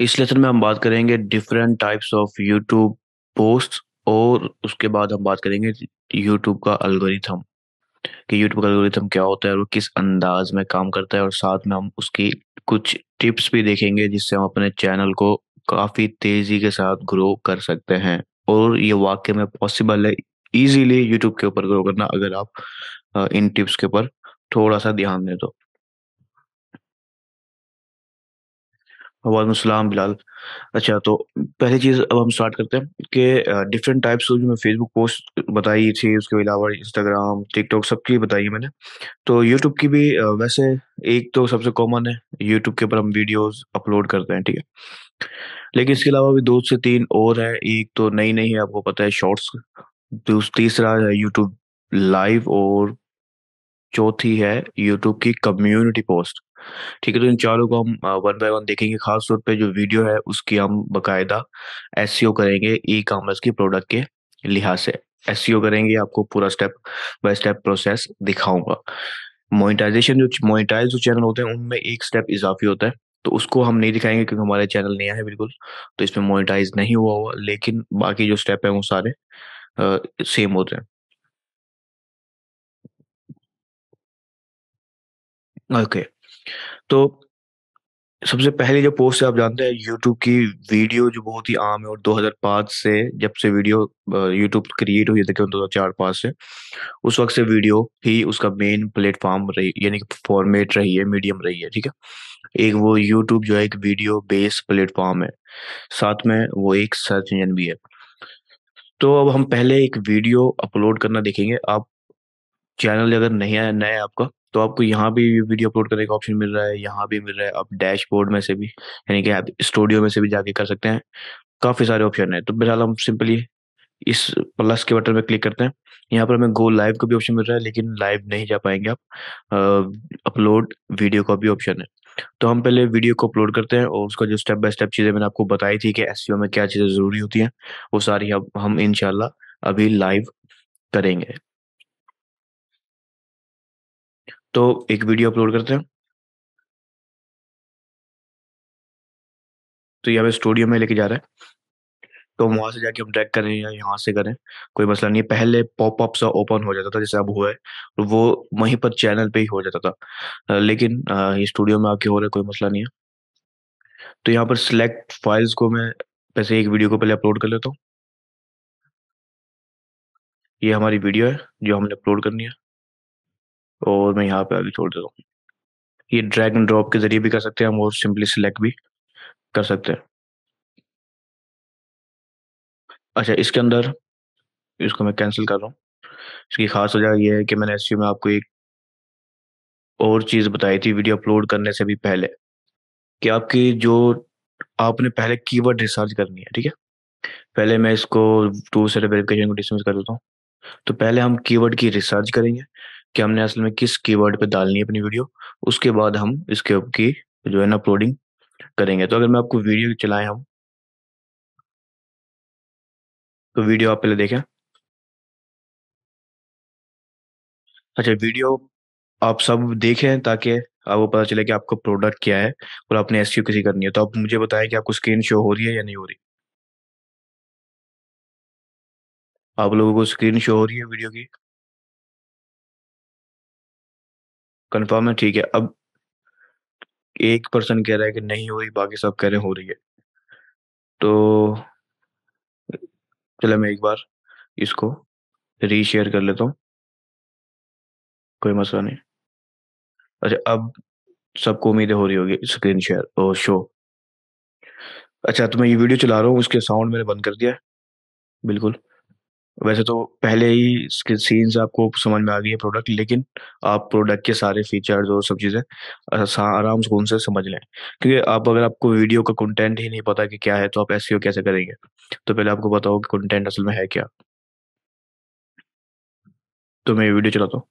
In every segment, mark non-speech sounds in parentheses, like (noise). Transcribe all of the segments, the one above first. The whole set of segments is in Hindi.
इस लेसन में हम बात करेंगे different types of YouTube post और उसके बाद हम बात करेंगे यूट्यूब का अलगोरिथम कि यूट्यूब का अलगोरिथम क्या होता है और किस अंदाज में काम करता है और साथ में हम उसकी कुछ टिप्स भी देखेंगे जिससे हम अपने चैनल को काफ़ी तेज़ी के साथ ग्रो कर सकते हैं और ये वाक्य में पॉसिबल है इजीली यूट्यूब के ऊपर ग्रो करना अगर आप इन टिप्स के ऊपर थोड़ा सा ध्यान दे दो तो। वालेकुम बिलाल अच्छा तो पहली चीज़ अब हम स्टार्ट करते हैं कि डिफरेंट टाइप्स जो मैं फेसबुक पोस्ट बताई थी उसके अलावा इंस्टाग्राम टिकटॉक सबकी बताई है मैंने तो यूट्यूब की भी वैसे एक तो सबसे कॉमन है यूट्यूब के ऊपर हम वीडियोस अपलोड करते हैं ठीक है लेकिन इसके अलावा भी दो से तीन और हैं एक तो नई नई है आपको पता है शॉर्ट्स तीसरा है यूट्यूब लाइव और चौथी है यूट्यूब की कम्युनिटी पोस्ट ठीक है तो इन चारों को हम वन बाय वन देखेंगे खास तौर पे जो वीडियो है उसकी हम बकायदा एस e करेंगे ई कॉमर्स के प्रोडक्ट के लिहाज से एस e करेंगे आपको पूरा स्टेप बाय स्टेप प्रोसेस दिखाऊंगा मोनिटाइजेशन जो मोनिटाइज जो चैनल होते हैं उनमें एक स्टेप इजाफी होता है तो उसको हम नहीं दिखाएंगे क्योंकि हमारे चैनल नया है बिल्कुल तो इसमें मोनिटाइज नहीं हुआ हुआ लेकिन बाकी जो स्टेप है वो सारे आ, सेम होते हैं ओके okay. तो सबसे पहले जो पोस्ट है आप जानते हैं यूट्यूब की वीडियो जो बहुत ही आम है और 2005 से जब से वीडियो यूट्यूब क्रिएट हुई देखिए दो हज़ार चार पाँच से उस वक्त से वीडियो ही उसका मेन प्लेटफॉर्म रही यानी कि फॉर्मेट रही है मीडियम रही है ठीक है एक वो यूट्यूब जो है एक वीडियो बेस्ड प्लेटफॉर्म है साथ में वो एक सर्च इंजन भी है तो अब हम पहले एक वीडियो अपलोड करना देखेंगे आप चैनल अगर नहीं आया नया आपका तो आपको यहाँ भी वीडियो अपलोड करने का ऑप्शन मिल रहा है यहाँ भी मिल रहा है आप डैशबोर्ड में से भी यानी कि आप स्टूडियो में से भी जाके कर सकते हैं काफ़ी सारे ऑप्शन है तो फिलहाल हम सिंपली इस प्लस के बटन पे क्लिक करते हैं यहाँ पर हमें गो लाइव का भी ऑप्शन मिल रहा है लेकिन लाइव नहीं जा पाएंगे आप अपलोड वीडियो का भी ऑप्शन है तो हम पहले वीडियो को अपलोड करते हैं और उसका जो स्टेप बाय स्टेप चीज़ें मैंने आपको बताई थी कि एस e में क्या चीज़ें ज़रूरी होती हैं वो सारी अब हम इनशाला अभी लाइव करेंगे तो एक वीडियो अपलोड करते हैं तो यहाँ पे स्टूडियो में लेके जा रहे हैं तो हम से जाके हम ट्रैक करें या यहाँ से करें कोई मसला नहीं है पहले पॉप अप सा ओपन हो जाता था जैसे अब हुआ है तो वो वहीं पर चैनल पे ही हो जाता था लेकिन ये स्टूडियो में आके हो रहा है कोई मसला नहीं है तो यहाँ पर सिलेक्ट फाइल्स को मैं वैसे एक वीडियो को पहले अपलोड कर लेता हूँ ये हमारी वीडियो है जो हमने अपलोड करनी है और मैं यहाँ पे आगे छोड़ देता हूँ ये ड्रैग एंड ड्रॉप के जरिए भी कर सकते हैं हम और सिंपली सिलेक्ट भी कर सकते हैं अच्छा इसके अंदर इसको मैं कैंसिल कर रहा हूँ इसकी खास वजह यह है कि मैंने एस में आपको एक और चीज़ बताई थी वीडियो अपलोड करने से भी पहले कि आपकी जो आपने पहले कीवर्ड रिसर्च करनी है ठीक है पहले मैं इसको टू से वेरिफिकेशन को डिसमिस कर देता हूँ तो पहले हम कीवर्ड की रिसर्च करेंगे कि हमने असल में किस कीवर्ड पे डालनी है अपनी वीडियो उसके बाद हम इसके की जो है ना अपलोडिंग करेंगे तो अगर मैं आपको वीडियो चलाए हम तो वीडियो आप पहले देखें अच्छा वीडियो आप सब देखें ताकि आपको पता चले कि आपको प्रोडक्ट क्या है और आपने एस किसी करनी है तो आप मुझे बताएं कि आपको स्क्रीन शो हो रही है या नहीं हो रही आप लोगों को स्क्रीन शो हो रही है वीडियो की कंफर्म है ठीक है अब एक पर्सन कह रहा है कि नहीं हो रही बाकी सब कह रहे हो रही है तो चलो मैं एक बार इसको रीशेयर कर लेता हूँ कोई मसला नहीं अच्छा अब सबको उम्मीदें हो रही होगी स्क्रीन शेयर और शो अच्छा तो मैं ये वीडियो चला रहा हूँ उसके साउंड मैंने बंद कर दिया है बिल्कुल वैसे तो पहले ही इसके सीन्स आपको समझ में आ गई है प्रोडक्ट लेकिन आप प्रोडक्ट के सारे फीचर्स और सब चीज़ें आराम सुकून से समझ लें क्योंकि आप अगर आपको वीडियो का कंटेंट ही नहीं पता कि क्या है तो आप एस e कैसे करेंगे तो पहले आपको बताओ कि कंटेंट असल में है क्या तो मैं वीडियो चलाता हूँ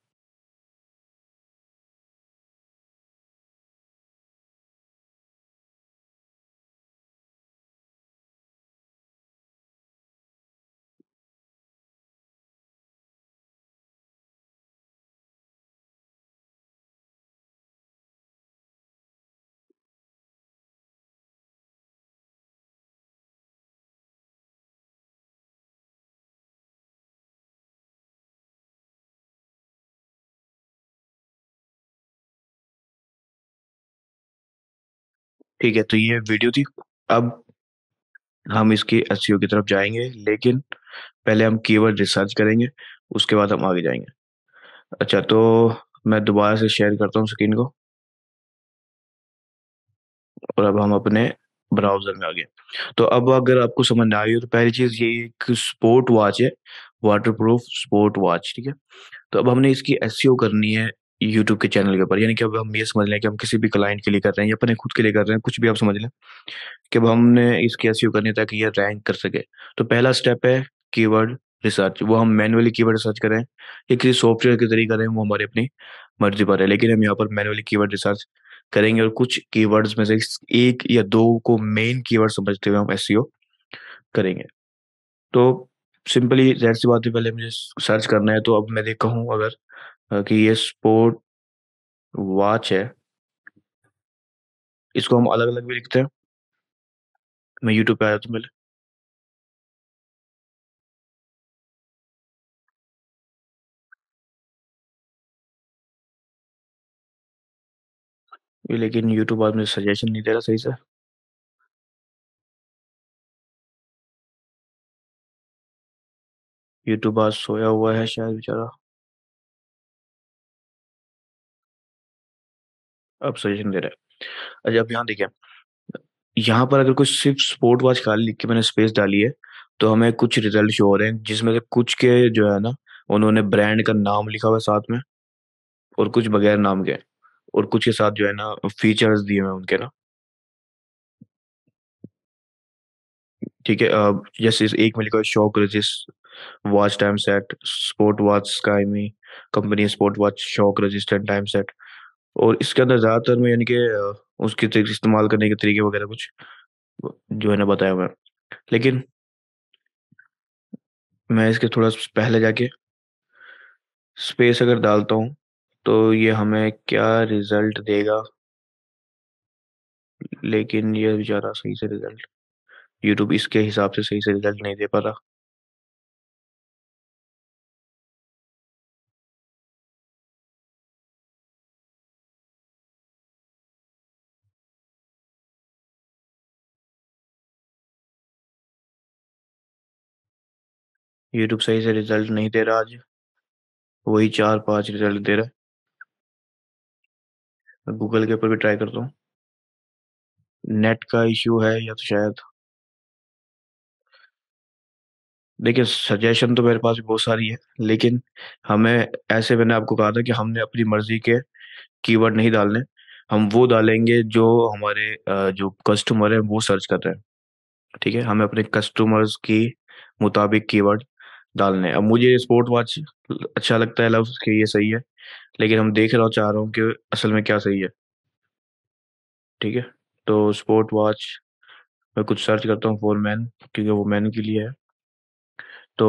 ठीक है तो ये वीडियो थी अब हम इसके एस e की तरफ जाएंगे लेकिन पहले हम कीवर्ड रिसर्च करेंगे उसके बाद हम आगे जाएंगे अच्छा तो मैं दोबारा से शेयर करता हूँ स्क्रीन को और अब हम अपने ब्राउजर में आ गए तो अब अगर आपको समझ ना आई हो तो पहली चीज ये एक स्पोर्ट वॉच है वाटर प्रूफ स्पोर्ट वॉच ठीक है तो अब हमने इसकी एस e करनी है यूट्यूब के चैनल के ऊपर यानी कि अब हम ये समझ लें कि हम किसी भी क्लाइंट के लिए कर रहे हैं या अपने खुद के लिए कर रहे हैं कुछ भी आप समझ लें कि अब हमने इसकी एस e करनी ताकि ये रैंक कर सके तो पहला स्टेप है कीवर्ड रिसर्च वो हम मैनुअली कीवर्ड रिसर्च करें या किसी सॉफ्टवेयर के जरिए करें वो हमारी अपनी मर्जी पर है लेकिन हम यहाँ पर मैनुअली कीवर्ड रिसर्च करेंगे और कुछ कीवर्ड्स में से एक या दो को मेन कीवर्ड समझते हुए हम एस e करेंगे तो सिंपली जहर सी बात है पहले मुझे सर्च करना है तो अब मैं देखा हूँ अगर कि ये स्पोर्ट वॉच है इसको हम अलग अलग भी लिखते हैं मैं यूट्यूब पे आया तो मिले लेकिन यूट्यूब आज मुझे सजेशन नहीं दे रहा सही से यूट्यूब आज सोया हुआ है शायद बेचारा आप सजेशन दे रहे अच्छा अब यहाँ देखिए यहाँ पर अगर कुछ सिर्फ स्पोर्ट वॉच खाली लिख के मैंने स्पेस डाली है तो हमें कुछ रिजल्ट शो हो रहे हैं जिसमें से कुछ के जो है ना उन्होंने ब्रांड का नाम लिखा हुआ साथ में और कुछ बगैर नाम के और कुछ के साथ जो है ना फीचर्स दिए हुए उनके ना ठीक है अब जैसे एक में लिखा shock resist watch time set sport watch Skmei company sport watch shock resistant time set और इसके अंदर ज़्यादातर में यानी कि उसके तरीके इस्तेमाल करने के तरीके वगैरह कुछ जो है ना बताया हुआ है। लेकिन मैं इसके थोड़ा पहले जाके स्पेस अगर डालता हूँ, तो ये हमें क्या रिज़ल्ट देगा? लेकिन ये बेचारा सही से रिज़ल्ट यूट्यूब इसके हिसाब से सही से रिज़ल्ट नहीं दे पा रहा। यूट्यूब सही से रिजल्ट नहीं दे रहा आज वही चार पांच रिजल्ट दे रहा है गूगल के ऊपर भी ट्राई करता हूँ नेट का इश्यू है या तो शायद देखिए सजेशन तो मेरे पास बहुत सारी है लेकिन हमें ऐसे मैंने आपको कहा था कि हमने अपनी मर्जी के कीवर्ड नहीं डालने हम वो डालेंगे जो हमारे जो कस्टमर हैं वो सर्च कर रहे हैं ठीक है हमें अपने कस्टमर्स की मुताबिक कीवर्ड डालने अब मुझे स्पोर्ट वॉच अच्छा लगता है लफ्ज के ये सही है लेकिन हम देख रहा चाह रहा हूँ कि असल में क्या सही है ठीक है तो स्पोर्ट वॉच मैं कुछ सर्च करता हूँ फॉर मैन क्योंकि वो मैन के लिए है तो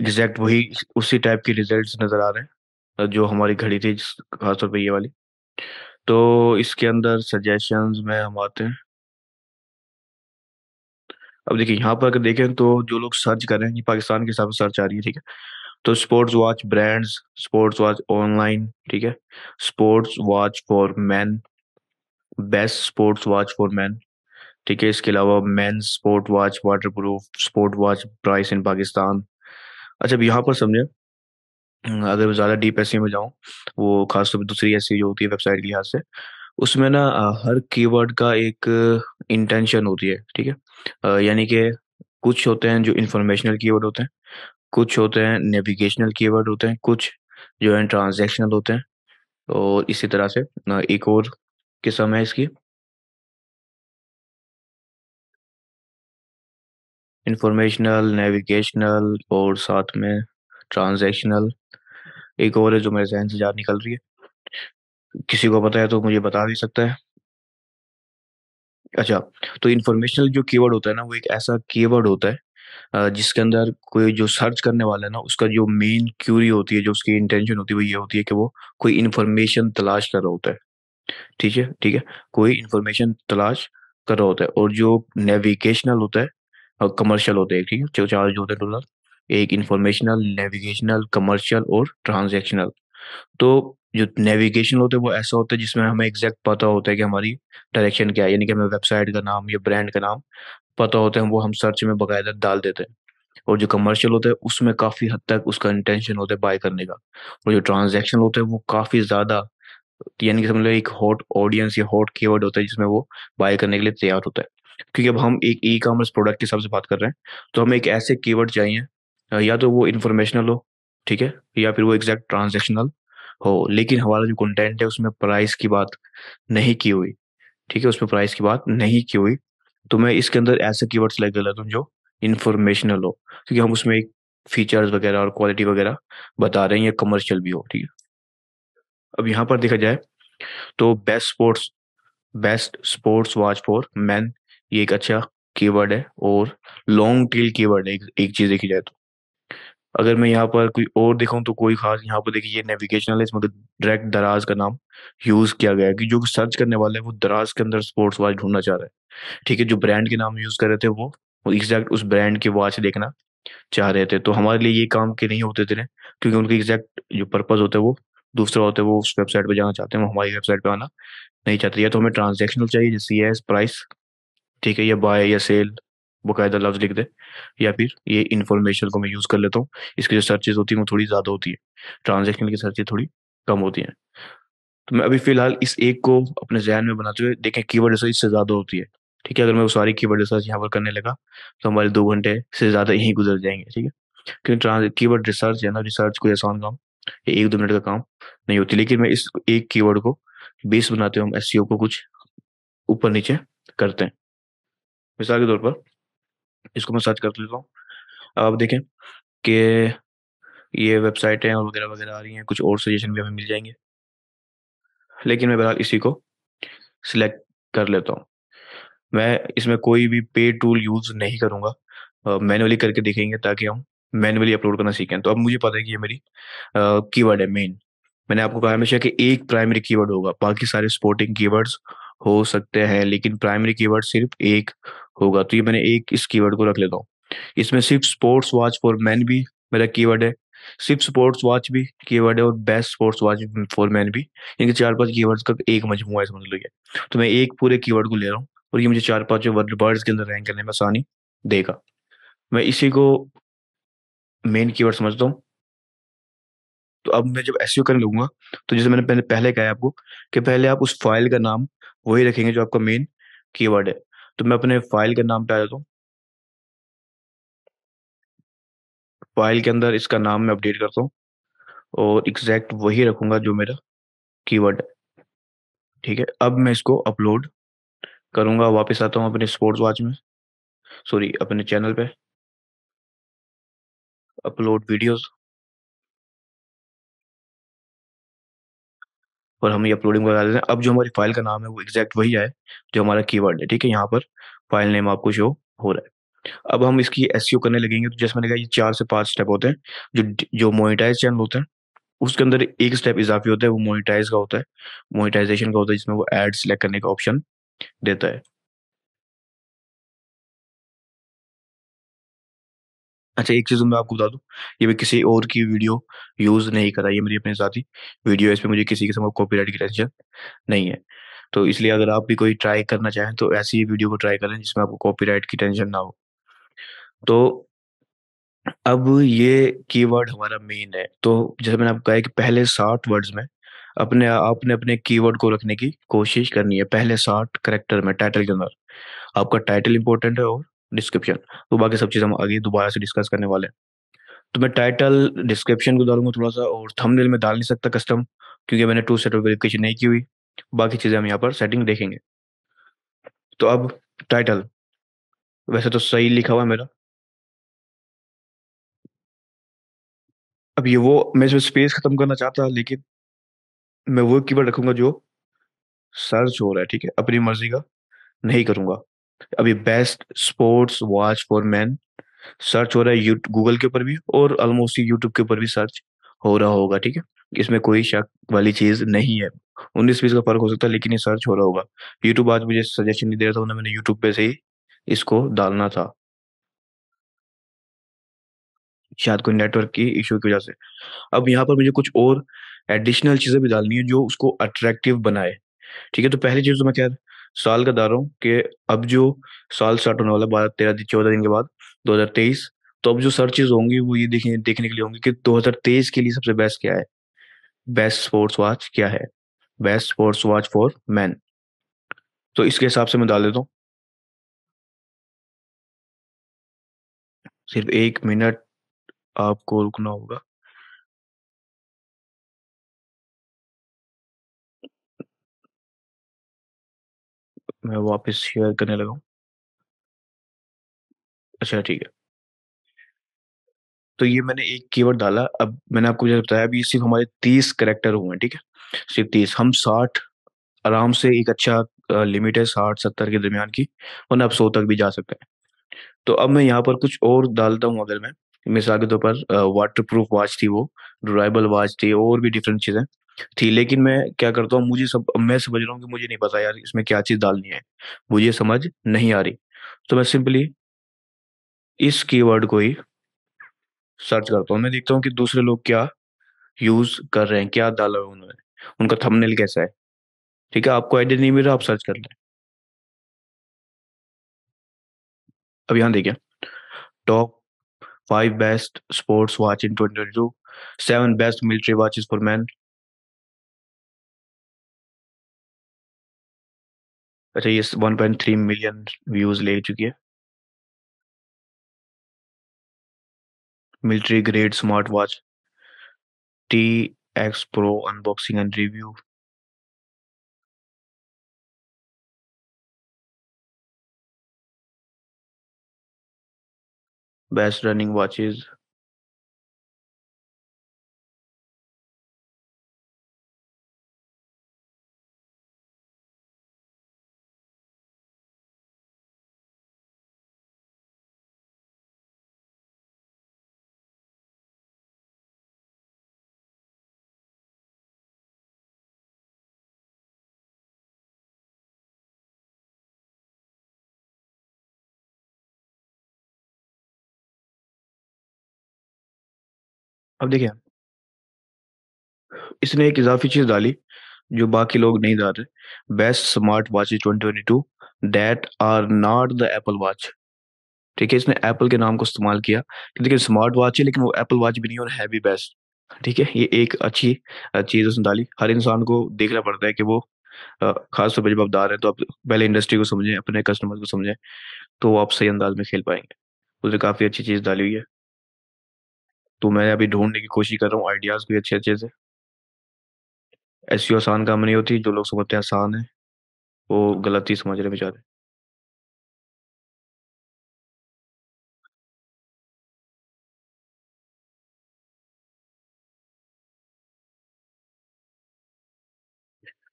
एग्जैक्ट वही उसी टाइप के रिजल्ट नज़र आ रहे हैं जो हमारी घड़ी थी खासतौर पर ये वाली तो इसके अंदर सजेशंस में हम आते हैं अब देखिए यहाँ पर अगर देखें तो जो लोग सर्च कर रहे हैं पाकिस्तान के हिसाब से सर्च आ रही है ठीक है तो sports watch brands sports watch online ठीक है sports watch for man best sports watch for man ठीक है इसके अलावा man sport watch waterproof sport watch price in Pakistan अच्छा अब यहाँ पर समझे अगर मैं ज़्यादा डीप एस में जाऊँ वो खासतौर तो पर दूसरी ऐसी जो होती है वेबसाइट के लिहाज से उसमें ना हर कीवर्ड का एक इंटेंशन होती है ठीक है यानी कि कुछ होते हैं जो इंफॉर्मेशनल कीवर्ड होते हैं कुछ होते हैं नेविगेशनल कीवर्ड होते हैं कुछ जो है ट्रांजेक्शनल होते हैं और इसी तरह से एक और किस्म है इसकी इंफॉर्मेशनल नेविगेशनल और साथ में ट्रांजेक्शनल एक और है जो मेरे जहन से जहाँ निकल रही है किसी को पता है तो मुझे बता भी सकता है? अच्छा, तो इन्फॉर्मेशनल जो कीवर्ड होता है ना, वो एक ऐसा कीवर्ड होता है जिसके अंदर कोई जो सर्च करने वाला है ना, उसका जो मेन क्यूरी होती है, जो उसकी इंटेंशन होती है, वो ये होती है कि वो कोई इन्फॉर्मेशन तलाश कर रहा होता है। ठीक है? ठीक है? कोई इन्फॉर्मेशन तलाश कर रहा होता है और जो नेविगेशनल होता है और कमर्शियल होता है, ठीक है? जो होते हैं टोटल एक इन्फॉर्मेशनल, नेविगेशनल, कमर्शियल और ट्रांजेक्शनल तो जो नेविगेशन होता है वो ऐसा होता है जिसमें हमें एग्जैक्ट पता होता है कि हमारी डायरेक्शन क्या है यानी कि हमें वेबसाइट का नाम या ब्रांड का नाम पता होता है वो हम सर्च में बाकायदा डाल देते हैं और जो कमर्शियल होता है उसमें काफ़ी हद तक उसका इंटेंशन होता है बाय करने का और जो ट्रांजेक्शन होता है वो काफ़ी ज़्यादा यानी कि समझ लो एक हॉट ऑडियंस या हॉट कीवर्ड होता है जिसमें वो बाय करने के लिए तैयार होता है क्योंकि अब हम एक ई कॉमर्स प्रोडक्ट के हिसाब से बात कर रहे हैं तो हमें एक ऐसे कीवर्ड चाहिए या तो वो इन्फॉर्मेशनल हो ठीक है या फिर वो एग्जैक्ट ट्रांजेक्शनल हो लेकिन हमारा जो कंटेंट है उसमें प्राइस की बात नहीं की हुई ठीक है उसमें प्राइस की बात नहीं की हुई तो मैं इसके अंदर ऐसे कीवर्ड्स लग गया तुम जो इन्फॉर्मेशनल हो क्योंकि हम उसमें एक फीचर्स वगैरह और क्वालिटी वगैरह बता रहे हैं या कमर्शियल भी हो ठीक है अब यहाँ पर देखा जाए तो best sports best sports watch for man ये एक अच्छा कीवर्ड है और लॉन्ग टेल कीवर्ड है एक, एक चीज देखी जाए तो अगर मैं यहाँ पर कोई और देखूँ तो कोई खास यहाँ पर देखिए ये नेविगेशनल है इसमें डायरेक्ट दराज का नाम यूज़ किया गया है कि जो सर्च करने वाला है वो दराज के अंदर स्पोर्ट्स वॉच ढूंढना चाह रहा है ठीक है जो ब्रांड के नाम यूज़ कर रहे थे वो एग्जैक्ट उस ब्रांड के वॉच देखना चाह रहे थे तो हमारे लिए ये काम के नहीं होते थे क्योंकि उनके एग्जैक्ट जो पर्पज़ होते है वो दूसरा होता है वो उस वेबसाइट पर जाना चाहते हैं वो हमारी वेबसाइट पर आना नहीं चाहते या तो हमें ट्रांजेक्शनल चाहिए जैसे ये प्राइस ठीक है या बाय या सेल बकायदा लफ्ज लिख दे या फिर ये इन्फॉर्मेशन को मैं यूज़ कर लेता हूँ इसकी जो सर्चेज होती है वो थोड़ी ज़्यादा होती है ट्रांजेक्शन की सर्चेज थोड़ी कम होती हैं तो मैं अभी फिलहाल इस एक को अपने जहन में बनाते हुए देखें वर्ड रिसर्च इससे ज़्यादा होती है ठीक है अगर मैं वो सारी वर्ड रिसर्च यहाँ पर करने लगा तो हमारे दो घंटे से ज़्यादा यहीं गुजर जाएंगे ठीक है क्योंकि की वर्ड रिसर्च है ना रिसर्च कोई आसान काम एक दो मिनट का काम नहीं होती लेकिन मैं इस एक वर्ड को बेस बनाते हुए हम एस e को कुछ ऊपर नीचे करते हैं मिसाल के तौर पर इसको मैं सर्च कर लेता हूँ आप देखें कि ये वेबसाइटें और वगैरह वगैरह आ रही हैं कुछ और सजेशन भी हमें मिल जाएंगे लेकिन मैं बहरहाल इसी को सिलेक्ट कर लेता हूँ मैं इसमें कोई भी पे टूल यूज़ नहीं करूँगा मैनुअली करके देखेंगे ताकि हम मैनुअली अपलोड करना सीखें तो अब मुझे पता है कि ये मेरी कीवर्ड है मेन मैंने आपको कहा हमेशा कि एक प्राइमरी कीवर्ड होगा बाकी सारे स्पोर्टिंग कीवर्ड्स हो सकते हैं लेकिन प्राइमरी कीवर्ड सिर्फ एक होगा तो ये मैंने एक इस कीवर्ड को रख लेता हूँ इसमें सिर्फ स्पोर्ट्स वॉच फॉर मैन भी मेरा कीवर्ड है सिर्फ स्पोर्ट्स वॉच भी कीवर्ड है और best sports watch for man भी इनके चार पांच कीवर्ड्स का एक मजमू है समझ लो ये तो मैं एक पूरे कीवर्ड को ले रहा हूँ और ये मुझे चार पांच वर्ड्स के अंदर रैंक करने में आसानी देगा मैं इसी को मेन कीवर्ड समझता हूँ तो अब मैं जब एस e करने लूंगा तो जैसे मैंने पहले पहले कहा है आपको कि पहले आप उस फाइल का नाम वही रखेंगे जो आपका मेन कीवर्ड है तो मैं अपने फाइल के नाम पे आ जाता हूँ फाइल के अंदर इसका नाम मैं अपडेट करता हूँ और एग्जैक्ट वही रखूंगा जो मेरा कीवर्ड है ठीक है अब मैं इसको अपलोड करूँगा वापस आता हूँ अपने स्पोर्ट्स वॉच में सॉरी अपने चैनल पे अपलोड वीडियोस और हम ये अपलोडिंग करा देते हैं अब जो हमारी फाइल का नाम है वो एग्जैक्ट वही है जो हमारा कीवर्ड है ठीक है यहाँ पर फाइल नेम आपको शो हो रहा है अब हम इसकी एस e करने लगेंगे तो जैसे मैंने कहा ये चार से पांच स्टेप होते हैं जो जो मोनिटाइज चैनल होते हैं उसके अंदर एक स्टेप इजाफी होता है वो मोनिटाइज का होता है मोनिटाइजेशन का होता है जिसमें वो एड सेलेक्ट करने का ऑप्शन देता है अच्छा एक चीज़ मैं आपको बता दूँ ये मैं किसी और की वीडियो यूज़ नहीं करा ये मेरी अपने साथ ही वीडियो है इसमें मुझे किसी किस्म का राइट की टेंशन नहीं है तो इसलिए अगर आप भी कोई ट्राई करना चाहें तो ऐसी वीडियो को ट्राई करें जिसमें आपको राइट की टेंशन ना हो तो अब ये कीवर्ड हमारा मेन है तो जैसे मैंने आपको कहा कि पहले साठ वर्ड्स में अपने आपने अपने कीवर्ड को रखने की कोशिश करनी है पहले साठ करेक्टर में टाइटल के अंदर आपका टाइटल इंपॉर्टेंट है और डिस्क्रिप्शन तो बाकी सब चीज़ हम आगे दोबारा से डिस्कस करने वाले हैं तो मैं टाइटल डिस्क्रिप्शन को डालूंगा थोड़ा सा और थंबनेल में डाल नहीं सकता कस्टम क्योंकि मैंने टू सेट ऑफ वेरिफिकेशन नहीं की हुई बाकी चीज़ें हम यहाँ पर सेटिंग देखेंगे तो अब टाइटल वैसे तो सही लिखा हुआ है मेरा अब ये वो मैं इसमें स्पेस खत्म करना चाहता लेकिन मैं वो कीवर्ड रखूंगा जो सर्च हो रहा है ठीक है अपनी मर्जी का नहीं करूंगा अभी best sports watch for man search हो रहा है गूगल के ऊपर भी और ऑलमोस्ट यूट्यूब के ऊपर भी सर्च हो रहा होगा ठीक है इसमें कोई शक वाली चीज नहीं है उन्नीस बीस का फर्क हो सकता है लेकिन ये सर्च हो रहा होगा यूट्यूब आज मुझे सजेशन नहीं दे रहा था उन्हें मैंने यूट्यूब पे से ही इसको डालना था शायद कोई नेटवर्क की इशू की वजह से अब यहाँ पर मुझे कुछ और एडिशनल चीजें भी डालनी है जो उसको अट्रैक्टिव बनाए ठीक है तो पहली चीज तो मैं कह साल का दारों हूँ कि अब जो साल स्टार्ट होने वाला बारह तेरह दिन चौदह दिन के बाद दो हजार तेईस तो अब जो सर्चेज होंगी वो ये देखने देखने के लिए होंगी कि दो हजार तेईस के लिए सबसे बेस्ट क्या है बेस्ट स्पोर्ट्स वॉच क्या है best sports watch for man तो इसके हिसाब से मैं डाल देता हूँ सिर्फ एक मिनट आपको रुकना होगा मैं वापस शेयर करने लगा अच्छा ठीक है तो ये मैंने एक कीवर्ड डाला अब मैंने आपको जैसे बताया अभी सिर्फ हमारे तीस करेक्टर हुए हैं ठीक है सिर्फ तीस हम साठ आराम से एक अच्छा लिमिट है साठ सत्तर के दरमियान की वरना अब सौ तक भी जा सकते हैं तो अब मैं यहाँ पर कुछ और डालता हूँ अगर मैं मिसाल के तौर पर वाटर प्रूफ वॉच थी वो ड्राइबल वॉच थी और भी डिफरेंट चीज़ें थी लेकिन मैं क्या करता हूँ मुझे सब मैं समझ रहा हूँ कि मुझे नहीं पता यार इसमें क्या चीज़ डालनी है मुझे समझ नहीं आ रही तो मैं सिंपली इस कीवर्ड को ही सर्च करता हूँ मैं देखता हूँ कि दूसरे लोग क्या यूज़ कर रहे हैं क्या डाला है उन्होंने उनका थंबनेल कैसा है ठीक है आपको आइडिया नहीं मिल रहा आप सर्च कर लें अब यहां देखिए top five best sports watch in twenty seven best military watches for man अच्छा ये 1.3 मिलियन व्यूज ले चुकी है military grade smart watch T X pro unboxing and review best running watches अब देखिए इसने एक इजाफी चीज डाली जो बाकी लोग नहीं डाल रहे best smart twenty two that are not the Apple watch ठीक है इसने एप्पल के नाम को इस्तेमाल किया देखिए स्मार्ट वॉच है लेकिन वो एप्पल वॉच भी नहीं और है भी बेस्ट ठीक है ये एक अच्छी चीज़ उसने डाली हर इंसान को देखना पड़ता है कि वो खास तौर पर जब आप डाल रहे हैं तो आप पहले इंडस्ट्री को समझें अपने कस्टमर को समझें तो आप सही अंदाज में खेल पाएंगे उसने काफ़ी अच्छी चीज़ डाली हुई है तो मैं अभी ढूंढने की कोशिश कर रहा हूँ आइडियाज़ भी अच्छे अच्छे से ऐसी आसान काम नहीं होती जो लोग समझते हैं आसान है वो गलत ही समझ रहे बेचारे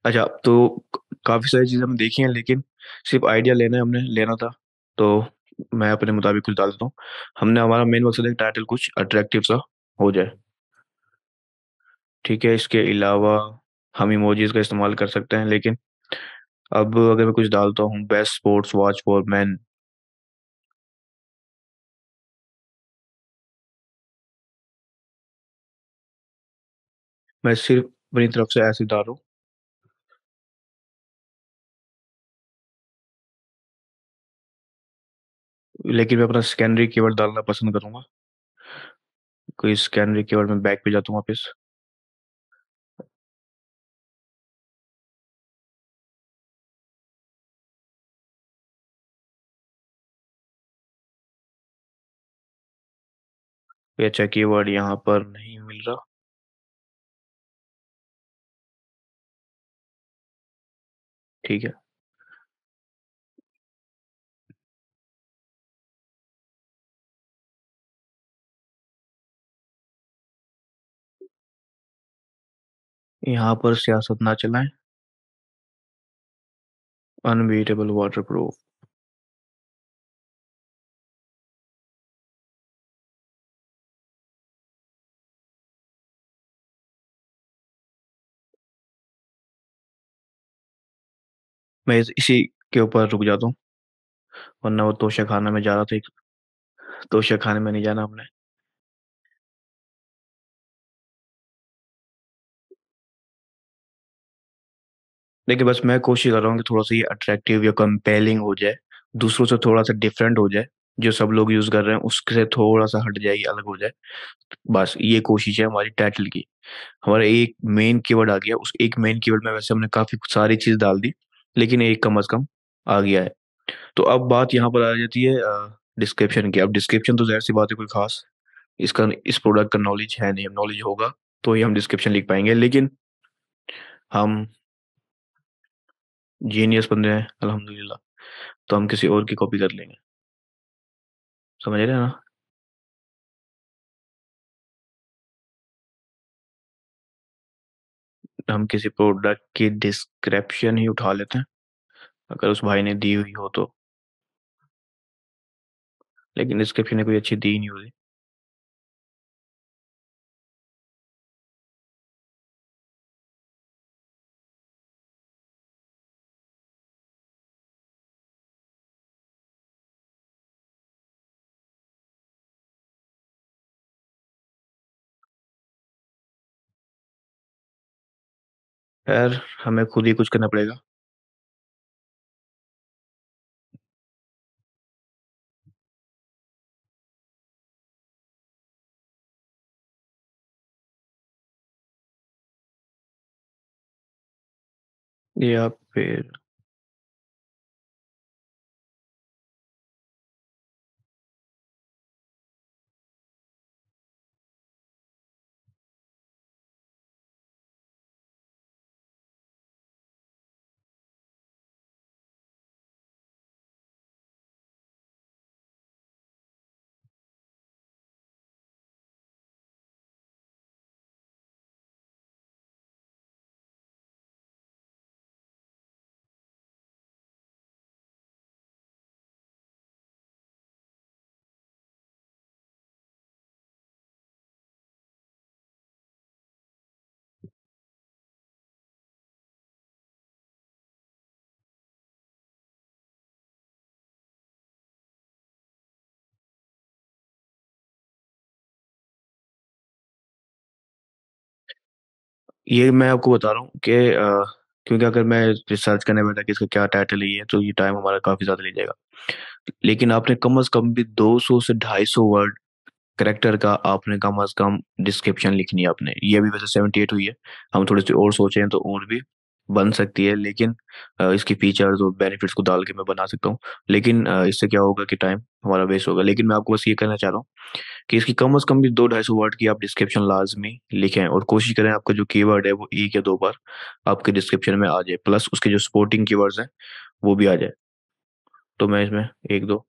अच्छा तो काफ़ी सारी चीज़ें हम देखी हैं लेकिन सिर्फ आइडिया लेना है हमने लेना था तो मैं अपने मुताबिक कुछ डाल देता हूँ हमने हमारा मेन मकसद है टाइटल कुछ अट्रैक्टिव सा हो जाए ठीक है इसके अलावा हम इमोजीज का इस्तेमाल कर सकते हैं लेकिन अब अगर मैं कुछ डालता हूँ best sports watch for man मैं सिर्फ अपनी तरफ से ऐसे डालू लेकिन मैं अपना सेकेंडरी कीवर्ड डालना पसंद करूंगा कोई सेकेंडरी कीवर्ड में बैक पे जाता हूँ वापस अच्छा कीवर्ड यहाँ पर नहीं मिल रहा ठीक है यहां पर सियासत ना चलाएं अनबीटेबल प्रूफ मैं इसी के ऊपर रुक जाता हूँ वरना वो तोशा खाना में जा रहा था एक खाने में नहीं जाना हमने देखिए बस मैं कोशिश कर रहा हूँ कि थोड़ा-सा ये अट्रैक्टिव या कंपेलिंग हो जाए, दूसरों से थोड़ा-सा डिफरेंट हो जाए, जो सब लोग यूज़ कर रहे हैं उससे थोड़ा-सा हट जाए अलग हो जाए। बस ये कोशिश है हमारी टाइटल की। हमारा एक मेन कीवर्ड आ गया, उस एक मेन कीवर्ड में वैसे हमने काफ़ी सारी चीज़ डाल दी, लेकिन एक कम अज कम आ गया है। तो अब बात यहाँ पर आ जाती है डिस्क्रिप्शन की। अब डिस्क्रिप्शन तो ज़ाहिर-सी बात है कोई ख़ास इसका इस प्रोडक्ट का नॉलेज है नहीं, नॉलेज होगा तो ही हम डिस्क्रिप्शन लिख पाएंगे लेकिन हम जीनियस बंदे हैं अल्हम्दुलिल्लाह तो हम किसी और की कॉपी कर लेंगे समझ रहे हैं ना हम किसी प्रोडक्ट की डिस्क्रिप्शन ही उठा लेते हैं अगर उस भाई ने दी हुई हो तो लेकिन डिस्क्रिप्शन ने कोई अच्छी दी नहीं हुई खैर, हमें खुद ही कुछ करना पड़ेगा। या फिर ये मैं आपको बता रहा हूँ कि क्योंकि अगर मैं रिसर्च करने बैठा कि इसका क्या टाइटल है तो ये टाइम हमारा काफ़ी ज़्यादा ले जाएगा। लेकिन आपने कम अज कम भी 200 से 250 वर्ड करेक्टर का आपने कम अज कम डिस्क्रिप्शन लिखनी है आपने। ये अभी वैसे 78 हुई है। हम थोड़े से और सोचे हैं तो और भी बन सकती है लेकिन इसके फीचर्स और बेनिफिट्स को डाल के मैं बना सकता हूँ लेकिन इससे क्या होगा कि टाइम हमारा वेस्ट होगा लेकिन मैं आपको बस ये कहना चाह रहा हूँ कि इसकी कम अज़ कम भी दो ढाई सौ वर्ड की आप डिस्क्रिप्शन लाजमी लिखें और कोशिश करें आपका जो की वर्ड है वो एक या दो बार आपके डिस्क्रिप्शन में आ जाए प्लस उसके जो सपोर्टिंग की हैं वो भी आ जाए तो मैं इसमें एक दो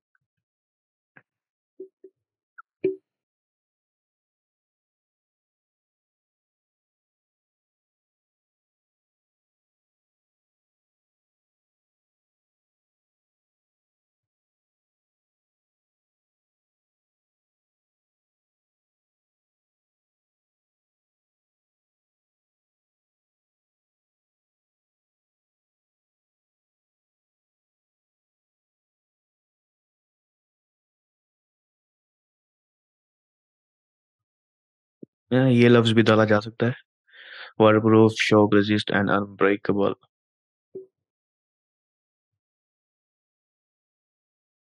ये लफ्ज़ भी डाला जा सकता है। "Waterproof, shock resist and unbreakable."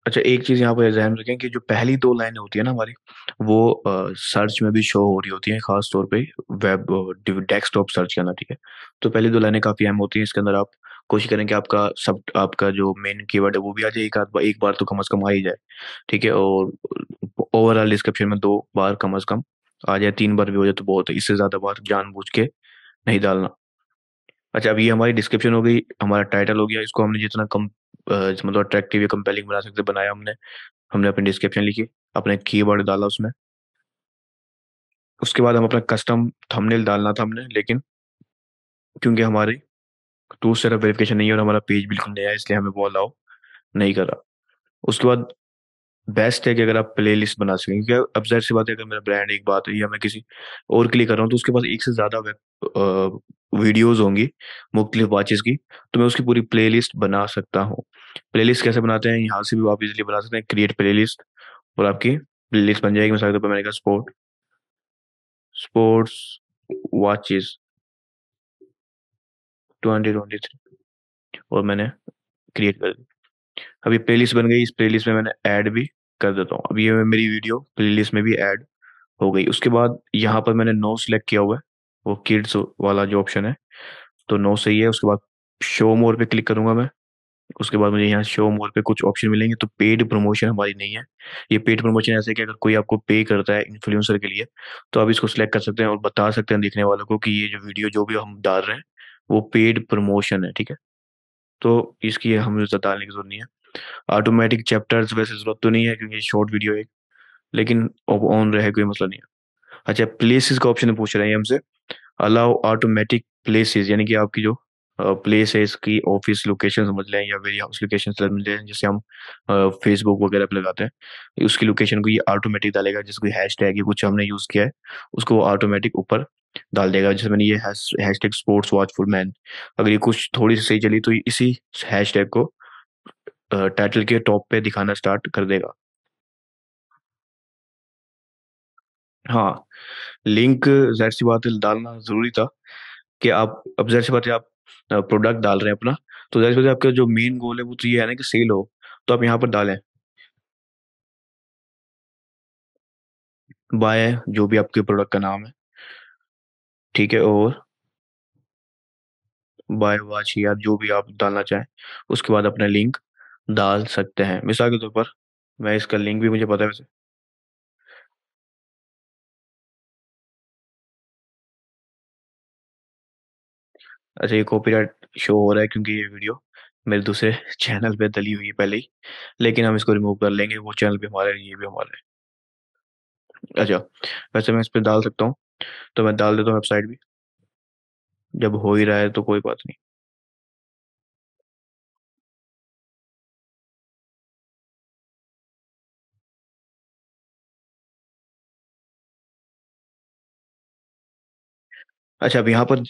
अच्छा, एक चीज़ यहाँ पर एग्जाम रखें कि जो पहली दो लाइनें होती है ना हमारी, वो सर्च में भी शो हो रही होती है ख़ास तौर पे वेब डेस्कटॉप सर्च करना, ठीक है? तो पहली दो लाइनें काफ़ी अहम होती हैं, इसके अंदर आप कोशिश करें कि आपका सब आपका जो मेन कीवर्ड है, वो भी आ जाए, एक आध एक बार तो कम अज कम आ ही जाए, ठीक है? और ओवरऑल डिस्क्रिप्शन में दो बार कम अज कम आ जाए तीन बार भी हो जाए तो बहुत है इससे ज्यादा बार जानबूझ के नहीं डालना अच्छा अब ये हमारी डिस्क्रिप्शन हो गई हमारा टाइटल हो गया इसको हमने जितना कम मतलब अट्रैक्टिव या कंपेलिंग बना सकते बनाया हमने हमने अपनी डिस्क्रिप्शन लिखी अपने की डाला उसमें उसके बाद हम अपना कस्टम थंबनेल डालना था हमने लेकिन क्योंकि हमारी टू स्टेप वेरिफिकेशन नहीं है और हमारा पेज बिल्कुल नया है इसलिए हमें वो अलाउ नहीं करा उसके बाद बेस्ट है कि अगर आप प्ले लिस्ट बना सकें क्योंकि अब जाहिर सी बात है अगर मेरा ब्रांड एक बात है या मैं किसी और के लिए कर रहा हूँ तो उसके पास एक से ज़्यादा वेब वीडियोज़ होंगी मुख्तलिफ वॉचेज की तो मैं उसकी पूरी प्ले लिस्ट बना सकता हूँ प्ले लिस्ट कैसे बनाते हैं यहाँ से भी आप इजिली बना सकते हैं क्रिएट प्ले लिस्ट और आपकी प्ले लिस्ट बन जाएगी मिसाल के तौर पर मैंने कहा sport sports watches twenty twenty three और मैंने क्रिएट कर दी अभी प्ले लिस्ट बन गई इस प्ले लिस्ट में मैंने ऐड भी कर देता हूँ अब ये मेरी वीडियो प्लेलिस्ट में भी ऐड हो गई उसके बाद यहाँ पर मैंने नो सिलेक्ट किया हुआ है वो किड्स वाला जो ऑप्शन है तो नो सही है उसके बाद शो मोर पे क्लिक करूंगा मैं उसके बाद मुझे यहाँ शो मोर पे कुछ ऑप्शन मिलेंगे तो पेड प्रमोशन हमारी नहीं है ये पेड प्रमोशन ऐसे कि अगर कोई आपको पे करता है इन्फ्लुएंसर के लिए तो आप इसको सिलेक्ट कर सकते हैं और बता सकते हैं देखने वालों को कि ये जो वीडियो जो भी हम डाल रहे हैं वो पेड प्रमोशन है ठीक है तो इसकी हमें डालने की जरूरत नहीं है ऑटोमेटिक चैप्टर्स वैसे जरूरत तो नहीं है क्योंकि शॉर्ट वीडियो है लेकिन ऑन रहे कोई मसला नहीं है अच्छा प्लेसेस का ऑप्शन पूछ रहे हैं हमसे अलाउ ऑटोमेटिक प्लेसेस यानी कि आपकी जो प्लेस है इसकी ऑफिस लोकेशन समझ लें या वेरी हाउस लोकेशन समझ लें जैसे हम फेसबुक वगैरह पर लगाते हैं उसकी लोकेशन को ये ऑटोमेटिक डालेगा जैसे कोई हैश टैग कुछ हमने यूज़ किया है उसको वो ऑटोमेटिक ऊपर डाल देगा जैसे मैंने ये hashtag sports watch for man अगर ये कुछ थोड़ी सी सही चली तो इसी हैश टैग को टाइटल के टॉप पे दिखाना स्टार्ट कर देगा हाँ लिंक जहर सी बात डालना जरूरी था कि आप अब जहर सी बात आप प्रोडक्ट डाल रहे हैं अपना तो जहर सी बात आपका जो मेन गोल है वो तो ये है ना कि सेल हो तो आप यहाँ पर डालें बाय जो भी आपके प्रोडक्ट का नाम है ठीक है और बाय वॉच या जो भी आप डालना चाहें उसके बाद अपना लिंक डाल सकते हैं। मिसाल के तौर पर मैं इसका लिंक भी मुझे पता है वैसे। अच्छा ये कॉपीराइट शो हो रहा है क्योंकि ये वीडियो मेरे दूसरे चैनल पे दली हुई है पहले ही, लेकिन हम इसको रिमूव कर लेंगे वो चैनल भी हमारा ये भी हमारा है। अच्छा, वैसे मैं इस पर डाल सकता हूँ, तो मैं डाल देता हूँ वेबसाइट भी। जब हो ही रहा है तो कोई बात नहीं। अच्छा अब यहाँ पर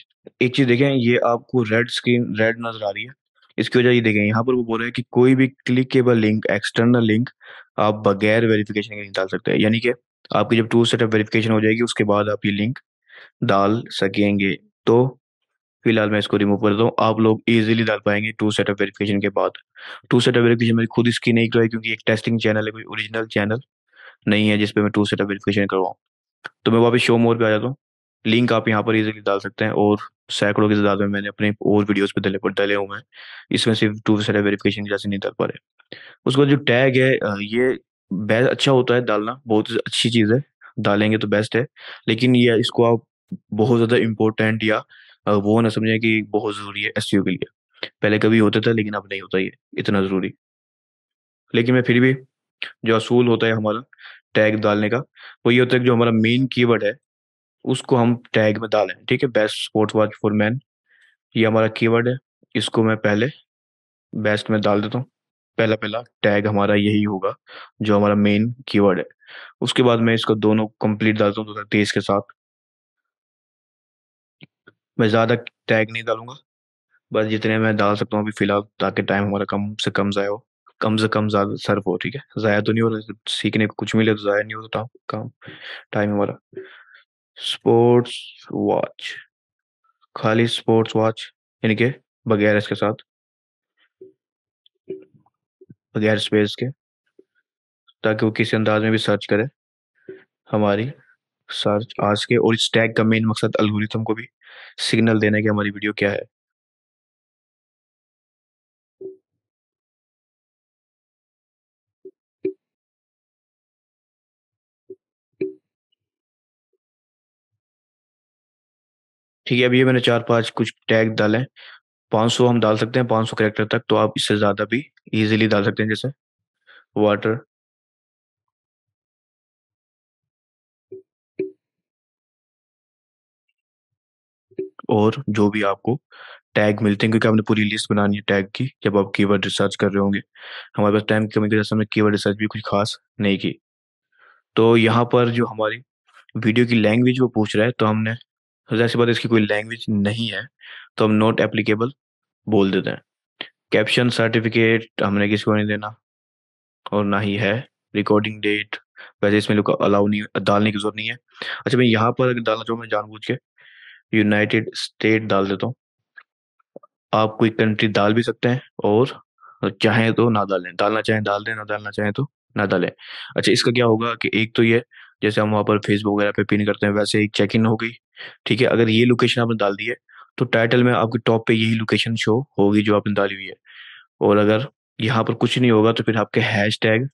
एक चीज़ देखें ये आपको रेड स्क्रीन रेड नज़र आ रही है इसकी वजह ये देखें यहाँ पर वो बोल रहे हैं कि कोई भी क्लिकेबल लिंक एक्सटर्नल लिंक आप बगैर वेरिफिकेशन के नहीं डाल सकते यानी कि आपकी जब टू सेटअप वेरिफिकेशन हो जाएगी उसके बाद आप ये लिंक डाल सकेंगे तो फिलहाल मैं इसको रिमूव कर दूँ आप लोग इजीली डाल पाएंगे टू सेटअप वेरिफिकेशन के बाद टू सेटअप वेरिफिकेशन मेरी खुद इसकी नहीं करवाई क्योंकि एक टेस्टिंग चैनल है कोई ओरिजिनल चैनल नहीं है जिसपे मैं टू सेटअप वेरिफिकेशन करवाऊँ तो मैं वापस शो मोर पर आ जाता हूँ लिंक आप यहाँ पर इजीली डाल सकते हैं और सैकड़ों के तादाद में मैंने अपने और वीडियोस पे डले डले हुए हैं इसमें सिर्फ टू साइड वेरिफिकेशन की वजह नहीं डाल पा रहे उसके बाद जो टैग है ये बैज अच्छा होता है डालना बहुत अच्छी चीज़ है डालेंगे तो बेस्ट है लेकिन ये इसको आप बहुत ज़्यादा इम्पोर्टेंट या वो ना समझें कि बहुत ज़रूरी है एस के लिए पहले कभी होता था लेकिन अब नहीं होता ये इतना ज़रूरी लेकिन मैं फिर भी जो असूल होता है हमारा टैग डालने का वो ये होता है जो हमारा मेन कीवर्ड है उसको हम टैग में डालें ठीक है best sports watch for man ये हमारा कीवर्ड है इसको मैं पहले बेस्ट में डाल देता हूँ पहला पहला टैग हमारा यही होगा जो हमारा मेन कीवर्ड है उसके बाद मैं इसको दोनों कंप्लीट डालता हूँ दो हज़ार तेईस के साथ मैं ज़्यादा टैग नहीं डालूंगा बस जितने मैं डाल सकता हूँ अभी फ़िलहाल ताकि टाइम हमारा कम से कम ज़ाया हो कम से कम ज़्यादा सर्व हो ठीक है ज़ाया तो नहीं हो रहा सीखने को कुछ मिले तो ज़ाया नहीं होता तो काम टाइम हमारा स्पोर्ट्स वॉच खाली स्पोर्ट्स वॉच यानी के बगैर इसके साथ बगैर स्पेस के ताकि वो किसी अंदाज में भी सर्च करे हमारी सर्च आज के और इस टैग का मेन मकसद अलगोरिथम को भी सिग्नल देने के हमारी वीडियो क्या है ठीक है अब ये मैंने चार पांच कुछ टैग डाले पाँच सौ हम डाल सकते हैं पाँच सौ करेक्टर तक तो आप इससे ज़्यादा भी इजीली डाल सकते हैं जैसे वाटर और जो भी आपको टैग मिलते हैं क्योंकि आपने पूरी लिस्ट बनानी है टैग की जब आप कीवर्ड रिसर्च कर रहे होंगे हमारे पास टाइम कमी की वजह से हमने कीवर्ड रिसर्च भी कुछ खास नहीं की तो यहाँ पर जो हमारी वीडियो की लैंग्वेज वो पूछ रहा है तो हमने तो जैसी बात इसकी कोई लैंग्वेज नहीं है तो हम नोट एप्लीकेबल बोल देते हैं कैप्शन सर्टिफिकेट हमने किसी को नहीं देना और ना ही है रिकॉर्डिंग डेट वैसे इसमें लोग अलाउ नहीं डालने की जरूरत नहीं है अच्छा मैं यहाँ पर डालना चाहूँ मैं जानबूझ के यूनाइटेड स्टेट डाल देता हूँ आप कोई कंट्री डाल भी सकते हैं और चाहें तो ना डालें डालना चाहें डाल दें ना डालना चाहें तो ना डालें अच्छा इसका क्या होगा कि एक तो ये जैसे हम वहाँ पर फेसबुक वगैरह पे पिन करते हैं वैसे एक चेक इन हो गई ठीक है अगर ये लोकेशन आपने डाल दी है तो टाइटल में आपके टॉप पे यही लोकेशन शो होगी जो आपने डाली हुई है और अगर यहाँ पर कुछ नहीं होगा तो फिर आपके हैश टैग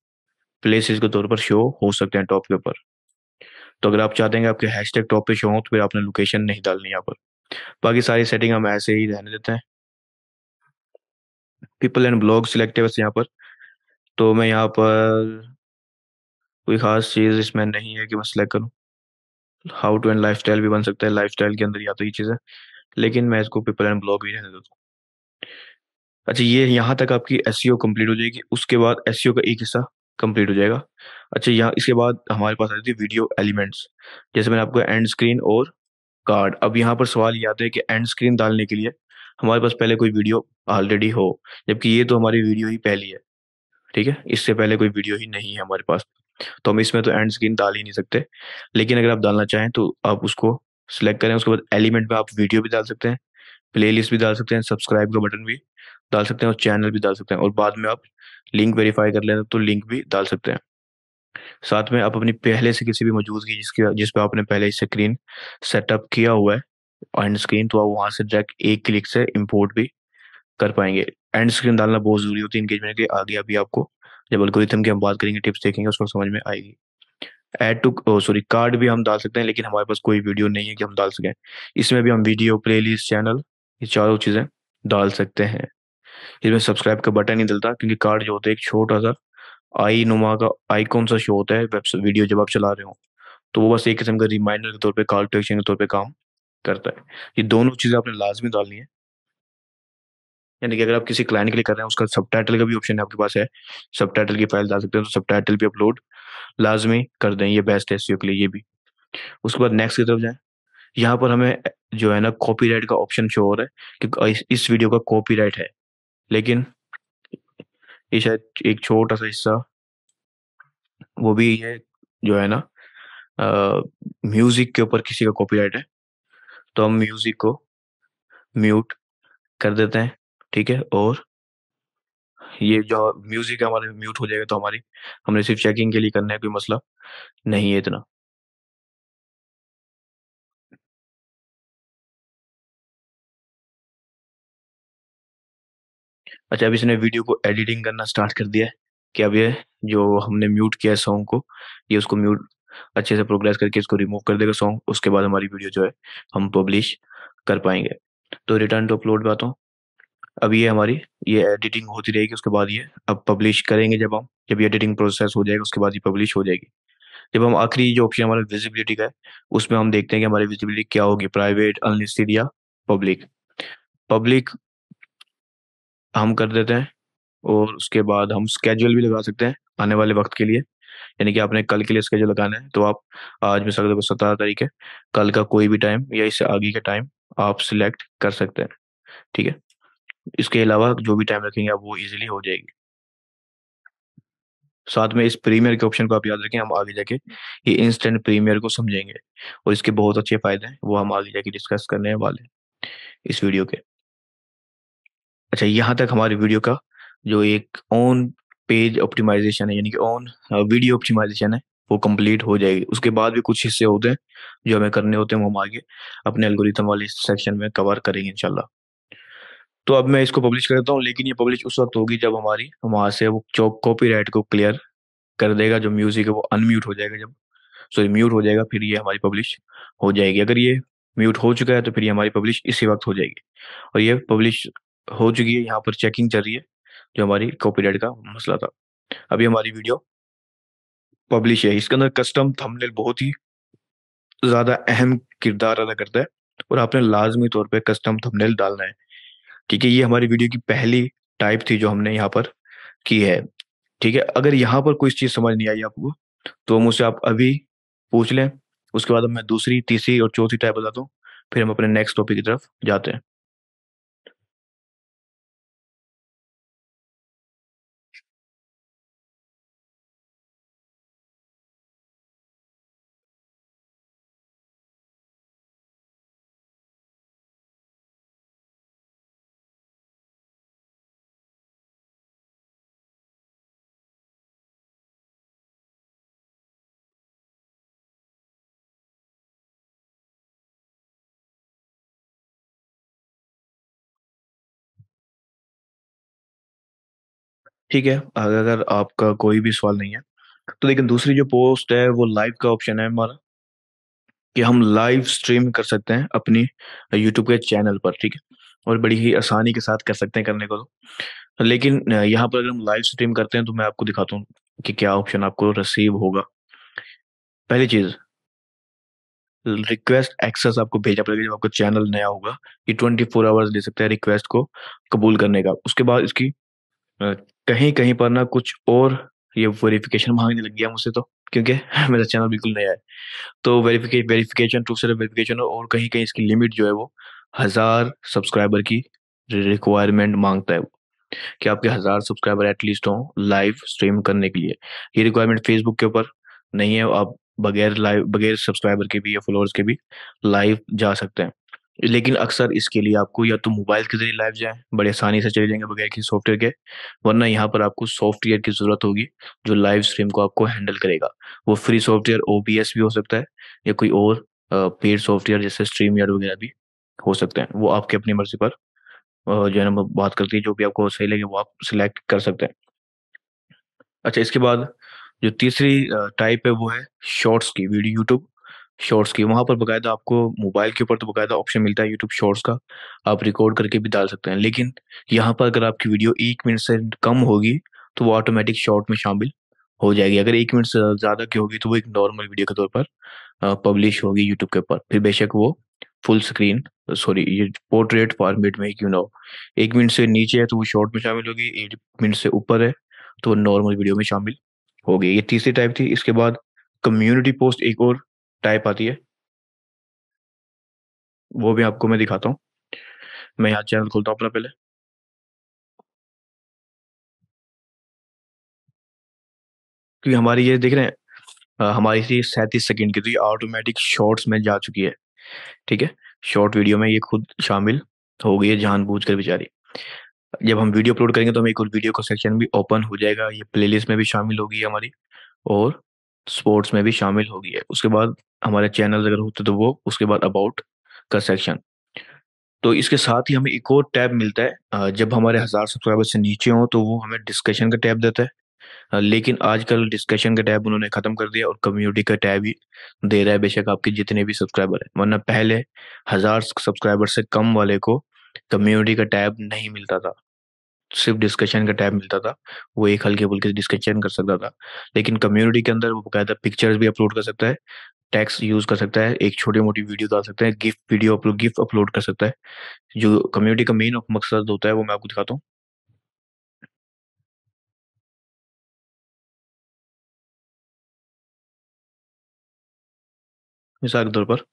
प्लेसेस के तौर पर शो हो सकते हैं टॉप के ऊपर तो अगर आप चाहते हैं आपके हैश टैग टॉप पे शो हो तो फिर आपने लोकेशन नहीं डालनी यहाँ पर बाकी सारी सेटिंग हम ऐसे ही रहने देते हैं पीपल एंड ब्लॉग सिलेक्ट है बस यहाँ पर तो मैं यहाँ पर कोई ख़ास चीज़ इसमें नहीं है कि मैं सिलेक्ट करूँ how to and lifestyle भी बन सकता है लाइफ स्टाइल के अंदर ही आती है चीज़ें लेकिन मैं इसको पेपर एंड ब्लॉग भी रहने देता हूँ अच्छा ये यहाँ तक आपकी एस सी ओ कम्प्लीट हो जाएगी उसके बाद एस सी ओ का एक हिस्सा कम्प्लीट हो जाएगा अच्छा यहाँ इसके बाद हमारे पास आ जाती है वीडियो एलिमेंट्स जैसे मैंने आपको एंड स्क्रीन और कार्ड अब यहाँ पर सवाल ये आता है कि एंड स्क्रीन डालने के लिए हमारे पास पहले कोई वीडियो ऑलरेडी हो जबकि ये तो हमारी वीडियो ही पहली है ठीक है इससे पहले कोई वीडियो ही नहीं है हमारे पास तो हम इसमें तो एंड स्क्रीन डाल ही नहीं सकते लेकिन अगर आप डालना चाहें तो आप उसको सिलेक्ट करें उसके बाद एलिमेंट में आप वीडियो भी डाल सकते हैं प्ले भी डाल सकते हैं सब्सक्राइब का बटन भी डाल सकते हैं और चैनल भी डाल सकते हैं और बाद में आप लिंक वेरीफाई कर लेना तो लिंक भी डाल सकते हैं साथ में आप अपनी पहले से किसी भी मौजूदगी जिसके जिस पर आपने पहले स्क्रीन सेटअप किया हुआ है एंड स्क्रीन तो आप वहां से डायरेक्ट एक क्लिक से इंपोर्ट भी कर पाएंगे एंड स्क्रीन डालना बहुत जरूरी होती है इंगेजमेंट के आगे अभी आपको जब अलगोरिथम की हम बात करेंगे टिप्स देखेंगे उसको समझ में आएगी एड टू सॉरी कार्ड भी हम डाल सकते हैं लेकिन हमारे पास कोई वीडियो नहीं है कि हम डाल सकें इसमें भी हम वीडियो प्ले लिस्ट चैनल ये चारों चीज़ें डाल सकते हैं इसमें सब्सक्राइब का बटन नहीं डलता क्योंकि कार्ड जो होता है एक छोटा सा आई नुमा का आईकॉन सा शो होता है वीडियो जब आप चला रहे हो तो वो बस एक किस्म का रिमाइंडर के तौर पर कॉल टू एक्शन के तौर पर काम करता है ये दोनों चीज़ें आपने लाजमी डालनी है यानी कि अगर आप किसी क्लाइंट के लिए कर रहे हैं उसका सब का भी ऑप्शन आपके पास है सब की फाइल डाल सकते हैं तो सब भी अपलोड लाजमी कर दें ये बेस्ट है के लिए ये भी उसके बाद नेक्स्ट की तरफ जाए यहाँ पर हमें जो है ना राइट का ऑप्शन शो हो रहा है कि इस वीडियो का राइट है लेकिन ये शायद एक छोटा सा हिस्सा वो भी है जो है ना म्यूजिक के ऊपर किसी का राइट है तो हम म्यूजिक को म्यूट कर देते हैं ठीक है और ये जो म्यूजिक हमारे म्यूट हो जाएगा तो हमारी हमने सिर्फ चेकिंग के लिए करना है कोई मसला नहीं है इतना अच्छा अब इसने वीडियो को एडिटिंग करना स्टार्ट कर दिया है कि अब ये जो हमने म्यूट किया है सॉन्ग को ये उसको म्यूट अच्छे से प्रोग्रेस करके इसको रिमूव कर देगा सॉन्ग उसके बाद हमारी वीडियो जो है हम पब्लिश कर पाएंगे तो रिटर्न टू अपलोड बात हूँ अब ये हमारी ये एडिटिंग होती रहेगी उसके बाद ये अब पब्लिश करेंगे जब हम जब ये एडिटिंग प्रोसेस हो जाएगा उसके बाद ये पब्लिश हो जाएगी जब हम आखिरी जो ऑप्शन हमारा विजिबिलिटी का है उसमें हम देखते हैं कि हमारी विजिबिलिटी क्या होगी प्राइवेट अनलिस्टेड या पब्लिक पब्लिक हम कर देते हैं और उसके बाद हम स्केड्यूल भी लगा सकते हैं आने वाले वक्त के लिए यानी कि आपने कल के लिए स्केड्यूल लगाना है तो आप आज सकते हो सत्रह तारीख है कल का कोई भी टाइम या इससे आगे का टाइम आप सिलेक्ट कर सकते हैं ठीक है इसके अलावा जो भी टाइम रखेंगे आप वो इजीली हो जाएगी साथ में इस प्रीमियर के ऑप्शन को आप याद रखें हम आगे जाके ये इंस्टेंट प्रीमियर को समझेंगे और इसके बहुत अच्छे फायदे हैं वो हम आगे जाके डिस्कस करने वाले इस वीडियो के अच्छा यहाँ तक हमारी वीडियो का जो एक ऑन पेज ऑप्टिमाइजेशन है यानी कि ऑन वीडियो ऑप्टिमाइजेशन है वो कंप्लीट हो जाएगी उसके बाद भी कुछ हिस्से होते हैं जो हमें करने होते हैं वो हम आगे अपने एल्गोरिथम वाले सेक्शन में कवर करेंगे इंशाल्लाह तो अब मैं इसको पब्लिश करता हूँ लेकिन ये पब्लिश उस वक्त होगी जब हमारी वहां से वो चौक कॉपी को क्लियर कर देगा जो म्यूजिक है वो अनम्यूट हो जाएगा जब सॉरी म्यूट हो जाएगा फिर ये हमारी पब्लिश हो जाएगी अगर ये म्यूट हो चुका है तो फिर ये हमारी पब्लिश इसी वक्त हो जाएगी और ये पब्लिश हो चुकी है यहाँ पर चेकिंग चल रही है जो हमारी कॉपीराइट का मसला था अभी हमारी वीडियो पब्लिश है इसके अंदर कस्टम थंबनेल बहुत ही ज़्यादा अहम किरदार अदा करता है और आपने लाजमी तौर पे कस्टम थंबनेल डालना है ठीक है ये हमारी वीडियो की पहली टाइप थी जो हमने यहाँ पर की है ठीक है अगर यहाँ पर कोई चीज़ समझ नहीं आई आपको तो मुझसे आप अभी पूछ लें उसके बाद मैं दूसरी तीसरी और चौथी टाइप बताता हूँ फिर हम अपने नेक्स्ट टॉपिक की तरफ जाते हैं ठीक है अगर आपका कोई भी सवाल नहीं है तो लेकिन दूसरी जो पोस्ट है वो लाइव का ऑप्शन है हमारा कि हम लाइव स्ट्रीम कर सकते हैं अपनी यूट्यूब के चैनल पर ठीक है और बड़ी ही आसानी के साथ कर सकते हैं करने को तो लेकिन यहाँ पर अगर हम लाइव स्ट्रीम करते हैं तो मैं आपको दिखाता हूँ कि क्या ऑप्शन आपको रिसीव होगा पहली चीज़ रिक्वेस्ट एक्सेस आपको भेजना पड़ेगा जब आपका चैनल नया होगा ये ट्वेंटी फोर आवर्स ले सकते हैं रिक्वेस्ट को कबूल करने का उसके बाद इसकी कहीं कहीं पर ना कुछ और ये वेरिफिकेशन मांगने लग गया मुझसे तो क्योंकि (laughs) मेरा चैनल बिल्कुल नया है तो वेरिफिकेशन वेरिफिकेशन टू से वेरिफिकेशन और कहीं कहीं इसकी लिमिट जो है वो हज़ार सब्सक्राइबर की रिक्वायरमेंट मांगता है वो कि आपके हज़ार सब्सक्राइबर एटलीस्ट हों लाइव स्ट्रीम करने के लिए ये रिक्वायरमेंट फेसबुक के ऊपर नहीं है आप बगैर लाइव बगैर सब्सक्राइबर के भी या फॉलोअर्स के भी लाइव जा सकते हैं लेकिन अक्सर इसके लिए आपको या तो मोबाइल के जरिए लाइव जाए बड़े आसानी से चले जाएंगे बगैर किसी सॉफ्टवेयर के वरना यहाँ पर आपको सॉफ्टवेयर की ज़रूरत होगी जो लाइव स्ट्रीम को आपको हैंडल करेगा वो फ्री सॉफ्टवेयर ओ भी हो सकता है या कोई और पेड सॉफ्टवेयर जैसे स्ट्रीम यार्ड वगैरह भी हो सकते हैं वो आपके अपनी मर्जी पर जो है ना बात करती है जो भी आपको सही लगे वो आप सिलेक्ट कर सकते हैं अच्छा इसके बाद जो तीसरी टाइप है वो है शॉर्ट्स की वीडियो यूट्यूब शॉर्ट्स की वहां पर बाकायदा आपको मोबाइल के ऊपर तो बकायदा ऑप्शन मिलता है यूट्यूब शॉर्ट्स का आप रिकॉर्ड करके भी डाल सकते हैं लेकिन यहाँ पर अगर आपकी वीडियो एक मिनट से कम होगी तो वो ऑटोमेटिक शॉर्ट में शामिल हो जाएगी अगर एक मिनट से ज़्यादा की होगी तो वो एक नॉर्मल वीडियो के तौर पर पब्लिश होगी यूट्यूब के ऊपर फिर बेशक वो फुल स्क्रीन सॉरी ये पोर्ट्रेट फॉर्मेट में क्यों ना हो एक मिनट से नीचे है तो वो शॉर्ट में शामिल होगी एक मिनट से ऊपर है तो वो नॉर्मल वीडियो में शामिल होगी ये तीसरी टाइप थी इसके बाद कम्युनिटी पोस्ट एक और टाइप आती है वो भी आपको मैं दिखाता हूँ मैं यहाँ चैनल खोलता हूँ अपना पहले क्योंकि हमारी ये देख रहे हैं हमारी थी सैंतीस सेकेंड की तो ये ऑटोमेटिक शॉर्ट्स में जा चुकी है ठीक है शॉर्ट वीडियो में ये खुद शामिल हो गई है जानबूझ कर बेचारी जब हम वीडियो अपलोड करेंगे तो हमें एक और वीडियो का सेक्शन भी ओपन हो जाएगा ये प्लेलिस्ट में भी शामिल होगी हमारी और स्पोर्ट्स में भी शामिल हो गई है उसके बाद हमारे चैनल अगर होते तो वो उसके बाद अबाउट का सेक्शन तो इसके साथ ही हमें एक और टैब मिलता है जब हमारे हज़ार सब्सक्राइबर से नीचे हों तो वो हमें डिस्कशन का टैब देता है लेकिन आजकल डिस्कशन का टैब उन्होंने ख़त्म कर दिया और कम्युनिटी का टैब ही दे रहा है बेशक आपके जितने भी सब्सक्राइबर हैं वरना पहले हज़ार सब्सक्राइबर से कम वाले को कम्युनिटी का टैब नहीं मिलता था सिर्फ डिस्कशन का टाइम मिलता था वो एक हल्के फुल्के डिस्कशन कर सकता था लेकिन कम्युनिटी के अंदर वो बकायदा पिक्चर्स भी अपलोड कर सकता है टैक्स यूज कर सकता है एक छोटी मोटी वीडियो डाल सकता है gift video upload gift upload कर सकता है जो कम्युनिटी का मेन मकसद होता है वो मैं आपको दिखाता हूँ मिसाल के तौर पर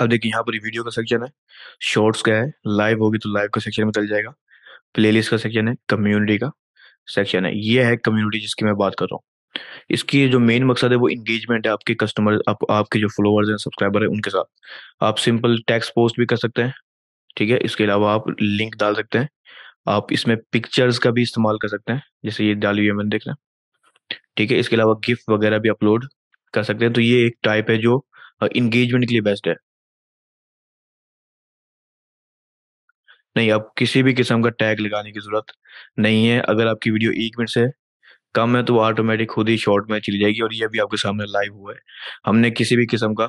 अब देखिए यहाँ पर वीडियो का सेक्शन है शॉर्ट्स का है लाइव होगी तो लाइव का सेक्शन में चल जाएगा प्लेलिस्ट का सेक्शन है कम्युनिटी का सेक्शन है ये है कम्युनिटी जिसकी मैं बात कर रहा हूँ इसकी जो मेन मकसद है वो इंगेजमेंट है आपके कस्टमर आप, आपके जो फॉलोअर्स हैं सब्सक्राइबर हैं उनके साथ आप सिंपल टेक्स पोस्ट भी कर सकते हैं ठीक है इसके अलावा आप लिंक डाल सकते हैं आप इसमें पिक्चर्स का भी इस्तेमाल कर सकते हैं जैसे ये डाली हुई है मैंने देख रहे ठीक है इसके अलावा गिफ्ट वगैरह भी अपलोड कर सकते हैं तो ये एक टाइप है जो इंगेजमेंट के लिए बेस्ट है नहीं आप किसी भी किस्म का टैग लगाने की जरूरत नहीं है अगर आपकी वीडियो एक मिनट से कम है तो ऑटोमेटिक खुद ही शॉर्ट में चली जाएगी और ये भी आपके सामने लाइव हुआ है हमने किसी भी किस्म का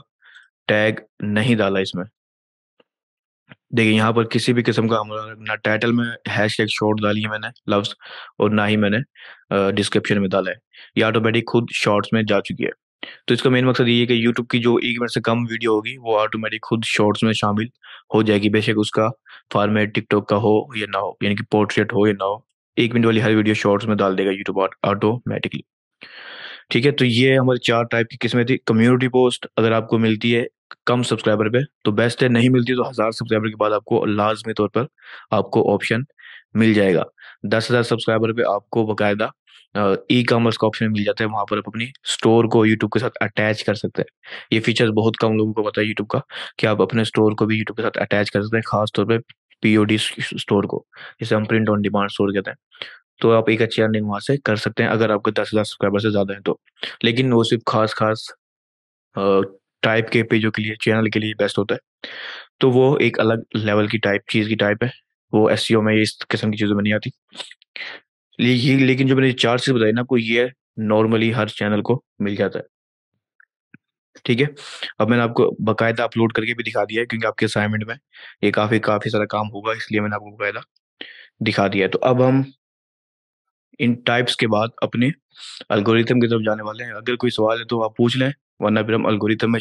टैग नहीं डाला इसमें देखिए यहाँ पर किसी भी किस्म का हमारा ना टाइटल में हैश टैग शॉर्ट डाली है मैंने लव्स और ना ही मैंने डिस्क्रिप्शन में डाला है ये ऑटोमेटिक खुद शॉर्ट्स में जा चुकी है तो इसका मेन मकसद ये है कि यूट्यूब की जो एक मिनट से कम वीडियो होगी वो ऑटोमेटिक खुद शॉर्ट्स में शामिल हो जाएगी बेशक उसका फॉर्मेट टिकटॉक का हो या ना हो यानी कि पोर्ट्रेट हो या ना हो एक मिनट वाली हर वीडियो शॉर्ट्स में डाल देगा यूट्यूब ऑटोमेटिकली ठीक है तो ये हमारे चार टाइप की किस्में थी कम्युनिटी पोस्ट अगर आपको मिलती है कम सब्सक्राइबर पे तो बेस्ट है नहीं मिलती तो हज़ार सब्सक्राइबर के बाद आपको लाजमी तौर पर आपको ऑप्शन मिल जाएगा दस हज़ार सब्सक्राइबर पे आपको बकायदा ई कॉमर्स का ऑप्शन मिल जाता है वहाँ पर आप अपनी स्टोर को यूट्यूब के साथ अटैच कर सकते हैं ये फीचर्स बहुत कम लोगों को पता है यूट्यूब का कि आप अपने स्टोर को भी यूट्यूब के साथ अटैच कर सकते हैं खास तौर पे पीओडी स्टोर को जिसे हम प्रिंट ऑन डिमांड स्टोर कहते हैं तो आप एक अच्छी अर्निंग वहां से कर सकते हैं अगर आपके दस हज़ार सब्सक्राइबर से ज़्यादा है तो लेकिन वो सिर्फ खास खास टाइप के पेजों के लिए चैनल के लिए बेस्ट होता है तो वो एक अलग लेवल की टाइप चीज़ की टाइप है वो एस e में इस किस्म की चीज़ों में नहीं आती लेकिन जो मैंने चार चीज बताई ना कोई ये नॉर्मली हर चैनल को मिल जाता है ठीक है अब मैंने आपको बकायदा अपलोड करके भी दिखा दिया है क्योंकि आपके असाइनमेंट में ये काफी काफी सारा काम होगा इसलिए मैंने आपको बकायदा दिखा दिया है तो अब हम इन टाइप्स के बाद अपने अल्गोरिथम की तरफ जाने वाले हैं अगर कोई सवाल है तो आप पूछ लें वरना फिर हम अल्गोरिथम में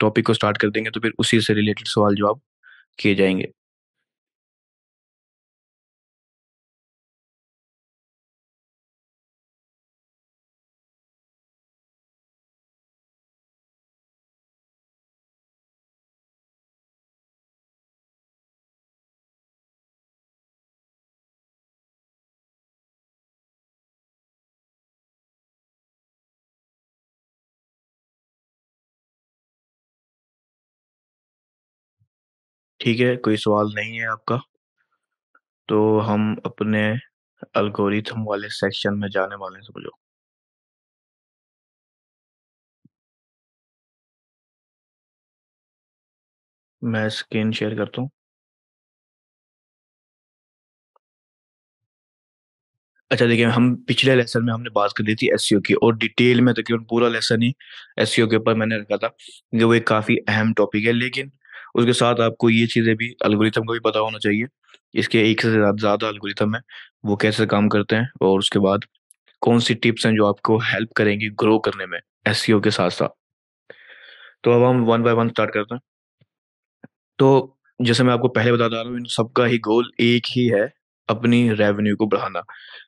टॉपिक को स्टार्ट कर देंगे तो फिर उसी से रिलेटेड सवाल जवाब किए जाएंगे ठीक है कोई सवाल नहीं है आपका तो हम अपने अल्गोरिथम वाले सेक्शन में जाने वाले हैं समझो मैं स्क्रीन शेयर करता हूँ अच्छा देखिए हम पिछले लेसन में हमने बात कर दी थी एस e की और डिटेल में तकरीबन तो पूरा लेसन ही एस e के ऊपर मैंने रखा था कि वो एक काफ़ी अहम टॉपिक है लेकिन उसके साथ आपको ये चीज़ें भी अलगोरिथम का भी पता होना चाहिए इसके एक से ज़्यादा अलगोरिथम है वो कैसे काम करते हैं और उसके बाद कौन सी टिप्स हैं जो आपको हेल्प करेंगी ग्रो करने में एस e के साथ साथ तो अब हम वन बाय वन स्टार्ट करते हैं तो जैसे मैं आपको पहले बताता रहा हूँ इन सबका ही गोल एक ही है अपनी रेवेन्यू को बढ़ाना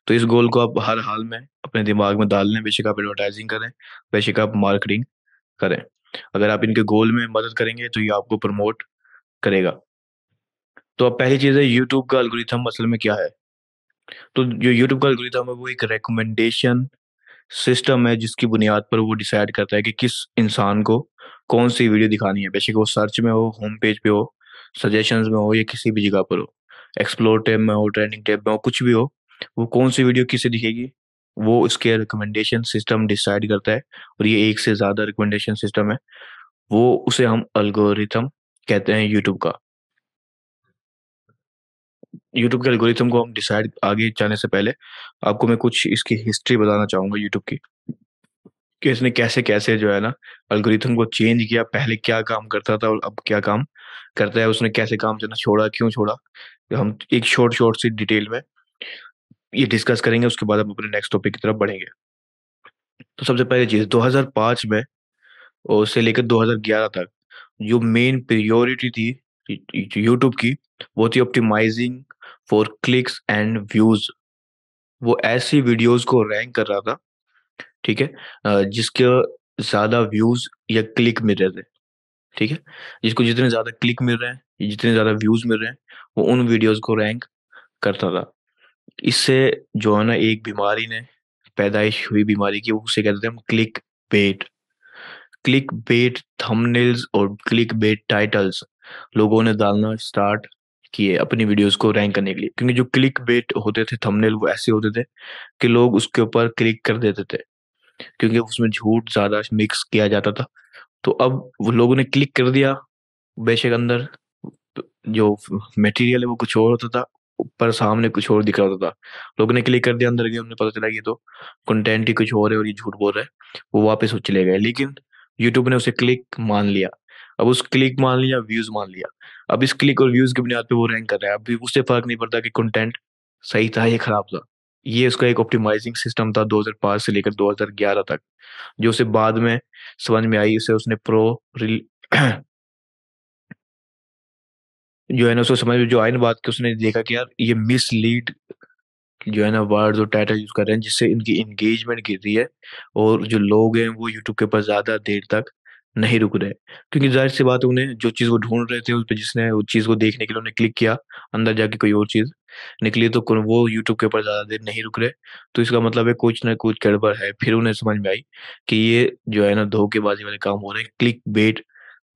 तो इस गोल को आप हर हाल में अपने दिमाग में डाल लें बेशक आप एडवर्टाइजिंग करें बेशक आप मार्केटिंग करें अगर आप इनके गोल में मदद करेंगे तो ये आपको प्रमोट करेगा तो अब पहली चीज़ है यूट्यूब का अल्गोरिथम असल में क्या है तो जो यूट्यूब का अल्गोरिथम है वो एक रिकमेंडेशन सिस्टम है जिसकी बुनियाद पर वो डिसाइड करता है कि किस इंसान को कौन सी वीडियो दिखानी है बेशक वो सर्च में हो होम पेज पे हो सजेशन में हो या किसी भी जगह पर हो एक्सप्लोर टैब में हो ट्रेंडिंग टैब में हो कुछ भी हो वो कौन सी वीडियो किसे दिखेगी वो उसके रिकमेंडेशन सिस्टम डिसाइड करता है और ये एक से ज़्यादा रिकमेंडेशन सिस्टम है वो उसे हम अल्गोरिथम कहते हैं यूट्यूब का यूट्यूब के अलगोरिथम को हम डिसाइड आगे जाने से पहले आपको मैं कुछ इसकी हिस्ट्री बताना चाहूंगा यूट्यूब की कि इसने कैसे कैसे जो है ना अलगोरिथम को चेंज किया पहले क्या काम करता था और अब क्या काम करता है उसने कैसे काम करना छोड़ा क्यों छोड़ा हम एक शॉर्ट शॉर्ट सी डिटेल में ये डिस्कस करेंगे उसके बाद हम अपने नेक्स्ट टॉपिक की तरफ बढ़ेंगे तो सबसे पहले चीज 2005 में और से लेकर 2011 तक जो मेन प्रियोरिटी थी यूट्यूब की वो थी optimizing for clicks and views वो ऐसी वीडियोस को रैंक कर रहा था ठीक है जिसके ज्यादा व्यूज या क्लिक मिल रहे थे ठीक है जिसको जितने ज्यादा क्लिक मिल रहे हैं जितने ज्यादा व्यूज मिल रहे हैं वो उन वीडियोस को रैंक करता था इससे जो है ना एक बीमारी ने पैदाइश हुई बीमारी की उसे कहते हैं हम click bait click bait thumbnails और क्लिक बेट टाइटल्स लोगों ने डालना स्टार्ट किए अपनी वीडियोस को रैंक करने के लिए क्योंकि जो क्लिक बेट होते थे थंबनेल वो ऐसे होते थे कि लोग उसके ऊपर क्लिक कर देते थे क्योंकि उसमें झूठ ज़्यादा मिक्स किया जाता था तो अब वो लोगों ने क्लिक कर दिया बेशक अंदर तो जो मटेरियल है वो कुछ और होता था पर सामने कुछ और दिख रहा होता था लोगों ने क्लिक कर दिया अंदर गए हमने पता चला कि तो कंटेंट ही कुछ और है और ये झूठ बोल रहा है वो वापस चले गए लेकिन यूट्यूब ने उसे क्लिक मान लिया अब उस क्लिक मान लिया व्यूज मान लिया अब इस क्लिक और व्यूज की बुनियाद पर वो रैंक कर रहा है अभी उससे फर्क नहीं पड़ता कि कंटेंट सही था या खराब था ये उसका एक ऑप्टिमाइजिंग सिस्टम था 2005 से लेकर 2011 तक जो उसे बाद में समझ में आई उसे उसने प्रो (clears throat) जो है ना उसको समझ में जो ना बात की उसने देखा कि यार ये मिसलीड जो है ना वर्ड और टाइटल यूज कर रहे हैं जिससे इनकी इंगेजमेंट गिर रही है और जो लोग हैं वो यूट्यूब के पास ज्यादा देर तक नहीं रुक रहे क्योंकि जाहिर सी बात उन्हें जो चीज़ वो ढूंढ रहे थे उस पर जिसने उस चीज़ को देखने के लिए उन्हें क्लिक किया अंदर जाके कोई और चीज़ निकली तो वो यूट्यूब के ऊपर ज़्यादा देर नहीं रुक रहे तो इसका मतलब है कुछ ना कुछ गड़बड़ है फिर उन्हें समझ में आई कि ये जो है ना धोखेबाजी वाले काम हो रहे हैं क्लिक बेट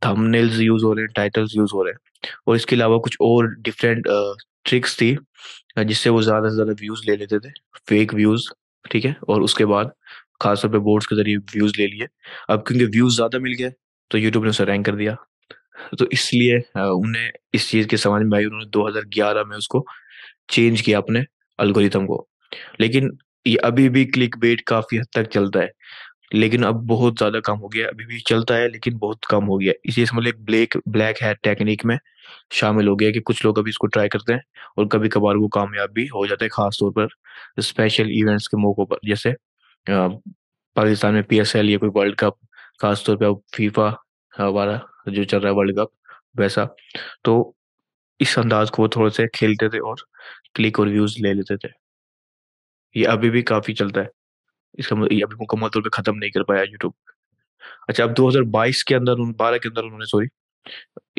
थंबनेल्स यूज हो रहे हैं टाइटल्स यूज हो रहे हैं और इसके अलावा कुछ और डिफरेंट ट्रिक्स थी जिससे वो ज़्यादा से ज़्यादा व्यूज़ ले लेते थे फेक व्यूज़ ठीक है और उसके बाद खासतौर पे बोर्ड्स के जरिए व्यूज़ ले लिए अब क्योंकि व्यूज़ ज़्यादा मिल गए तो यूट्यूब ने उसे रैंक कर दिया तो इसलिए उन्हें इस चीज़ के समझ में आई उन्होंने 2011 में उसको चेंज किया अपने अलगोरिथम को लेकिन ये अभी भी क्लिक बेट काफ़ी हद तक चलता है लेकिन अब बहुत ज्यादा कम हो गया अभी भी चलता है लेकिन बहुत कम हो गया इसी समझ मतलब लो ब्लैक ब्लैक हैट टेक्निक में शामिल हो गया कि कुछ लोग अभी इसको ट्राई करते हैं और कभी कभार वो कामयाब भी हो जाते हैं खास तौर पर स्पेशल इवेंट्स के मौकों पर जैसे पाकिस्तान में पी या कोई वर्ल्ड कप खासतौर पर अब फीफा हमारा जो चल रहा है वर्ल्ड कप वैसा तो इस अंदाज को थोड़े से खेलते थे और क्लिक और व्यूज ले लेते थे ये अभी भी काफी चलता है इसका मतलब अभी मुकम्मल तौर पे ख़त्म नहीं कर पाया यूट्यूब अच्छा अब 2022 के अंदर बारह के अंदर उन्होंने सॉरी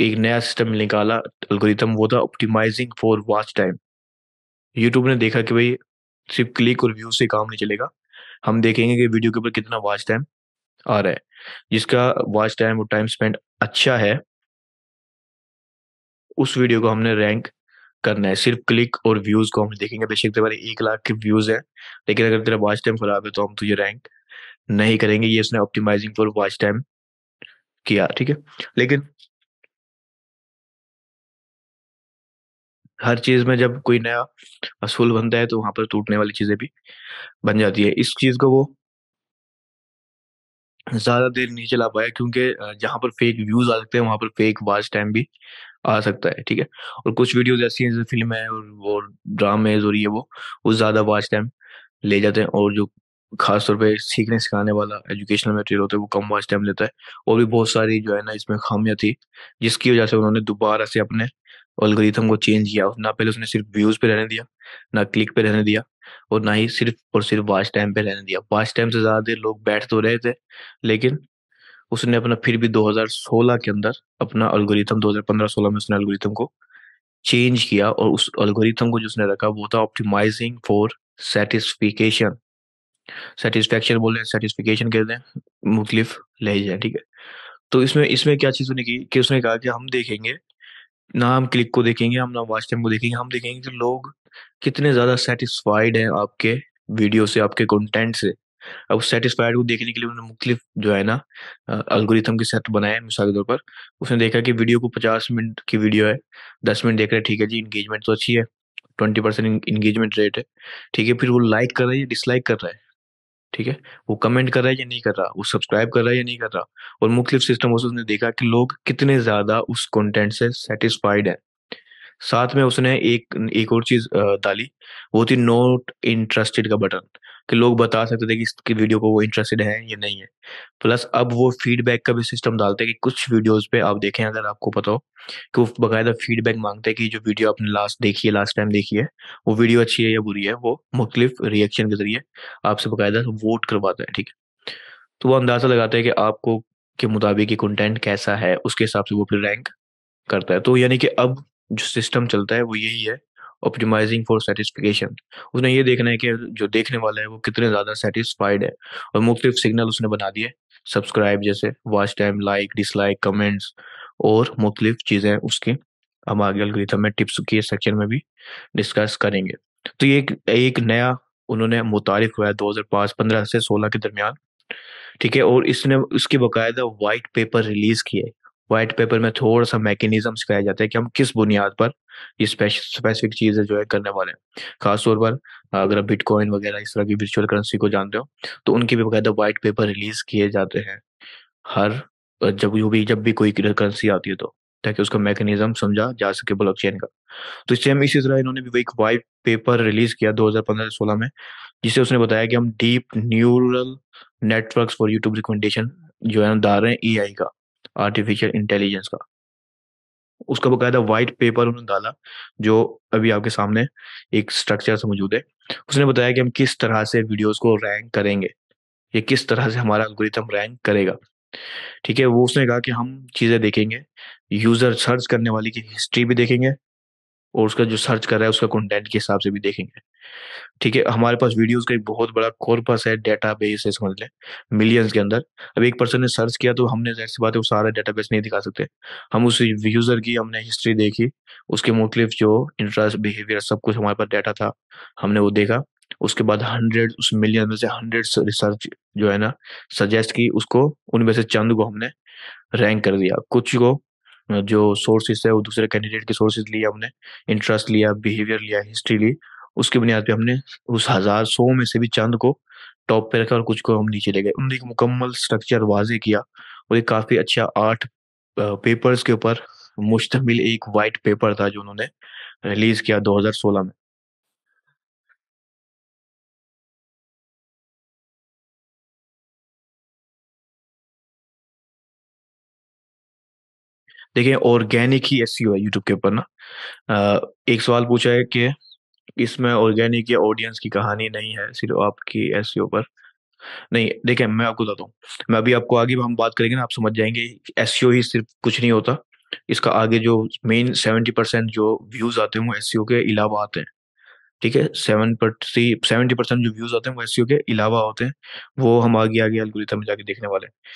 एक नया सिस्टम निकाला अलगोरिथम वो था optimizing for watch time YouTube ने देखा कि भाई सिर्फ क्लिक और व्यू से काम नहीं चलेगा हम देखेंगे कि वीडियो के ऊपर कितना वॉच टाइम आ रहा है जिसका वॉच टाइम और टाइम स्पेंड अच्छा है उस वीडियो को हमने रैंक करना है सिर्फ क्लिक और व्यूज को हम देखेंगे बेशक तेरे एक लाख के व्यूज है लेकिन अगर तेरा वॉच टाइम खराब है तो हम तुझे रैंक नहीं करेंगे ये उसने ऑप्टिमाइजिंग फॉर वॉच टाइम किया ठीक है लेकिन हर चीज में जब कोई नया असूल बनता है तो वहां पर टूटने वाली चीजें भी बन जाती है इस चीज को वो ज्यादा देर नहीं चला पाया क्योंकि जहां पर फेक व्यूज आ सकते हैं वहां पर फेक वॉच टाइम भी आ सकता है ठीक है और कुछ वीडियोज ऐसी हैं जैसे फिल्म है और वो ड्रामे और ये वो वो ज़्यादा वाच टाइम ले जाते हैं और जो खास तौर पे सीखने सिखाने वाला एजुकेशनल मटेरियल होता है वो कम वाच टाइम लेता है और भी बहुत सारी जो है ना इसमें खामियां थी जिसकी वजह से उन्होंने दोबारा से अपने अलग्रिथम को चेंज किया ना पहले उसने सिर्फ व्यूज पे रहने दिया ना क्लिक पे रहने दिया और ना ही सिर्फ और सिर्फ वाच टाइम पे रहने दिया वाच टाइम से ज़्यादा देर लोग बैठ तो रहे थे लेकिन उसने अपना फिर भी 2016 के अंदर अपना अलगोरिथम 2015-16 में उसने अलगोरिथम को चेंज किया और उस अलगोरिथम को जो उसने रखा वो था ऑप्टिमाइजिंग फॉर सेटिस्फिकेशन सेटिस्फेक्शन बोल रहे हैं सेटिस्फिकेशन कहते हैं मुख्तलिफ लहजे हैं ठीक है तो इसमें इसमें क्या चीज़ उसने की कि उसने कहा कि हम देखेंगे ना हम क्लिक को देखेंगे हम ना वॉच टाइम को देखेंगे हम देखेंगे कि लोग कितने ज़्यादा सेटिस्फाइड हैं आपके वीडियो से आपके कंटेंट से अब उस सेटिस्फाइड को देखने के लिए उन्होंने मुख्तलिफ जो है ना अलगोरिथम के साथ बनाए मिसाल के तौर पर उसने देखा कि वीडियो को पचास मिनट की वीडियो है दस मिनट देख रहे हैं ठीक है जी इंगेजमेंट तो अच्छी है ट्वेंटी परसेंट इंगेजमेंट रेट है ठीक है फिर वो लाइक कर रहा है या डिसलाइक कर रहा है ठीक है वो कमेंट कर रहा है या नहीं कर रहा वो सब्सक्राइब कर रहा है या नहीं कर रहा और मुख्तलिफ सिस्टम उसने देखा कि लोग कितने ज़्यादा उस कॉन्टेंट से सेटिस्फाइड हैं साथ में उसने एक एक और चीज़ डाली वो थी नोट इंटरेस्टेड का बटन कि लोग बता सकते थे कि इसकी वीडियो को वो इंटरेस्टेड है या नहीं है प्लस अब वो फीडबैक का भी सिस्टम डालते हैं कि कुछ वीडियोस पे आप देखें अगर आपको पता हो कि वो बाकायदा फीडबैक मांगते हैं कि जो वीडियो आपने लास्ट देखी है लास्ट टाइम देखी है वो वीडियो अच्छी है या बुरी है वो मुख्तलिफ रिएक्शन के जरिए आपसे बाकायदा वोट करवाते हैं ठीक है तो वो अंदाज़ा लगाते हैं कि आपको के मुताबिक कंटेंट कैसा है उसके हिसाब से वो फिर रैंक करता है तो यानी कि अब जो सिस्टम चलता है वो यही है ऑप्टिमाइजिंग फॉर सेटिस्फिकेशन उसने ये देखना है कि जो देखने वाला है वो कितने ज़्यादा सेटिस्फाइड है और मुख्तलिफ सिग्नल उसने बना दिए सब्सक्राइब जैसे watch time like dislike comments और मुख्तलिफ चीज़ें उसके हम आगे अलग्रिथम में टिप्स के सेक्शन में भी डिस्कस करेंगे तो ये एक, एक नया उन्होंने मुतारफ हुआ है दो हज़ार पाँच पंद्रह से सोलह के दरमियान ठीक है और इसने उसकी बाकायदा वाइट पेपर रिलीज किया है व्हाइट पेपर में थोड़ा सा मैकेनिज्म सिखाया जाता है कि हम किस बुनियाद पर ये स्पेसिफिक चीज़ें जो है करने वाले हैं खासतौर पर अगर आप बिटकॉइन वगैरह इस तरह की वर्चुअल करेंसी को जानते हो तो उनके भी बकायदा वाइट पेपर रिलीज किए जाते हैं हर जब जो भी जब भी कोई करेंसी आती है तो ताकि उसका मैकेनिज्म समझा जा सके ब्लॉक चेन का तो हम इसी तरह इन्होंने भी एक वाइट पेपर रिलीज किया 2015-16 में जिसे उसने बताया कि हम deep neural networks for YouTube recommendation जो है डाल रहे हैं ई का आर्टिफिशियल इंटेलिजेंस का उसका बकायदा वाइट पेपर उन्होंने डाला जो अभी आपके सामने एक स्ट्रक्चर से मौजूद है उसने बताया कि हम किस तरह से वीडियोस को रैंक करेंगे ये किस तरह से हमारा अलगोरिथम रैंक करेगा ठीक है वो उसने कहा कि हम चीज़ें देखेंगे यूज़र सर्च करने वाली की हिस्ट्री भी देखेंगे और उसका जो सर्च कर रहा है उसका कंटेंट के हिसाब से भी देखेंगे ठीक है हमारे पास वीडियोस का एक बहुत बड़ा कॉर्पस है डेटा बेस है समझ लें मिलियंस के अंदर अब एक पर्सन ने सर्च किया तो हमने जहर सी बात है वो सारा डेटा बेस नहीं दिखा सकते हम उस यूज़र की हमने हिस्ट्री देखी उसके मुख्तलिफ जो इंटरेस्ट बिहेवियर सब कुछ हमारे पास डेटा था हमने वो देखा उसके बाद हंड्रेड उस मिलियन में से हंड्रेड रिसर्च जो है ना सजेस्ट की उसको उनमें से चंद को हमने रैंक कर दिया कुछ को जो सोर्सेस है वो दूसरे कैंडिडेट के सोर्सेज लिए हमने इंटरेस्ट लिया बिहेवियर लिया हिस्ट्री ली उसके बुनियाद पे हमने उस हजार सौ में से भी चंद को टॉप पे रखा और कुछ को हम नीचे ले गए उन्होंने एक मुकम्मल स्ट्रक्चर वाजे किया और एक काफ़ी अच्छा आठ पेपर्स के ऊपर मुश्तमिल एक वाइट पेपर था जो उन्होंने रिलीज़ किया 2016 में देखिए ऑर्गेनिक ही एस है यूट्यूब के ऊपर ना एक सवाल पूछा है कि इसमें ऑर्गेनिक या ऑडियंस की कहानी नहीं है सिर्फ आपकी एस पर नहीं देखिए मैं आपको बताता हूँ मैं अभी आपको आगे हम बात करेंगे ना आप समझ जाएंगे एस ही सिर्फ कुछ नहीं होता इसका आगे जो मेन सेवेंटी परसेंट जो व्यूज आते हैं वो एस के अलावा आते हैं ठीक है सेवन सेवेंटी परसेंट जो व्यूज आते हैं वो एस के अलावा होते हैं वो हम आगे आगे एल्गोरिथम में जाके देखने वाले हैं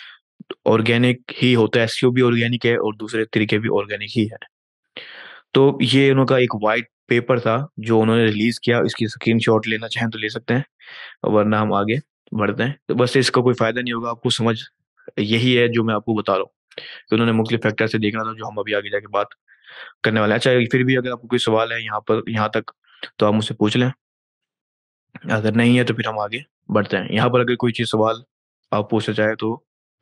ऑर्गेनिक ही होता है एसक्यू भी ऑर्गेनिक है और दूसरे तरीके भी ऑर्गेनिक ही है तो ये उनका एक वाइट पेपर था जो उन्होंने रिलीज किया इसकी स्क्रीन शॉट लेना चाहें तो ले सकते हैं वरना हम आगे बढ़ते हैं तो बस इसका कोई फायदा नहीं होगा आपको समझ यही है जो मैं आपको बता रहा हूँ तो उन्होंने मुख्तु फैक्टर से देखना था जो हम अभी आगे जाके बात करने वाले हैं अच्छा फिर भी अगर आपको कोई सवाल है यहाँ पर यहाँ तक तो आप मुझसे पूछ लें अगर नहीं है तो फिर हम आगे बढ़ते हैं यहाँ पर अगर कोई चीज़ सवाल आप पूछना चाहें तो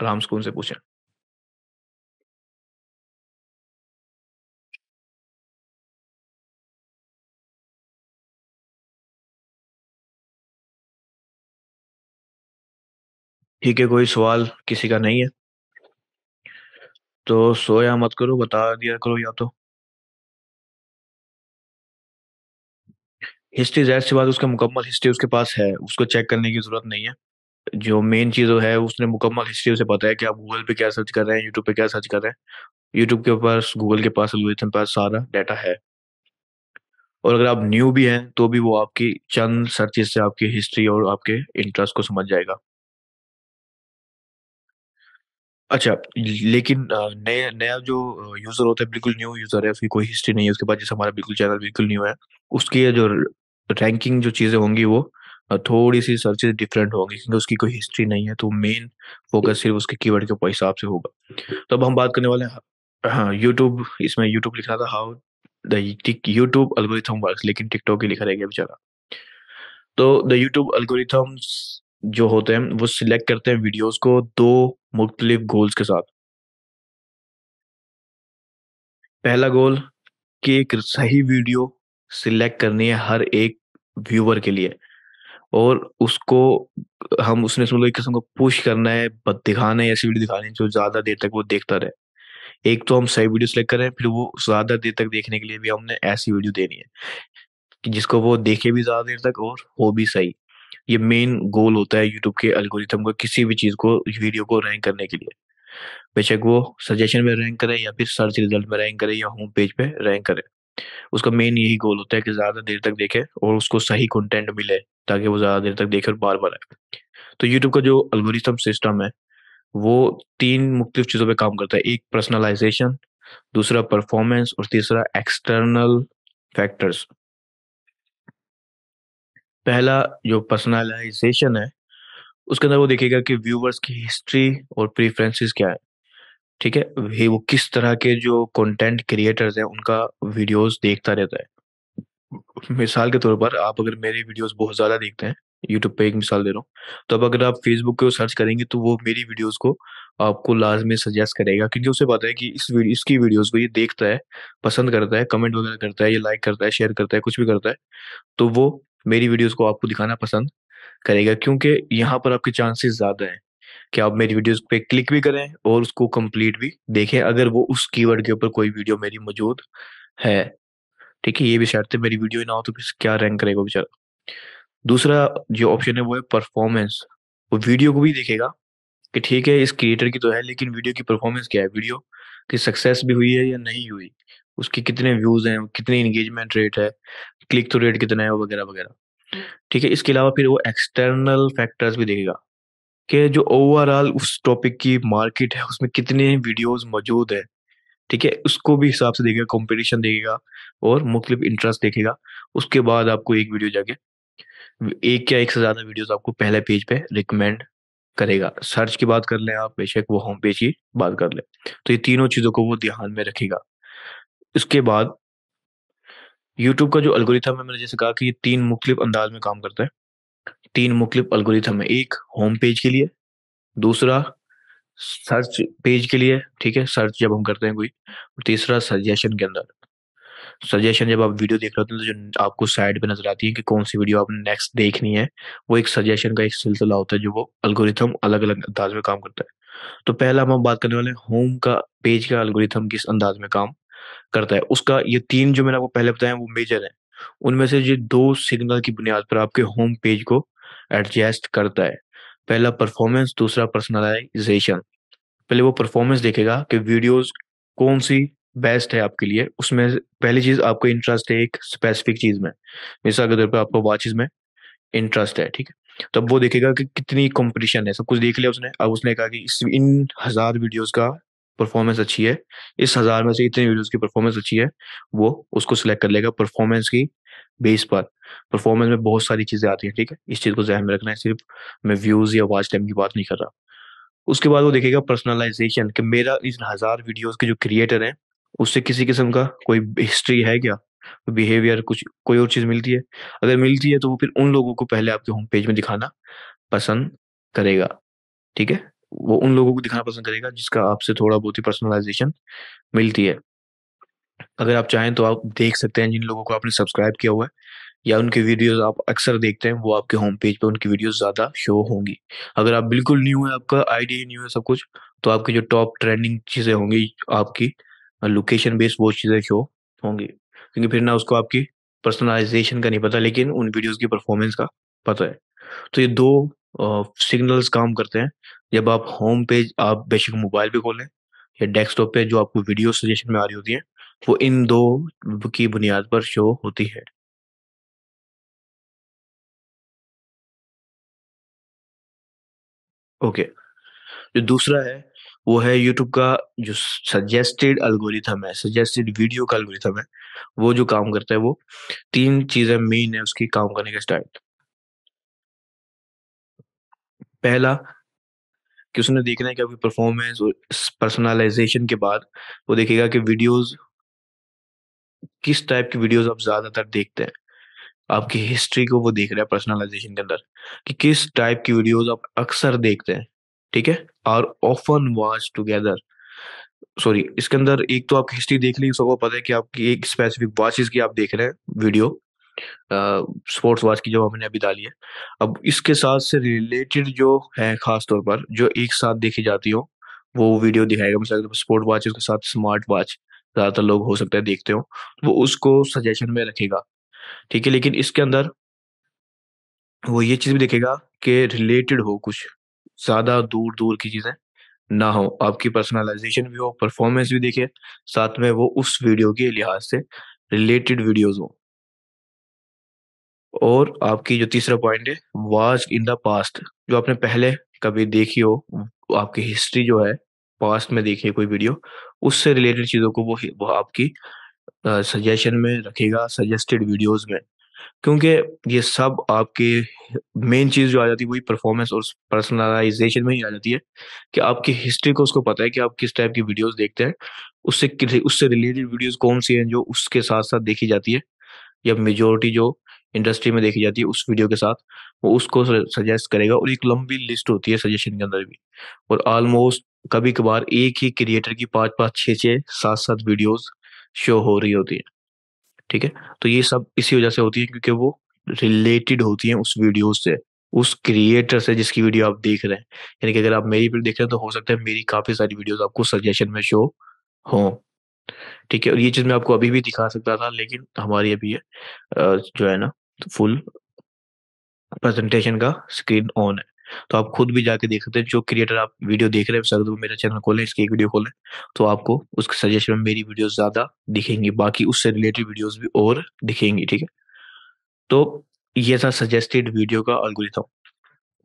राम सुकून से पूछें ठीक है कोई सवाल किसी का नहीं है तो सोया मत करो बता दिया करो या तो हिस्ट्री जाहिर बात उसका मुकम्मल हिस्ट्री उसके पास है उसको चेक करने की ज़रूरत नहीं है जो मेन चीज है उसने मुकम्मल हिस्ट्री उसे पता है कि आप गूगल पे क्या सर्च कर रहे हैं यूट्यूब पे क्या सर्च कर रहे हैं यूट्यूब के पास गूगल के पास एल्गोरिथम पास सारा डाटा है और अगर आप न्यू भी हैं तो भी वो आपकी चंद सर्चेस से आपकी हिस्ट्री और आपके इंटरेस्ट को समझ जाएगा अच्छा लेकिन नया नया जो यूजर होता है बिल्कुल न्यू यूजर है उसकी कोई हिस्ट्री नहीं है उसके बाद जैसे हमारा बिल्कुल चैनल बिल्कुल न्यू है उसकी जो रैंकिंग जो चीजें होंगी वो थोड़ी सी सर्चेज डिफरेंट होगी क्योंकि उसकी कोई हिस्ट्री नहीं है तो मेन फोकस सिर्फ उसके कीवर्ड के हिसाब से होगा तो अब हम बात करने वाले हैं हाँ यूट्यूब इसमें यूट्यूब लिखा था how the YouTube algorithm work लेकिन टिकटॉक ही लिखा रह गया बेचारा तो द यूट्यूब अलगोरिथम जो होते हैं वो सिलेक्ट करते हैं वीडियोस को दो मुख्तलिफ गोल्स के साथ पहला गोल कि एक सही वीडियो सिलेक्ट करनी है हर एक व्यूवर के लिए और उसको हम उसने समझ लो एक किस्म को पुश करना है दिखाना है ऐसी वीडियो दिखानी है जो ज्यादा देर तक वो देखता रहे एक तो हम सही वीडियो सेलेक्ट करें फिर वो ज्यादा देर तक देखने के लिए भी हमने ऐसी वीडियो देनी है कि जिसको वो देखे भी ज्यादा देर तक और हो भी सही ये मेन गोल होता है यूट्यूब के अलगोरिथम का किसी भी चीज को वीडियो को रैंक करने के लिए बेशक वो सजेशन में रैंक करे या फिर सर्च रिजल्ट में रैंक करे या होम पेज पे रैंक करे उसका मेन यही गोल होता है कि ज़्यादा देर तक देखे और उसको सही कंटेंट मिले ताकि वो ज़्यादा देर तक देखे और बार बार आए तो यूट्यूब का जो अलगोरिथम सिस्टम है वो तीन मुख्तलिफ चीज़ों पर काम करता है एक पर्सनलाइजेशन दूसरा परफॉर्मेंस और तीसरा एक्सटर्नल फैक्टर्स पहला जो पर्सनलाइजेशन है उसके अंदर वो देखेगा कि व्यूवर्स की हिस्ट्री और प्रेफरेंसेस क्या है ठीक है वे वो किस तरह के जो कंटेंट क्रिएटर्स हैं उनका वीडियोस देखता रहता है मिसाल के तौर पर आप अगर मेरी वीडियोस बहुत ज़्यादा देखते हैं यूट्यूब पे एक मिसाल दे रहा हूँ तो अब अगर आप फेसबुक को सर्च करेंगे तो वो मेरी वीडियोस को आपको लाजमी सजेस्ट करेगा क्योंकि उसे पता है कि इस वीडियो इसकी वीडियोस को ये देखता है पसंद करता है कमेंट वगैरह करता है ये लाइक करता है शेयर करता है कुछ भी करता है तो वो मेरी वीडियोस को आपको दिखाना पसंद करेगा क्योंकि यहाँ पर आपके चांसेस ज़्यादा हैं कि आप मेरी वीडियोस पे क्लिक भी करें और उसको कंप्लीट भी देखें अगर वो उस कीवर्ड के ऊपर कोई वीडियो मेरी मौजूद है ठीक है ये भी शर्त है मेरी वीडियो ना हो तो फिर क्या रैंक करेगा बेचारा दूसरा जो ऑप्शन है वो है परफॉर्मेंस वो वीडियो को भी देखेगा कि ठीक है इस क्रिएटर की तो है लेकिन वीडियो की परफॉर्मेंस क्या है वीडियो की सक्सेस भी हुई है या नहीं हुई उसके कितने व्यूज हैं कितने इंगेजमेंट रेट है क्लिक थ्रू रेट कितना है वगैरह वगैरह हम्म। ठीक है इसके अलावा फिर वो एक्सटर्नल फैक्टर्स भी देखेगा कि जो ओवरऑल उस टॉपिक की मार्केट है उसमें कितने वीडियोस मौजूद है ठीक है उसको भी हिसाब से देखेगा कंपटीशन देखेगा और मुख्तलिफ इंटरेस्ट देखेगा उसके बाद आपको एक वीडियो जाके एक या एक से ज़्यादा वीडियोस आपको पहले पेज पे रिकमेंड करेगा सर्च की बात कर लें आप बेशक वो होम पेज की बात कर लें तो ये तीनों चीज़ों को वो ध्यान में रखेगा इसके बाद यूट्यूब का जो अलगोरिथम है मैंने जैसे कहा कि ये तीन मुख्तलिफ अंदाज में काम करता है तीन मुख्य अलगोरिथम है एक होम पेज के लिए दूसरा सर्च पेज के लिए ठीक है सर्च जब हम करते हैं कोई और तीसरा सजेशन के अंदर सजेशन जब आप वीडियो देख रहे होते हैं तो जो आपको साइड पे नजर आती है कि कौन सी वीडियो आपने नेक्स्ट देखनी है वो एक सजेशन का एक सिलसिला होता है जो वो अलगोरिथम अलग अलग अंदाज में काम करता है तो पहला हम बात करने वाले होम का पेज का अलगोरिथम किस अंदाज में काम करता है उसका ये तीन जो मैंने आपको पहले बताया वो मेजर है उनमें से ये दो सिग्नल की बुनियाद पर आपके होम पेज को एडजस्ट करता है पहला परफॉर्मेंस दूसरा पर्सनलाइजेशन पहले वो परफॉर्मेंस देखेगा कि वीडियोस कौन सी बेस्ट है आपके लिए उसमें पहली चीज़ आपको इंटरेस्ट है एक स्पेसिफिक चीज़ में मिसाल के तौर पर आपको वॉचेज में इंटरेस्ट है ठीक है तब तो वो देखेगा कि कितनी कंपटीशन है सब कुछ देख लिया उसने अब उसने कहा कि इस इन हज़ार वीडियोस का परफॉर्मेंस अच्छी है इस हज़ार में से इतने वीडियोस की परफॉर्मेंस अच्छी है वो उसको सिलेक्ट कर लेगा परफॉर्मेंस की बेस पर परफॉर्मेंस में बहुत सारी चीज़ें आती हैं ठीक है इस चीज़ को जहन में रखना है सिर्फ मैं व्यूज़ या वॉच टाइम की बात नहीं कर रहा उसके बाद वो देखेगा पर्सनलाइजेशन कि मेरा इस हज़ार वीडियोज़ के जो क्रिएटर हैं उससे किसी किस्म का कोई हिस्ट्री है क्या बिहेवियर कुछ कोई और चीज़ मिलती है अगर मिलती है तो वो फिर उन लोगों को पहले आपके होम पेज में दिखाना पसंद करेगा ठीक है वो उन लोगों को दिखाना पसंद करेगा जिसका आपसे थोड़ा बहुत ही पर्सनलाइजेशन मिलती है अगर आप चाहें तो आप देख सकते हैं जिन लोगों को आपने सब्सक्राइब किया हुआ है या उनके वीडियोस आप अक्सर देखते हैं वो आपके होम पेज पे उनकी वीडियोस ज़्यादा शो होंगी अगर आप बिल्कुल न्यू है आपका आइडिया न्यू है सब कुछ तो आपकी जो टॉप ट्रेंडिंग चीज़ें होंगी आपकी लोकेशन बेस्ड वो चीज़ें शो होंगी क्योंकि फिर ना उसको आपकी पर्सनलाइजेशन का नहीं पता लेकिन उन वीडियोज़ की परफॉर्मेंस का पता है तो ये दो सिग्नल्स काम करते हैं जब आप होम पेज आप बेशक मोबाइल पे खोलें या डेस्कटॉप पे जो आपको वीडियो सजेशन में आ रही होती है वो इन दो की बुनियाद पर शो होती है ओके जो दूसरा है वो है यूट्यूब का जो सजेस्टेड अल्गोरिथम है सजेस्टेड वीडियो का अल्गोरिथम है वो जो काम करता है वो तीन चीज़ें मेन है उसकी काम करने का स्टाइल पहला कि उसने देखना है कि आपकी परफॉर्मेंस पर्सनलाइजेशन के बाद वो देखेगा कि वीडियोस किस टाइप की वीडियोस आप ज़्यादातर देखते हैं आपकी हिस्ट्री को वो देख रहा है पर्सनलाइजेशन के अंदर कि किस टाइप की वीडियोस आप अक्सर देखते हैं ठीक है और ऑफन वॉच टुगेदर सॉरी इसके अंदर एक तो आपकी हिस्ट्री देख ली सबको पता है कि आपकी एक स्पेसिफिक वॉचिस की आप देख रहे हैं वीडियो स्पोर्ट्स वॉच की जो हमने अभी डाली है अब इसके साथ से रिलेटेड जो है खास तौर पर जो एक साथ देखी जाती हो वो वीडियो दिखाएगा मिसाल स्पोर्ट वॉच उसके साथ स्मार्ट वॉच ज़्यादातर लोग हो सकते हैं देखते हो वो उसको सजेशन में रखेगा ठीक है लेकिन इसके अंदर वो ये चीज़ भी देखेगा कि रिलेटेड हो कुछ ज़्यादा दूर दूर की चीज़ें ना हो आपकी पर्सनलाइजेशन भी हो परफॉर्मेंस भी देखे साथ में वो उस वीडियो के लिहाज से रिलेटेड वीडियोस हो और आपकी जो तीसरा पॉइंट है वाज इन द पास्ट जो आपने पहले कभी देखी हो आपकी हिस्ट्री जो है पास्ट में है कोई वीडियो उससे रिलेटेड चीज़ों को वो, वो आपकी सजेशन में रखेगा सजेस्टेड वीडियोस में क्योंकि ये सब आपके मेन चीज़ जो आ जाती है वही परफॉर्मेंस और पर्सनलाइजेशन में ही आ जाती है कि आपकी हिस्ट्री को उसको पता है कि आप किस टाइप की वीडियोस देखते हैं उससे उससे रिलेटेड वीडियोस कौन सी हैं जो उसके साथ साथ देखी जाती है या मेजोरिटी जो इंडस्ट्री में देखी जाती है उस वीडियो के साथ वो उसको सजेस्ट करेगा और एक लंबी लिस्ट होती है सजेशन के अंदर भी और ऑलमोस्ट कभी कभार एक ही क्रिएटर की पांच पाँच छः छः सात सात वीडियोस शो हो रही होती है ठीक है तो ये सब इसी वजह से होती है क्योंकि वो रिलेटेड होती है उस वीडियो से उस क्रिएटर से जिसकी वीडियो आप देख रहे हैं यानी कि अगर आप मेरी देख रहे हैं तो हो सकता है मेरी काफ़ी सारी वीडियोस आपको सजेशन में शो हों ठीक है और ये चीज़ मैं आपको अभी भी दिखा सकता था लेकिन हमारी अभी है जो है ना फुल प्रेजेंटेशन का स्क्रीन ऑन है तो आप खुद भी जाके देख सकते हैं जो क्रिएटर आप वीडियो देख रहे हैं सर तो मेरा चैनल खोलें इसकी एक वीडियो खोलें तो आपको उसके सजेशन में मेरी वीडियोस ज़्यादा दिखेंगी बाकी उससे रिलेटेड वीडियोस भी और दिखेंगी ठीक है तो ये था सजेस्टेड वीडियो का अलगोरिथम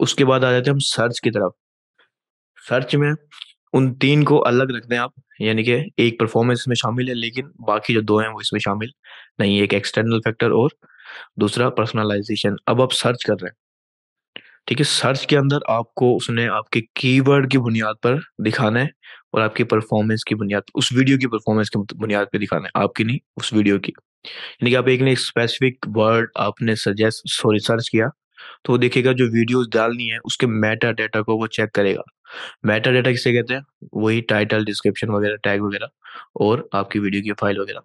उसके बाद आ जाते हैं हम सर्च की तरफ सर्च में उन तीन को अलग रख दें आप यानी कि एक परफॉर्मेंस में शामिल है लेकिन बाकी जो दो हैं वो इसमें शामिल नहीं एक एक्सटर्नल फैक्टर और दूसरा पर्सनलाइजेशन अब आप सर्च कर रहे हैं ठीक है सर्च के अंदर आपको उसने आपके कीवर्ड की बुनियाद पर दिखाना है और आपकी परफॉर्मेंस की बुनियाद उस वीडियो की परफॉर्मेंस की बुनियाद पर दिखाना है आपकी नहीं उस वीडियो की यानी कि आप एक ने स्पेसिफिक वर्ड आपने सजेस्ट सॉरी सर्च किया तो वो देखेगा जो वीडियो डालनी है उसके मेटा डाटा को वो चेक करेगा मेटा डाटा किसे कहते हैं वही टाइटल डिस्क्रिप्शन वगैरह टैग वगैरह और आपकी वीडियो की फाइल वगैरह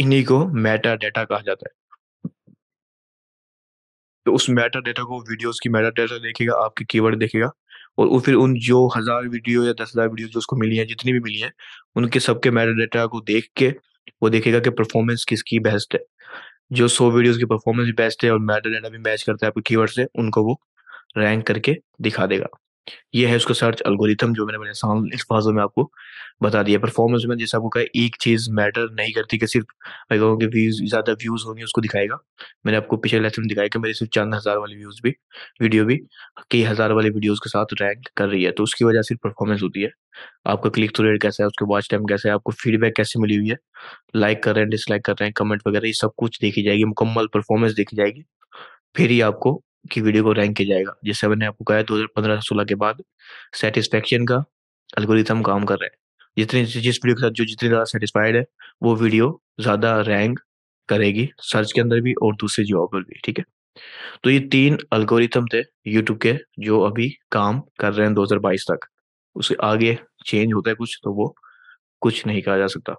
इन्हीं को मेटा डेटा कहा जाता है तो उस मेटा डेटा को वीडियोस की मेटा डेटा देखेगा आपके कीवर्ड देखेगा और फिर उन जो हजार वीडियो या दस हजार वीडियो जो उसको मिली हैं जितनी भी मिली हैं उनके सबके मेटा डेटा को देख के वो देखेगा कि परफॉर्मेंस किसकी बेस्ट है जो सौ वीडियोज की परफॉर्मेंस भी बेस्ट है और मेटा डेटा भी मैच करता है आपके कीवर्ड से उनको वो रैंक करके दिखा देगा ये है उसका सर्च एल्गोरिथम जो मैंने बड़े आसान अल्फाजों में आपको बता दिया परफॉर्मेंस में जैसे आपको कहा एक चीज़ मैटर नहीं करती कि सिर्फ मैं कहूँ कि व्यूज़ ज़्यादा व्यूज़ होंगे उसको दिखाएगा मैंने आपको पिछले लेसन में दिखाया कि मेरे सिर्फ चंद हज़ार वाली व्यूज़ भी वीडियो भी कई हज़ार वाली वीडियोज़ के साथ रैंक कर रही है तो उसकी वजह सिर्फ परफॉर्मेंस होती है आपका क्लिक थ्रू रेट कैसा है उसके वॉच टाइम कैसा है आपको फीडबैक कैसे मिली हुई है लाइक कर रहे हैं डिसलाइक कर रहे हैं कमेंट वगैरह ये सब कुछ देखी जाएगी मुकम्मल परफॉर्मेंस देखी जाएगी फिर ही आपको की वीडियो को रैंक किया जाएगा जैसे मैंने आपको कहा दो हज़ार पंद्रह सोलह के बाद सेटिस्फेक्शन का एल्गोरिथम काम कर रहा है जितनी जिस वीडियो के साथ जो जितनी ज़्यादा सेटिस्फाइड है वो वीडियो ज़्यादा रैंक करेगी सर्च के अंदर भी और दूसरे जॉब पर भी ठीक है तो ये तीन अल्गोरिथम थे यूट्यूब के जो अभी काम कर रहे हैं 2022 तक उसके आगे चेंज होता है कुछ तो वो कुछ नहीं कहा जा सकता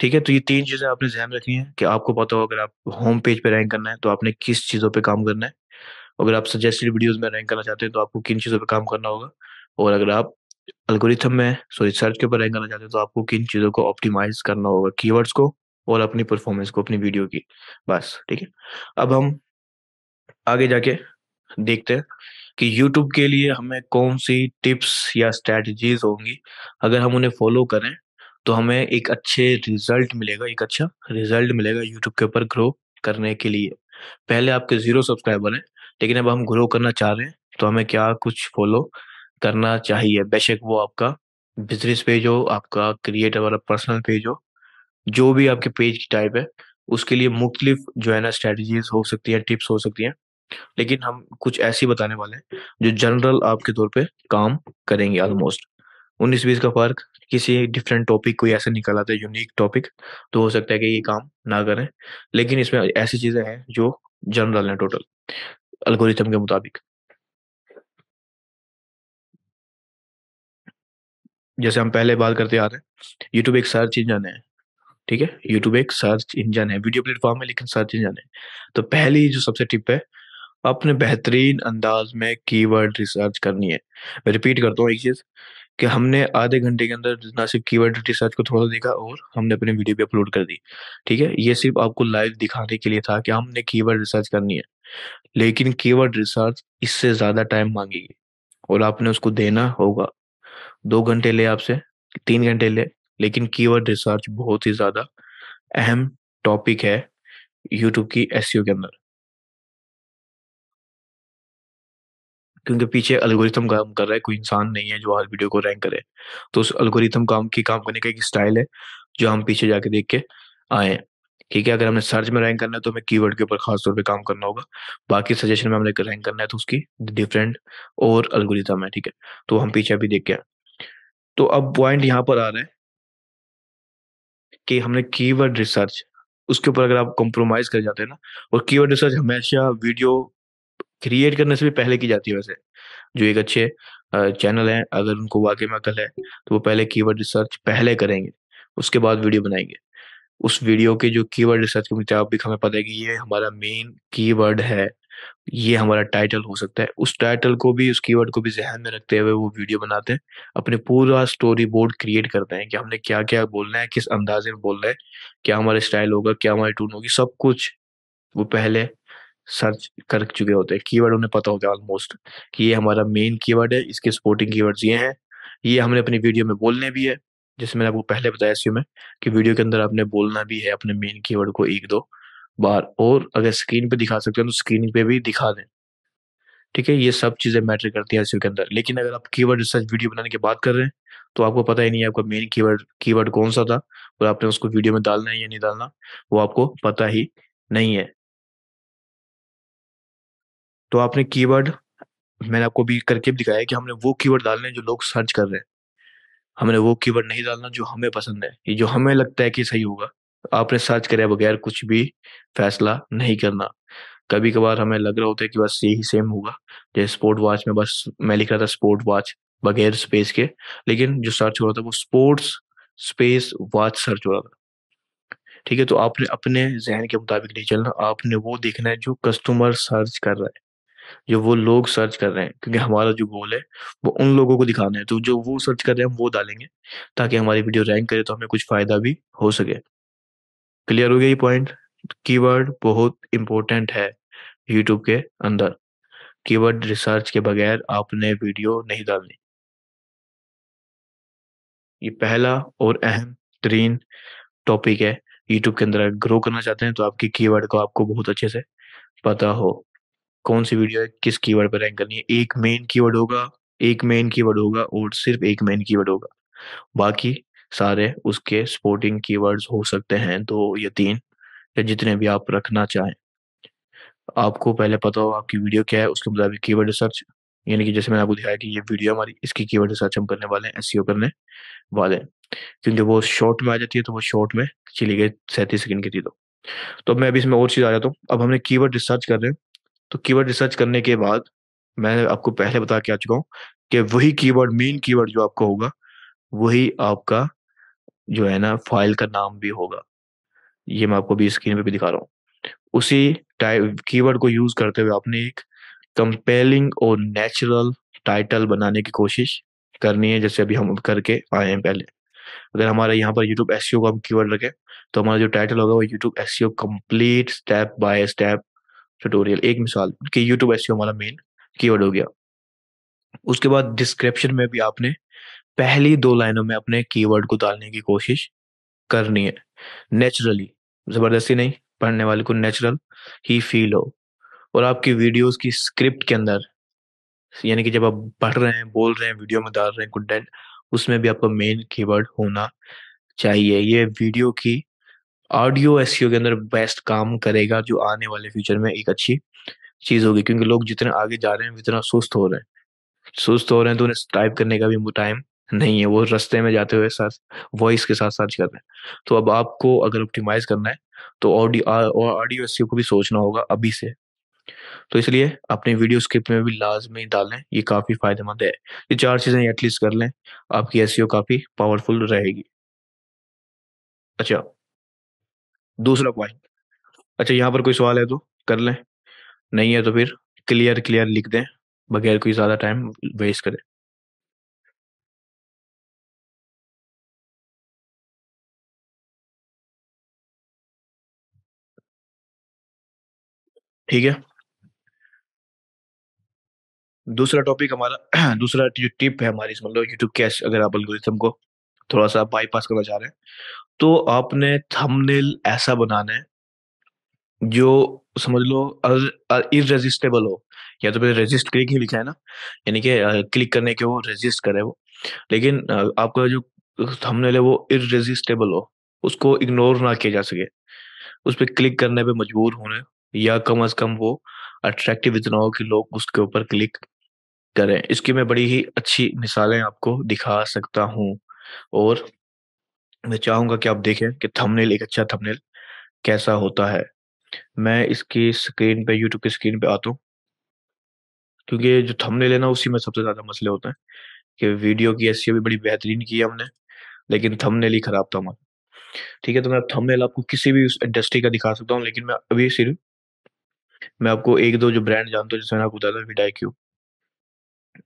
ठीक है तो ये तीन चीजें आपने ध्यान रखनी है कि आपको पता हो अगर आप होम पेज पे रैंक करना है तो आपने किस चीज़ों पे काम करना है अगर आप सजेस्टेड वीडियोस में रैंक करना चाहते हैं तो आपको किन चीज़ों पे काम करना होगा और अगर आप एल्गोरिथम में सॉरी सर्च के ऊपर रैंक करना चाहते हैं तो आपको किन चीज़ों को ऑप्टिमाइज करना होगा की को और अपनी परफॉर्मेंस को अपनी वीडियो की बस ठीक है अब हम आगे जाके देखते हैं कि YouTube के लिए हमें कौन सी टिप्स या स्ट्रेटजीज होंगी अगर हम उन्हें फॉलो करें तो हमें एक अच्छे रिजल्ट मिलेगा एक अच्छा रिजल्ट मिलेगा यूट्यूब के ऊपर ग्रो करने के लिए पहले आपके जीरो सब्सक्राइबर हैं लेकिन अब हम ग्रो करना चाह रहे हैं तो हमें क्या कुछ फॉलो करना चाहिए बेशक वो आपका बिजनेस पेज हो आपका क्रिएटर वाला पर्सनल पेज हो जो भी आपके पेज की टाइप है उसके लिए मुख्तलिफ जो है ना स्ट्रेटजीज हो सकती हैं टिप्स हो सकती हैं लेकिन हम कुछ ऐसी बताने वाले हैं जो जनरल आपके तौर पे काम करेंगे ऑलमोस्ट उन्नीस बीस का फर्क किसी डिफरेंट टॉपिक कोई ऐसा निकल आता है यूनिक टॉपिक तो हो सकता है कि ये काम ना करें लेकिन इसमें ऐसी चीजें हैं जो जनरल हैं टोटल अलगोरिथम के मुताबिक जैसे हम पहले बात करते आ रहे हैं यूट्यूब एक सर्च इंजन है ठीक है यूट्यूब एक सर्च इंजन है वीडियो प्लेटफॉर्म है लेकिन सर्च इंजन है तो पहली जो सबसे टिप है अपने बेहतरीन अंदाज में कीवर्ड रिसर्च करनी है मैं रिपीट करता हूँ एक चीज कि हमने आधे घंटे के अंदर ना सिर्फ कीवर्ड रिसर्च को थोड़ा देखा और हमने अपनी वीडियो भी अपलोड कर दी ठीक है ये सिर्फ आपको लाइव दिखाने के लिए था कि हमने कीवर्ड रिसर्च करनी है लेकिन कीवर्ड रिसर्च इससे ज़्यादा टाइम मांगेगी और आपने उसको देना होगा दो घंटे ले आपसे तीन घंटे ले लेकिन कीवर्ड रिसर्च बहुत ही ज़्यादा अहम टॉपिक है यूट्यूब की एस e के अंदर क्योंकि पीछे अलगोरिथम काम कर रहा है कोई इंसान नहीं है जो हर वीडियो को रैंक करे तो उस अलगोरिथम काम की काम करने का एक स्टाइल है जो हम पीछे जाके देख के आए ठीक है अगर हमने सर्च में रैंक करना है तो हमें कीवर्ड के ऊपर खास तौर पे काम करना होगा बाकी सजेशन में हमने रैंक करना है तो उसकी डिफरेंट और अलगोरिथम है ठीक है तो हम पीछे भी देख के तो अब पॉइंट यहाँ पर आ रहा है कि हमने कीवर्ड रिसर्च उसके ऊपर अगर आप कॉम्प्रोमाइज कर जाते हैं ना और कीवर्ड रिसर्च हमेशा वीडियो क्रिएट करने से भी पहले की जाती है वैसे जो एक अच्छे चैनल है अगर उनको वाकई में अकल है तो वो पहले कीवर्ड रिसर्च पहले करेंगे उसके बाद वीडियो बनाएंगे उस वीडियो के जो कीवर्ड रिसर्च के मुताबिक हमें पता है कि ये हमारा मेन कीवर्ड है ये हमारा टाइटल हो सकता है उस टाइटल को भी उस कीवर्ड को भी जहन में रखते हुए वो वीडियो बनाते हैं अपने पूरा स्टोरी बोर्ड क्रिएट करते हैं कि हमने क्या क्या बोलना है किस अंदाजे में बोलना है क्या हमारा स्टाइल होगा क्या हमारी टून होगी सब कुछ वो पहले सर्च कर चुके होते हैं कीवर्ड उन्हें पता होता है ऑलमोस्ट कि ये हमारा मेन कीवर्ड है इसके सपोर्टिंग कीवर्ड्स ये हैं ये हमने अपनी वीडियो में बोलने भी है जैसे मैंने आपको पहले बताया इसी में कि वीडियो के अंदर आपने बोलना भी है अपने मेन कीवर्ड को एक दो बार और अगर स्क्रीन पे दिखा सकते हो तो स्क्रीन पे भी दिखा दें ठीक है ये सब चीज़ें मैटर करती है एस के अंदर लेकिन अगर आप कीवर्ड रिसर्च वीडियो बनाने की बात कर रहे हैं तो आपको पता ही नहीं है आपका मेन कीवर्ड कीवर्ड कौन सा था और आपने उसको वीडियो में डालना है या नहीं डालना वो आपको पता ही नहीं है तो आपने कीवर्ड मैंने आपको भी करके भी दिखाया कि हमने वो कीवर्ड डालने जो लोग सर्च कर रहे हैं हमने वो कीवर्ड नहीं डालना जो हमें पसंद है ये जो हमें लगता है कि सही होगा आपने सर्च करे बगैर कुछ भी फैसला नहीं करना कभी कभार हमें लग रहा होता है कि बस यही सेम होगा जैसे स्पोर्ट वॉच में बस मैं लिख रहा था स्पोर्ट वॉच बगैर स्पेस के लेकिन जो सर्च हो रहा था वो स्पोर्ट्स स्पेस वॉच सर्च हो रहा था ठीक है तो आपने अपने जहन के मुताबिक नहीं चलना आपने वो देखना है जो कस्टमर सर्च कर रहा है जो वो लोग सर्च कर रहे हैं क्योंकि हमारा जो गोल है वो उन लोगों को दिखाना है तो जो वो सर्च कर रहे हैं हम वो डालेंगे ताकि हमारी वीडियो रैंक करे तो हमें कुछ फ़ायदा भी हो सके क्लियर हो गया ये पॉइंट कीवर्ड बहुत इम्पोर्टेंट है यूट्यूब के अंदर कीवर्ड रिसर्च के बगैर आपने वीडियो नहीं डालनी ये पहला और अहम तरीन टॉपिक है यूट्यूब के अंदर ग्रो करना चाहते हैं तो आपके कीवर्ड को आपको बहुत अच्छे से पता हो कौन सी वीडियो है किस कीवर्ड पर रैंक करनी है एक मेन कीवर्ड होगा एक मेन कीवर्ड होगा और सिर्फ एक मेन कीवर्ड होगा बाकी सारे उसके स्पोर्टिंग कीवर्ड्स हो सकते हैं दो तो या तीन या जितने भी आप रखना चाहें आपको पहले पता हो आपकी वीडियो क्या है उसके मुताबिक कीवर्ड रिसर्च यानी कि जैसे मैंने आपको दिखाया कि ये वीडियो हमारी इसकी कीवर्ड रिसर्च हम करने वाले हैं एस e करने वाले हैं क्योंकि वो शॉर्ट में आ जाती है तो वो शॉर्ट में चली गई सैंतीस सेकंड की थी तो।, तो अब मैं अभी इसमें और चीज़ आ जाता हूँ अब हमने कीवर्ड रिसर्च कर रहे हैं तो कीवर्ड रिसर्च करने के बाद मैं आपको पहले बता के आ चुका हूँ कि वही कीवर्ड मेन कीवर्ड जो आपका होगा वही आपका जो है ना फाइल का नाम भी होगा ये मैं आपको भी स्क्रीन पे भी दिखा रहा हूँ उसी टाइप कीवर्ड को यूज करते हुए आपने एक कंपेलिंग और नेचुरल टाइटल बनाने की कोशिश करनी है जैसे अभी हम करके आए हैं पहले अगर हमारे यहाँ पर यूट्यूब एस e का हम कीवर्ड रखें तो हमारा जो टाइटल होगा वो YouTube S complete step by step tutorial एक मिसाल कि यूट्यूब एस हमारा मेन कीवर्ड हो गया उसके बाद डिस्क्रिप्शन में भी आपने पहली दो लाइनों में अपने कीवर्ड को डालने की कोशिश करनी है नेचुरली ज़बरदस्ती नहीं पढ़ने वाले को नेचुरल ही फील हो और आपकी वीडियोस की स्क्रिप्ट के अंदर यानी कि जब आप पढ़ रहे हैं बोल रहे हैं वीडियो में डाल रहे हैं कंटेंट उसमें भी आपका मेन कीवर्ड होना चाहिए ये वीडियो की ऑडियो एस e के अंदर बेस्ट काम करेगा जो आने वाले फ्यूचर में एक अच्छी चीज होगी क्योंकि लोग जितने आगे जा रहे हैं उतना सुस्त हो रहे हैं सुस्त हो रहे हैं तो उन्हें टाइप करने का भी टाइम नहीं है वो रस्ते में जाते हुए साथ वॉइस के साथ सर्च कर रहे हैं तो अब आपको अगर ऑप्टिमाइज करना है तो ऑडियो ऑडियो एस को भी सोचना होगा अभी से तो इसलिए अपने वीडियो स्क्रिप्ट में भी लाजमी डालें ये काफ़ी फायदेमंद है ये चार चीज़ें एटलीस्ट कर लें आपकी एस काफ़ी पावरफुल रहेगी अच्छा दूसरा पॉइंट अच्छा यहाँ पर कोई सवाल है तो कर लें नहीं है तो फिर क्लियर क्लियर लिख दें बगैर कोई ज़्यादा टाइम वेस्ट करें ठीक है दूसरा टॉपिक हमारा (clears throat) दूसरा जो टिप है हमारी लो यूट्यूब कैश अगर आप अलगोरिथम को थोड़ा सा बाईपास करना चाह रहे हैं तो आपने थंबनेल ऐसा बनाना है जो समझ लो इरेजिस्टेबल हो या तो फिर रेजिस्ट क्लिक ही लिखा है ना यानी कि क्लिक करने के वो रेजिस्ट करे वो लेकिन आपका जो थंबनेल है वो इरेजिस्टेबल हो उसको इग्नोर ना किया जा सके उस पर क्लिक करने पे मजबूर होने या कम अज कम वो अट्रैक्टिव इतना हो कि लोग उसके ऊपर क्लिक करें इसकी मैं बड़ी ही अच्छी मिसालें आपको दिखा सकता हूँ और मैं चाहूंगा कि आप देखें कि थंबनेल एक अच्छा थंबनेल कैसा होता है मैं इसकी स्क्रीन पे यूट्यूब की स्क्रीन पे आता हूँ क्योंकि जो थंबनेल है ना उसी में सबसे ज़्यादा मसले होते हैं कि वीडियो की ऐसी भी बड़ी बेहतरीन की है हमने लेकिन थंबनेल ही ख़राब था हमारा ठीक है तो मैं अब थंबनेल आपको किसी भी इंडस्ट्री का दिखा सकता हूँ लेकिन मैं अभी सिर्फ मैं आपको एक दो जो ब्रांड जानता हूँ जैसे मैंने आपको बताया था विडाई क्यूब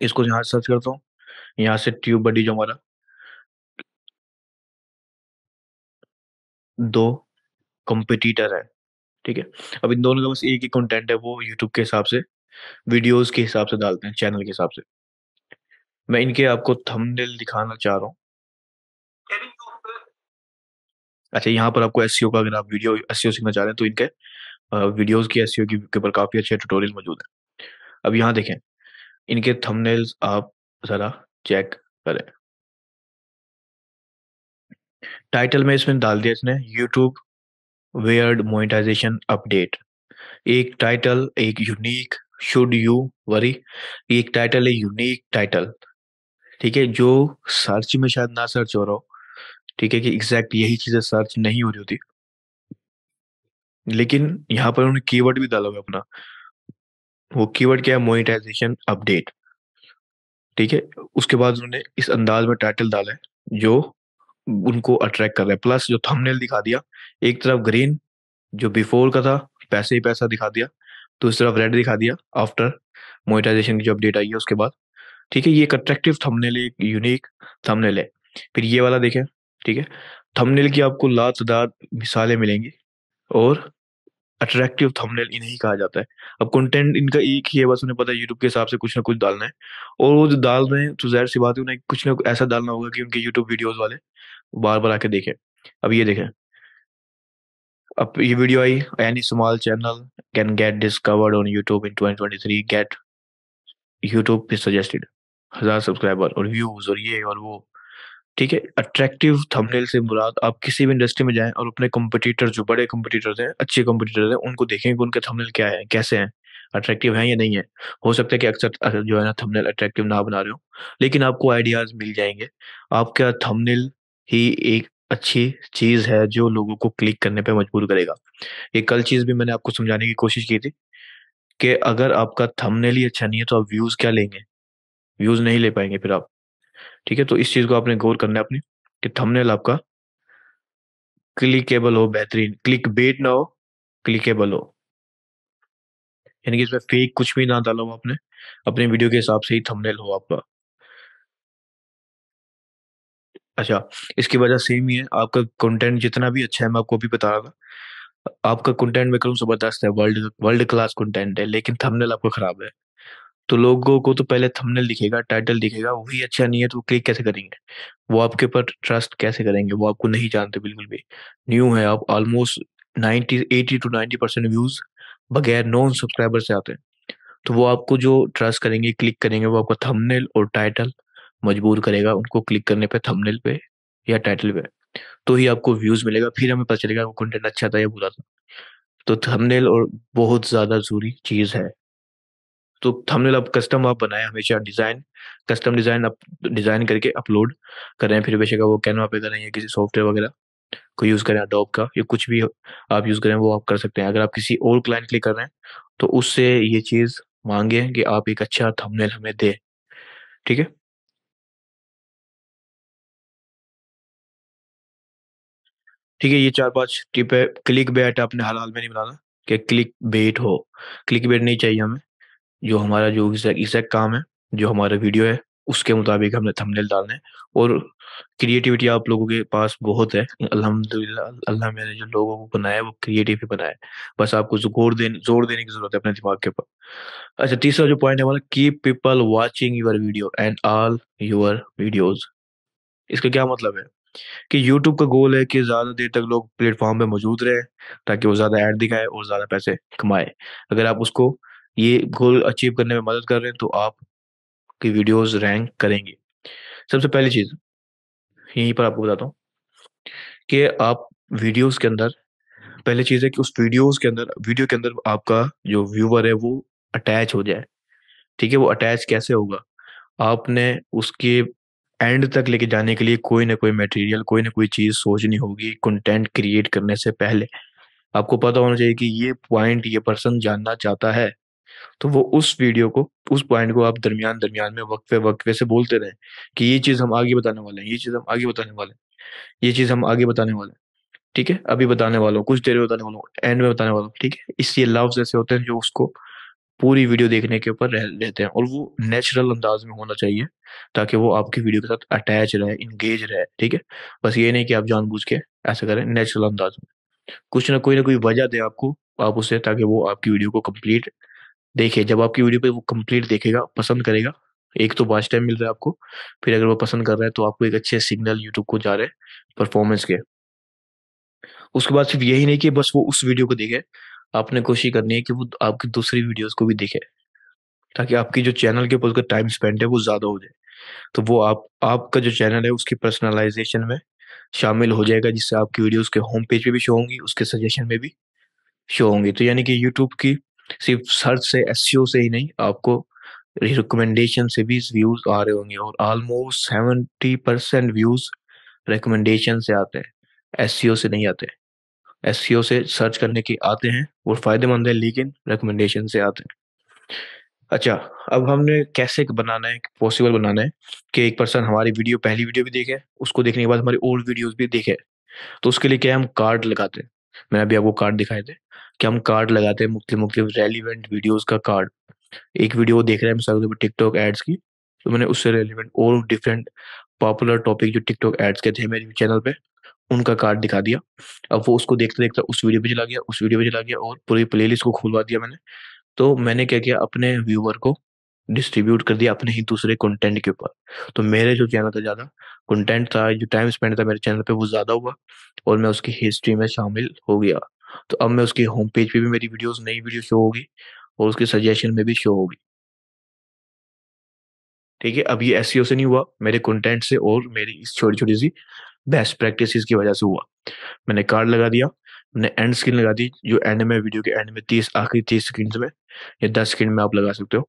इसको यहाँ सर्च करता हूँ यहाँ से ट्यूब बडी जो हमारा दो कंपटीटर है ठीक है अब इन दोनों का बस एक ही कंटेंट है वो यूट्यूब के हिसाब से वीडियोस के हिसाब से डालते हैं चैनल के हिसाब से मैं इनके आपको थंबनेल दिखाना चाह रहा हूँ अच्छा यहाँ पर आपको एस e का अगर आप वीडियो एस e सीखना चाह रहे हैं तो इनके वीडियोस की एस e के ऊपर काफ़ी अच्छे ट्यूटोरियल मौजूद है अब यहाँ देखें इनके थंबनेल्स आप ज़रा चेक करें टाइटल में इसमें डाल दिया इसने यूट्यूब वेयर्ड मोनिटाइजेशन अपडेट एक टाइटल एक यूनिक शुड यू वरी एक टाइटल है यूनिक टाइटल ठीक है जो सर्च में शायद ना सर्च हो रहा हो ठीक है कि एग्जैक्ट यही चीजें सर्च नहीं हो रही होती लेकिन यहाँ पर उन्होंने कीवर्ड भी डाला हुआ अपना वो कीवर्ड क्या है मोनिटाइजेशन अपडेट ठीक है उसके बाद उन्होंने इस अंदाज में टाइटल डाला है जो उनको अट्रैक्ट कर रहा है प्लस जो थंबनेल दिखा दिया एक तरफ ग्रीन जो बिफोर का था पैसे ही पैसा दिखा दिया दूसरी तो तरफ रेड दिखा दिया आफ्टर मोनिटाइजेशन की जो अपडेट आई है उसके बाद ठीक है ये एक अट्रैक्टिव थंबनेल है एक यूनिक थंबनेल है फिर ये वाला देखें ठीक है थंबनेल की आपको लातदार मिसालें मिलेंगी और अट्रैक्टिव थंबनेल इन्हें कहा जाता है अब कंटेंट इनका एक ही है बस उन्हें पता है यूट्यूब के हिसाब से कुछ ना कुछ डालना है और वो जो डाल रहे हैं तो जाहिर सी बात है उन्हें कुछ ना कुछ ऐसा डालना होगा कि उनके यूट्यूब वीडियोज वाले बार बार आके देखे अब ये देखें अब ये video I any small channel can get discovered on YouTube in 2023 get YouTube पे सजेस्टेड हजार सब्सक्राइबर और व्यूज और ये और वो ठीक है अट्रैक्टिव थंबनेल से मुराद आप किसी भी इंडस्ट्री में जाएं और अपने कॉम्पिटिटर जो बड़े कॉम्पिटिटर हैं अच्छे कॉम्पिटिटर हैं उनको देखें कि उनके थंबनेल क्या है कैसे हैं अट्रैक्टिव है या नहीं है हो सकता है कि अक्सर जो है ना थंबनेल अट्रैक्टिव ना बना रहे हो लेकिन आपको आइडियाज मिल जाएंगे आपका थंबनेल ही एक अच्छी चीज है जो लोगों को क्लिक करने पे मजबूर करेगा ये कल चीज भी मैंने आपको समझाने की कोशिश की थी कि अगर आपका थंबनेल ही अच्छा नहीं है तो आप व्यूज क्या लेंगे व्यूज नहीं ले पाएंगे फिर आप ठीक है तो इस चीज को आपने गौर करना है अपने कि थंबनेल आपका क्लिकेबल हो बेहतरीन क्लिक बेट ना हो क्लिकेबल हो यानी कि इसमें फेक कुछ भी ना डालो आपने अपने वीडियो के हिसाब से ही थंबनेल हो आपका अच्छा इसकी वजह सेम ही है आपका कंटेंट जितना भी अच्छा है मैं आपको भी बता रहा था आपका कंटेंट मैं कहूँ जबरदस्त है वर्ल्ड वर्ल्ड क्लास कंटेंट है लेकिन थंबनेल आपका खराब है तो लोगों को तो पहले थंबनेल दिखेगा टाइटल दिखेगा वही अच्छा नहीं है तो वो क्लिक कैसे करेंगे वो आपके ऊपर ट्रस्ट कैसे करेंगे वो आपको नहीं जानते बिल्कुल भी न्यू है आप almost ninety eighty to ninety percent views बगैर नॉन सब्सक्राइबर से आते हैं तो वो आपको जो ट्रस्ट करेंगे क्लिक करेंगे वो आपका थंबनेल और टाइटल मजबूर करेगा उनको क्लिक करने पे थंबनेल पे या टाइटल पे तो ही आपको व्यूज मिलेगा फिर हमें पता चलेगा वो कंटेंट अच्छा था या बुरा था तो थंबनेल और बहुत ज़्यादा ज़रूरी चीज़ है तो थंबनेल आप कस्टम आप बनाए हमेशा डिज़ाइन कस्टम डिज़ाइन आप डिज़ाइन करके अपलोड करें फिर बेशक वो कैनवा पे करें या किसी सॉफ्टवेयर वगैरह को यूज़ करें अडोप का या कुछ भी आप यूज़ करें वो आप कर सकते हैं अगर आप किसी और क्लाइंट के लिए कर रहे हैं तो उससे ये चीज़ मांगे कि आप एक अच्छा थंबनेल हमें दें ठीक है ठीक है ये चार पांच टिप है क्लिक बेट आपने हाल हाल में नहीं बनाना कि क्लिक बेट हो क्लिक बेट नहीं चाहिए हमें जो हमारा जो एग्जैक्ट काम है जो हमारा वीडियो है उसके मुताबिक हमने थंबनेल डालने और क्रिएटिविटी आप लोगों के पास बहुत है अल्हम्दुलिल्लाह अल्लाह मेरे जो लोगों को बनाया वो क्रिएटिव ही बनाया है बस आपको जोर देने जोर देने की जरूरत है अपने दिमाग के ऊपर अच्छा तीसरा जो पॉइंट है हमारा keep people watching your video and all your videos इसका क्या मतलब है कि यूट्यूब का गोल है कि ज़्यादा देर तक लोग प्लेटफॉर्म पे मौजूद रहे ताकि वो ज़्यादा ऐड दिखाए और ज़्यादा पैसे कमाए अगर आप उसको ये गोल अचीव करने में मदद कर रहे हैं तो आप की वीडियोस रैंक करेंगे सबसे पहली चीज़ यहीं पर आपको बताता हूँ कि आप वीडियोस के अंदर पहली चीज़ है कि उस वीडियोस के अंदर वीडियो के अंदर आपका जो व्यूवर है वो अटैच हो जाए ठीक है वो अटैच कैसे होगा आपने उसके एंड तक लेके जाने के लिए कोई ना कोई मटेरियल कोई ना कोई चीज सोचनी होगी कंटेंट क्रिएट करने से पहले आपको पता होना चाहिए कि ये पॉइंट ये पर्सन जानना चाहता है तो वो उस वीडियो को उस पॉइंट को आप दरमियान दरमियान में वक्फे वक्फे से बोलते रहें कि ये चीज़ हम आगे बताने वाले हैं ये चीज़ हम आगे बताने वाले हैं ये चीज़ हम आगे बताने वाले हैं ठीक है अभी बताने वालों कुछ देर में बताने वालों एंड में बताने वालों ठीक है इसलिए लफ्ज ऐसे होते हैं जो उसको पूरी वीडियो देखने के ऊपर रह, रहते हैं और वो नेचुरल अंदाज में होना चाहिए ताकि वो आपकी वीडियो के साथ अटैच रहे इंगेज रहे ठीक है बस ये नहीं कि आप जानबूझ के ऐसा करें नेचुरल अंदाज में कुछ ना कोई ना कोई वजह दे आपको आप उसे ताकि वो आपकी वीडियो को कंप्लीट देखे जब आपकी वीडियो पे वो कंप्लीट देखेगा पसंद करेगा एक तो बाज टाइम मिल रहा है आपको फिर अगर वो पसंद कर रहा है तो आपको एक अच्छे सिग्नल यूट्यूब को जा रहे हैं परफॉर्मेंस के उसके बाद सिर्फ यही नहीं कि बस वो उस वीडियो को देखे आपने कोशिश करनी है कि वो आपकी दूसरी वीडियोस को भी दिखे ताकि आपकी जो चैनल के ऊपर उसका टाइम स्पेंड है वो ज़्यादा हो जाए तो वो आप आपका जो चैनल है उसकी पर्सनलाइजेशन में शामिल हो जाएगा जिससे आपकी वीडियो उसके होम पेज पे भी शो होंगी उसके सजेशन में भी शो होंगी तो यानी कि यूट्यूब की सिर्फ सर्च से एस e से ही नहीं आपको रिकमेंडेशन से भी व्यूज आ रहे होंगे और almost seventy percent views recommendation से आते हैं एस e से नहीं आते एस e से सर्च करने के आते हैं वो फायदेमंद है लेकिन रिकमेंडेशन से आते हैं अच्छा अब हमने कैसे बनाना है पॉसिबल बनाना है कि एक पर्सन हमारी वीडियो पहली वीडियो भी देखे उसको देखने के बाद हमारी ओल्ड वीडियोस भी देखे तो उसके लिए क्या हम कार्ड लगाते हैं मैंने अभी आपको कार्ड दिखाए थे कि हम कार्ड लगाते हैं मुख्तु मुख्तलिफ रेलिवेंट वीडियोज का कार्ड एक वीडियो देख रहे हैं मिसाल के टिकटॉक एड्स की तो मैंने उससे रेलिवेंट और डिफरेंट पॉपुलर टॉपिक जो टिकटॉक एड्स के थे मेरे चैनल पे उनका कार्ड दिखा दिया अब वो उसको देखते देखते उस वीडियो पे चला गया उस वीडियो पे चला गया और पूरी प्लेलिस्ट को खुलवा दिया मैंने तो मैंने क्या किया अपने व्यूअर को डिस्ट्रीब्यूट कर दिया अपने ही दूसरे कंटेंट के ऊपर तो मेरे जो चैनल था ज़्यादा कंटेंट था जो टाइम स्पेंड था मेरे चैनल पे वो ज़्यादा हुआ और मैं उसकी हिस्ट्री में शामिल हो गया तो अब मैं उसकी होम पेज पे भी मेरी वीडियोस नई वीडियो शो होगी और उसके सजेशन में भी शो होगी ठीक है अब ये एस e से नहीं हुआ मेरे कंटेंट से और मेरी इस छोटी छोटी सी बेस्ट प्रैक्टिस की वजह से हुआ मैंने कार्ड लगा दिया मैंने एंड स्क्रीन लगा दी जो एंड में वीडियो के एंड में तीस आखिरी तीस स्क्रीन में या दस स्क्रीन में आप लगा सकते हो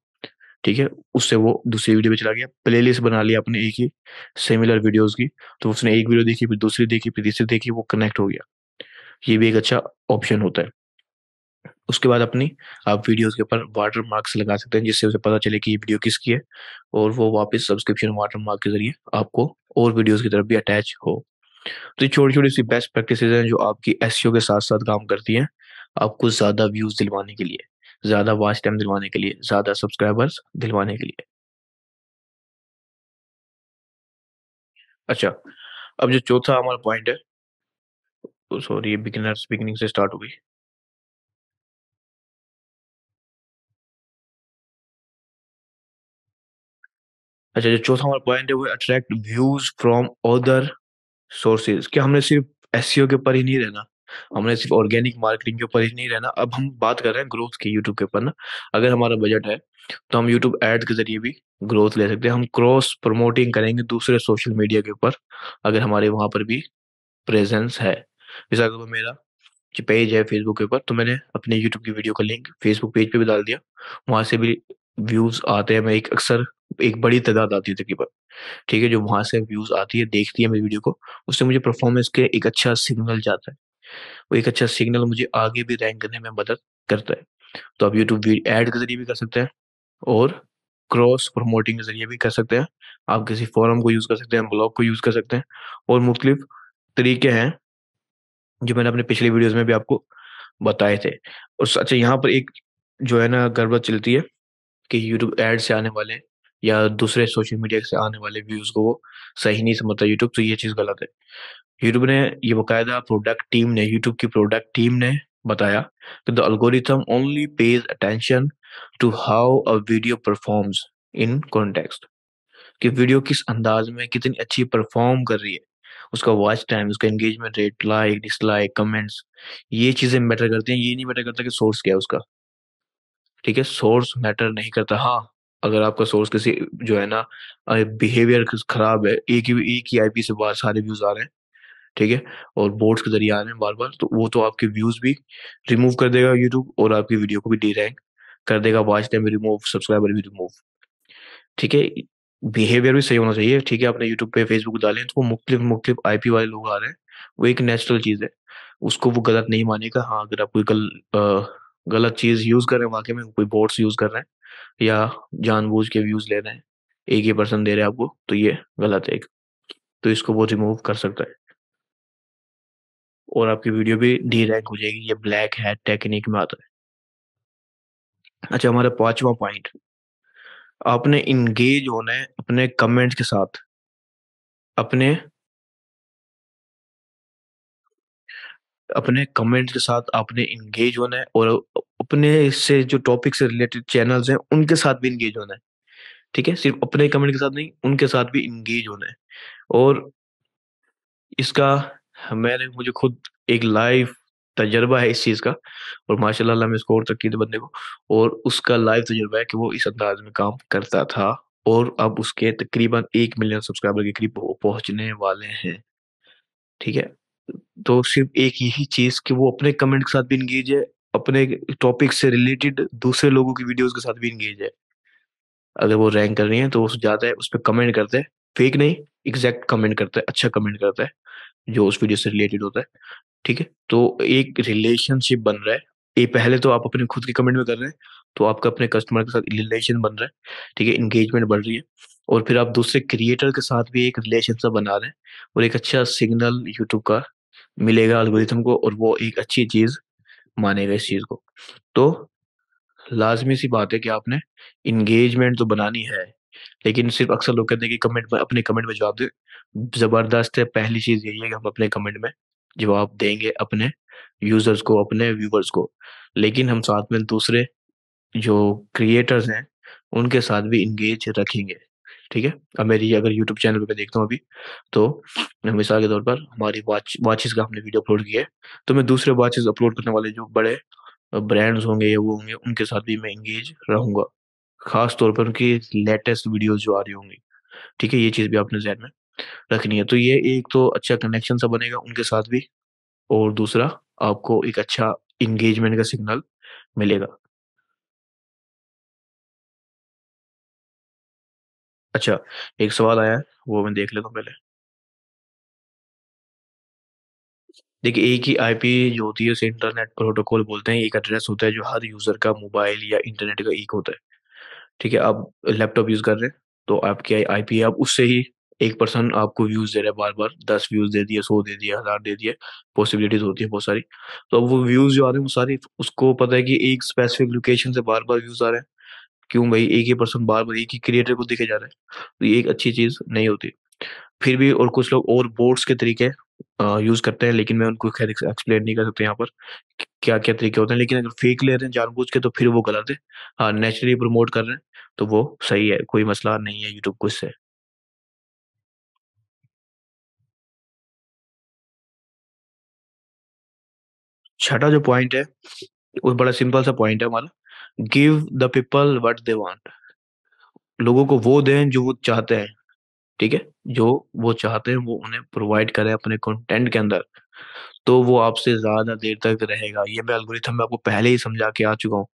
ठीक है उससे वो दूसरी वीडियो में चला गया प्लेलिस्ट बना लिया अपने एक ही सिमिलर वीडियोस की तो उसने एक वीडियो देखी फिर दूसरी देखी फिर तीसरी देखी वो कनेक्ट हो गया ये भी एक अच्छा ऑप्शन होता है उसके बाद अपनी आप वीडियोस के ऊपर वाटर मार्क्स लगा सकते हैं जिससे उसे पता चले कि ये वीडियो किसकी है और वो वापस सब्सक्रिप्शन वाटर मार्क के जरिए आपको और वीडियोस की तरफ भी अटैच हो तो छोटी छोटी सी बेस्ट प्रैक्टिस हैं जो आपकी एस e के साथ साथ काम करती हैं आपको ज़्यादा व्यूज़ दिलवाने के लिए ज़्यादा वॉच टाइम दिलवाने के लिए ज़्यादा सब्सक्राइबर्स दिलवाने के लिए अच्छा अब जो चौथा हमारा पॉइंट है सॉरी ये बिगिनर्स बिगिनिंग से स्टार्ट हो गई अच्छा जो चौथा हमारा पॉइंट है वो attract views from other sources क्या हमने सिर्फ एस e के ऊपर ही नहीं रहना हमने सिर्फ ऑर्गेनिक मार्केटिंग के ऊपर ही नहीं रहना अब हम बात कर रहे हैं ग्रोथ की यूट्यूब के ऊपर ना अगर हमारा बजट है तो हम यूट्यूब एड के जरिए भी ग्रोथ ले सकते हैं हम क्रॉस प्रमोटिंग करेंगे दूसरे सोशल मीडिया के ऊपर अगर हमारे वहां पर भी प्रेजेंस है जैसा अगर मेरा जो पेज है फेसबुक के ऊपर तो मैंने अपने यूट्यूब की वीडियो का लिंक फेसबुक पेज पे भी डाल दिया वहां से भी व्यूज आते हैं मैं एक अक्सर एक बड़ी तादाद आती है तकरीबन ठीक है जो वहां से व्यूज आती है देखती है मेरी वीडियो को उससे मुझे परफॉर्मेंस के एक अच्छा सिग्नल जाता है वो एक अच्छा सिग्नल मुझे आगे भी रैंक करने में मदद करता है तो आप यूट्यूब एड के जरिए भी कर सकते हैं और क्रॉस प्रमोटिंग के जरिए भी कर सकते हैं आप किसी फॉरम को यूज़ कर सकते हैं ब्लॉग को यूज़ कर सकते हैं और मुख्तलिफ तरीके हैं जो मैंने अपने पिछले वीडियोज में भी आपको बताए थे और अच्छा यहाँ पर एक जो है ना गड़बड़ चलती है कि यूट्यूब एड से आने वाले या दूसरे सोशल मीडिया से आने वाले व्यूज़ को वो सही नहीं समझता यूट्यूब तो ये चीज़ गलत है यूट्यूब ने ये बकायदा प्रोडक्ट टीम ने यूट्यूब की प्रोडक्ट टीम ने बताया कि the algorithm only pays attention to how a video performs in context कि वीडियो किस अंदाज में कितनी अच्छी परफॉर्म कर रही है उसका वॉच टाइम उसका engagement rate like dislike comments ये चीज़ें मैटर करती हैं ये नहीं मैटर करता कि सोर्स क्या है उसका ठीक है सोर्स मैटर नहीं करता हाँ अगर आपका सोर्स किसी जो है ना बिहेवियर खराब है एक ही एक ही आईपी से बाहर सारे व्यूज आ रहे हैं ठीक है और बोर्ड्स के जरिए आ रहे हैं बार बार तो वो तो आपके व्यूज भी रिमूव कर देगा यूट्यूब और आपकी वीडियो को भी डी रैंक कर देगा वॉच टाइम भी रिमूव सब्सक्राइबर भी रिमूव ठीक है बिहेवियर भी सही होना चाहिए ठीक है आपने यूट्यूब पे फेसबुक डाले तो वो मुख्तलिफ मुख्तलिफ आई वाले लोग आ रहे हैं वो एक नेचुरल चीज़ है उसको वो गलत नहीं मानेगा हाँ अगर आप कोई गल गलत चीज यूज कर रहे हैं वाकई में कोई बोट्स यूज कर रहे हैं या जानबूझ के व्यूज ले रहे हैं एक ही पर्सन दे रहे हैं आपको तो ये गलत है एक तो इसको वो रिमूव कर सकता है और आपकी वीडियो भी डी रैंक हो जाएगी ये ब्लैक है टेक्निक में आता है अच्छा हमारा पांचवा पॉइंट आपने इंगेज होना है अपने कमेंट्स के साथ अपने अपने कमेंट के साथ आपने इंगेज होना है और अपने इससे जो टॉपिक से रिलेटेड चैनल्स हैं उनके साथ भी इंगेज होना है ठीक है सिर्फ अपने कमेंट के साथ नहीं उनके साथ भी इंगेज होना है और इसका मैंने मुझे खुद एक लाइव तजर्बा है इस चीज़ का और माशाल्लाह मैं इसको और की बंदे को और उसका लाइव तजर्बा है कि वो इस अंदाज में काम करता था और अब उसके तकरीबन एक मिलियन सब्सक्राइबर के करीब पहुंचने वाले हैं ठीक है तो सिर्फ एक यही चीज कि वो अपने कमेंट के साथ भी इंगेज है अपने टॉपिक से रिलेटेड दूसरे लोगों की वीडियोस के साथ भी इंगेज है अगर वो रैंक कर रही है तो वो जाता है उस पर कमेंट करते हैं फेक नहीं एग्जैक्ट कमेंट करता है अच्छा कमेंट करता है जो उस वीडियो से रिलेटेड होता है ठीक है तो एक रिलेशनशिप बन रहा है ये पहले तो आप अपने खुद के कमेंट में कर रहे हैं तो आपका अपने कस्टमर के साथ रिलेशन बन रहा है ठीक है इंगेजमेंट बढ़ रही है और फिर आप दूसरे क्रिएटर के साथ भी एक रिलेशनशिप बना रहे हैं और एक अच्छा सिग्नल यूट्यूब का मिलेगा एल्गोरिथम को और वो एक अच्छी चीज मानेगा इस चीज को तो लाजमी सी बात है कि आपने इंगेजमेंट तो बनानी है लेकिन सिर्फ अक्सर लोग कहते हैं कि कमेंट में अपने कमेंट में जवाब दें ज़बरदस्त है पहली चीज़ यही है कि हम अपने कमेंट में जवाब देंगे अपने यूज़र्स को अपने व्यूवर्स को लेकिन हम साथ में दूसरे जो क्रिएटर्स हैं उनके साथ भी इंगेज रखेंगे ठीक है अब मेरी अगर यूट्यूब चैनल पे देखता हूँ अभी तो मिसाल के तौर पर हमारी वाच वाचिज़ का हमने वीडियो अपलोड किया है तो मैं दूसरे वाचिज़ अपलोड करने वाले जो बड़े ब्रांड्स होंगे या वो होंगे उनके साथ भी मैं इंगेज रहूंगा खास तौर पर उनकी लेटेस्ट वीडियो जो आ रही होंगी ठीक है ये चीज़ भी आपने जहन में रखनी है तो ये एक तो अच्छा कनेक्शन सा बनेगा उनके साथ भी और दूसरा आपको एक अच्छा इंगेजमेंट का सिग्नल मिलेगा अच्छा, एक सवाल आया है, वो मैं देख लेता हूँ पहले। देखिए, एक ही आईपी जो होती है उसे इंटरनेट प्रोटोकॉल बोलते हैं। एक एड्रेस होता है जो हर यूज़र का मोबाइल या इंटरनेट का एक होता है। ठीक है, आप लैपटॉप यूज़ कर रहे हैं, तो आपकी आईपी आप उससे ही एक पर्सन आपको व्यूज़ दे रहा है बार-बार, दस व्यूज़ दे दिए, सौ दे दिए, हजार दे दिए, पॉसिबिलिटीज़ होती है बहुत सारी। तो अब वो व्यूज़ जो आ रहे हैं वो सारी उसको पता है कि एक स्पेसिफिक लोकेशन से बार-बार व्यूज़ आ रहे हैं। क्यों भाई एक ही पर्सन बार बार एक ही क्रिएटर को दिखे जा रहे हैं तो ये एक अच्छी चीज नहीं होती फिर भी और कुछ लोग और बोर्ड्स के तरीके यूज करते हैं लेकिन मैं उनको खैर एक्सप्लेन नहीं कर सकता यहाँ पर क्या क्या तरीके होते हैं लेकिन अगर फेक ले रहे हैं जानबूझ के तो फिर वो गलत है हाँ नेचुरली प्रमोट कर रहे हैं तो वो सही है कोई मसला नहीं है यूट्यूब को इससे छठा जो पॉइंट है वो बड़ा सिंपल सा पॉइंट है हमारा give the people what they want लोगों को वो दें जो वो चाहते हैं ठीक है जो वो चाहते हैं वो उन्हें प्रोवाइड करें अपने कंटेंट के अंदर तो वो आपसे ज्यादा देर तक रहेगा ये मैं एल्गोरिथम में आपको पहले ही समझा के आ चुका हूँ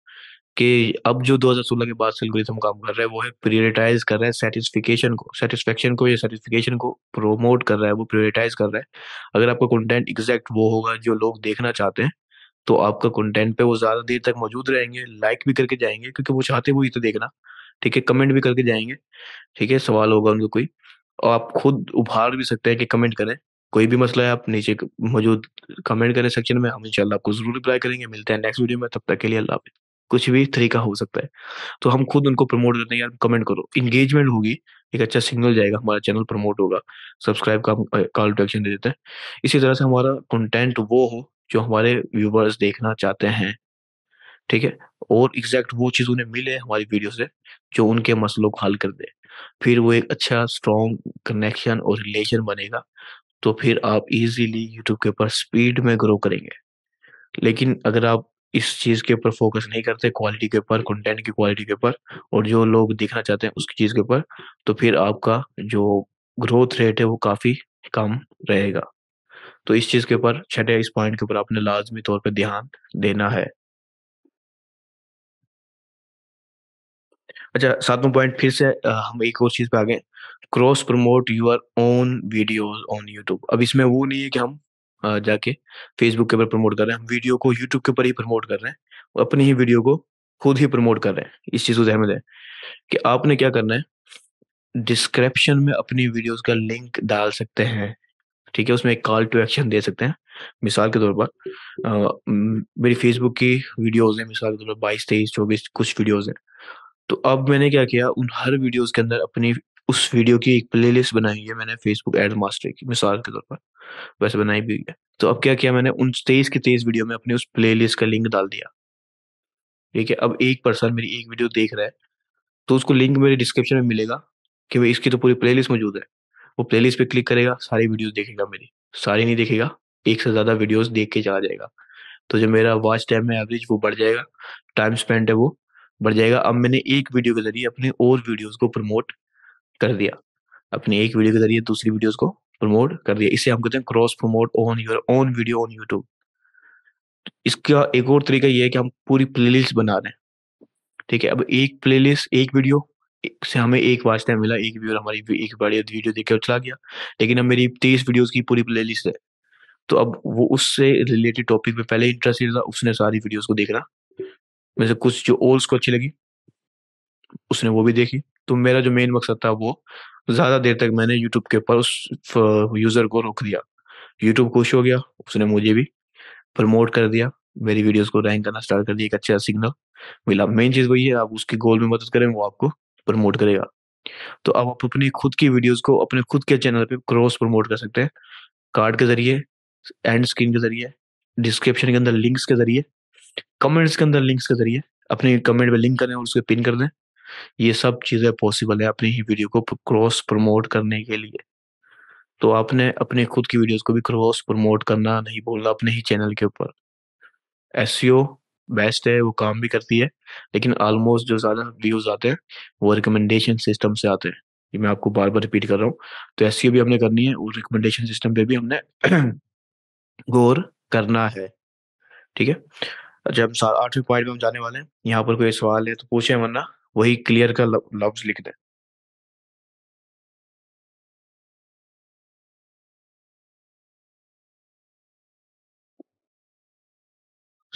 कि अब जो 2016 के बाद से एल्गोरिथम काम कर रहा है वो है प्रियोरिटाइज कर रहा है सेटिस्फिकेशन को सेटिस्फेक्शन को या सेटिस्फिकेशन को प्रोमोट कर रहा है वो प्रियोरिटाइज कर रहा है अगर आपका कंटेंट एग्जैक्ट वो होगा जो लोग देखना चाहते हैं तो आपका कंटेंट पे वो ज्यादा देर तक मौजूद रहेंगे लाइक भी करके जाएंगे क्योंकि वो चाहते वही तो देखना ठीक है कमेंट भी करके जाएंगे ठीक है सवाल होगा उनको कोई और आप खुद उभार भी सकते हैं कि कमेंट करें कोई भी मसला है आप नीचे मौजूद कमेंट करें सेक्शन में हम इंशाल्लाह आपको जरूर रिप्लाई करेंगे मिलते हैं नेक्स्ट वीडियो में तब तक के लिए अल्लाह कुछ भी तरीका हो सकता है तो हम खुद उनको प्रमोट करते हैं यार कमेंट करो इंगेजमेंट होगी एक अच्छा सिग्नल जाएगा हमारा चैनल प्रमोट होगा सब्सक्राइब का कॉल टू एक्शन दे देते हैं इसी तरह से हमारा कंटेंट वो हो जो हमारे व्यूवर्स देखना चाहते हैं ठीक है और एग्जैक्ट वो चीज़ उन्हें मिले हमारी वीडियो से जो उनके मसलों को हल कर दे फिर वो एक अच्छा स्ट्रॉन्ग कनेक्शन और रिलेशन बनेगा तो फिर आप इजीली यूट्यूब के ऊपर स्पीड में ग्रो करेंगे लेकिन अगर आप इस चीज़ के ऊपर फोकस नहीं करते क्वालिटी के ऊपर कंटेंट की क्वालिटी के ऊपर और जो लोग देखना चाहते हैं उसकी चीज़ के ऊपर तो फिर आपका जो ग्रोथ रेट है वो काफ़ी कम रहेगा तो इस चीज के ऊपर छठे इस पॉइंट के ऊपर आपने लाजमी तौर पर ध्यान देना है अच्छा सातवां पॉइंट फिर से हम एक और चीज पे आ गए cross promote your own videos on YouTube अब इसमें वो नहीं है कि हम जाके फेसबुक के ऊपर प्रमोट कर रहे हैं हम वीडियो को यूट्यूब के ऊपर ही प्रमोट कर रहे हैं और अपनी ही वीडियो को खुद ही प्रमोट कर रहे हैं इस चीज़ को ध्यान में दें कि आपने क्या करना है डिस्क्रिप्शन में अपनी वीडियोस का लिंक डाल सकते हैं ठीक है उसमें एक कॉल टू एक्शन दे सकते हैं मिसाल के तौर पर मेरी फेसबुक की वीडियोज हैं मिसाल के तौर पर बाईस तेईस चौबीस कुछ वीडियोज हैं तो अब मैंने क्या किया उन हर वीडियोज के अंदर अपनी उस वीडियो की एक लिस्ट बनाई है मैंने फेसबुक एड मास्टर की मिसाल के तौर पर वैसे बनाई भी है तो अब क्या किया मैंने उन तेईस के तेईस वीडियो में अपने उस लिस्ट का लिंक डाल दिया ठीक है अब एक पर्सन मेरी एक वीडियो देख रहा है तो उसको लिंक मेरे डिस्क्रिप्शन में मिलेगा कि भाई इसकी तो पूरी प्लेलिस्ट मौजूद है वो प्ले पे क्लिक करेगा सारी वीडियोज देखेगा मेरी सारी नहीं देखेगा एक से ज़्यादा वीडियोज देख के चला जाएगा तो जो मेरा वॉच टाइम है एवरेज वो बढ़ जाएगा टाइम स्पेंड है वो बढ़ जाएगा अब मैंने एक वीडियो के जरिए अपने और वीडियोस को प्रमोट कर दिया अपने एक वीडियो के जरिए दूसरी वीडियोस को प्रमोट कर दिया इसे हम कहते हैं cross promote on your own video on YouTube इसका एक और तरीका यह है कि हम पूरी प्लेलिस्ट बना रहे हैं ठीक है अब एक प्लेलिस्ट एक वीडियो से हमें एक वॉच टाइम मिला एक व्यूअर हमारी एक बड़ी वीडियो देख कर चला गया लेकिन अब मेरी तेईस वीडियोज की पूरी प्लेलिस्ट है तो अब वो उससे रिलेटेड टॉपिक पे पहले इंटरेस्टेड था उसने सारी वीडियोज को देखना में से कुछ जो ओल्स को अच्छी लगी उसने वो भी देखी तो मेरा जो मेन मकसद था वो ज़्यादा देर तक मैंने यूट्यूब के ऊपर उस यूज़र को रोक दिया यूट्यूब खुश हो गया उसने मुझे भी प्रमोट कर दिया मेरी वीडियोस को रैंक करना स्टार्ट कर दिया एक अच्छा सिग्नल मिला मेन चीज़ वही है आप उसके गोल में मदद करें वो आपको प्रमोट करेगा तो अब आप अपनी खुद की वीडियोस को अपने खुद के चैनल पे क्रॉस प्रमोट कर सकते हैं कार्ड के जरिए एंड स्क्रीन के जरिए डिस्क्रिप्शन के अंदर लिंक्स के जरिए कमेंट्स के अंदर लिंक्स के जरिए अपने कमेंट में लिंक करें और उसके पिन कर दें ये सब चीज़ें पॉसिबल है अपनी ही वीडियो को क्रॉस प्रमोट करने के लिए तो आपने अपने खुद की वीडियोस को भी क्रॉस प्रमोट करना नहीं बोलना अपने ही चैनल के ऊपर एस बेस्ट है वो काम भी करती है लेकिन ऑलमोस्ट जो ज़्यादा व्यूज आते हैं वो रिकमेंडेशन सिस्टम से आते हैं ये मैं आपको बार बार रिपीट कर रहा हूँ तो एस भी हमने करनी है और रिकमेंडेशन सिस्टम पे भी हमने (clears throat) गौर करना है ठीक है जब अच्छा, आठवीं आठवें पॉइंट में हम जाने वाले हैं यहाँ पर कोई सवाल है तो पूछे वरना वही क्लियर का लफ्ज लिख दें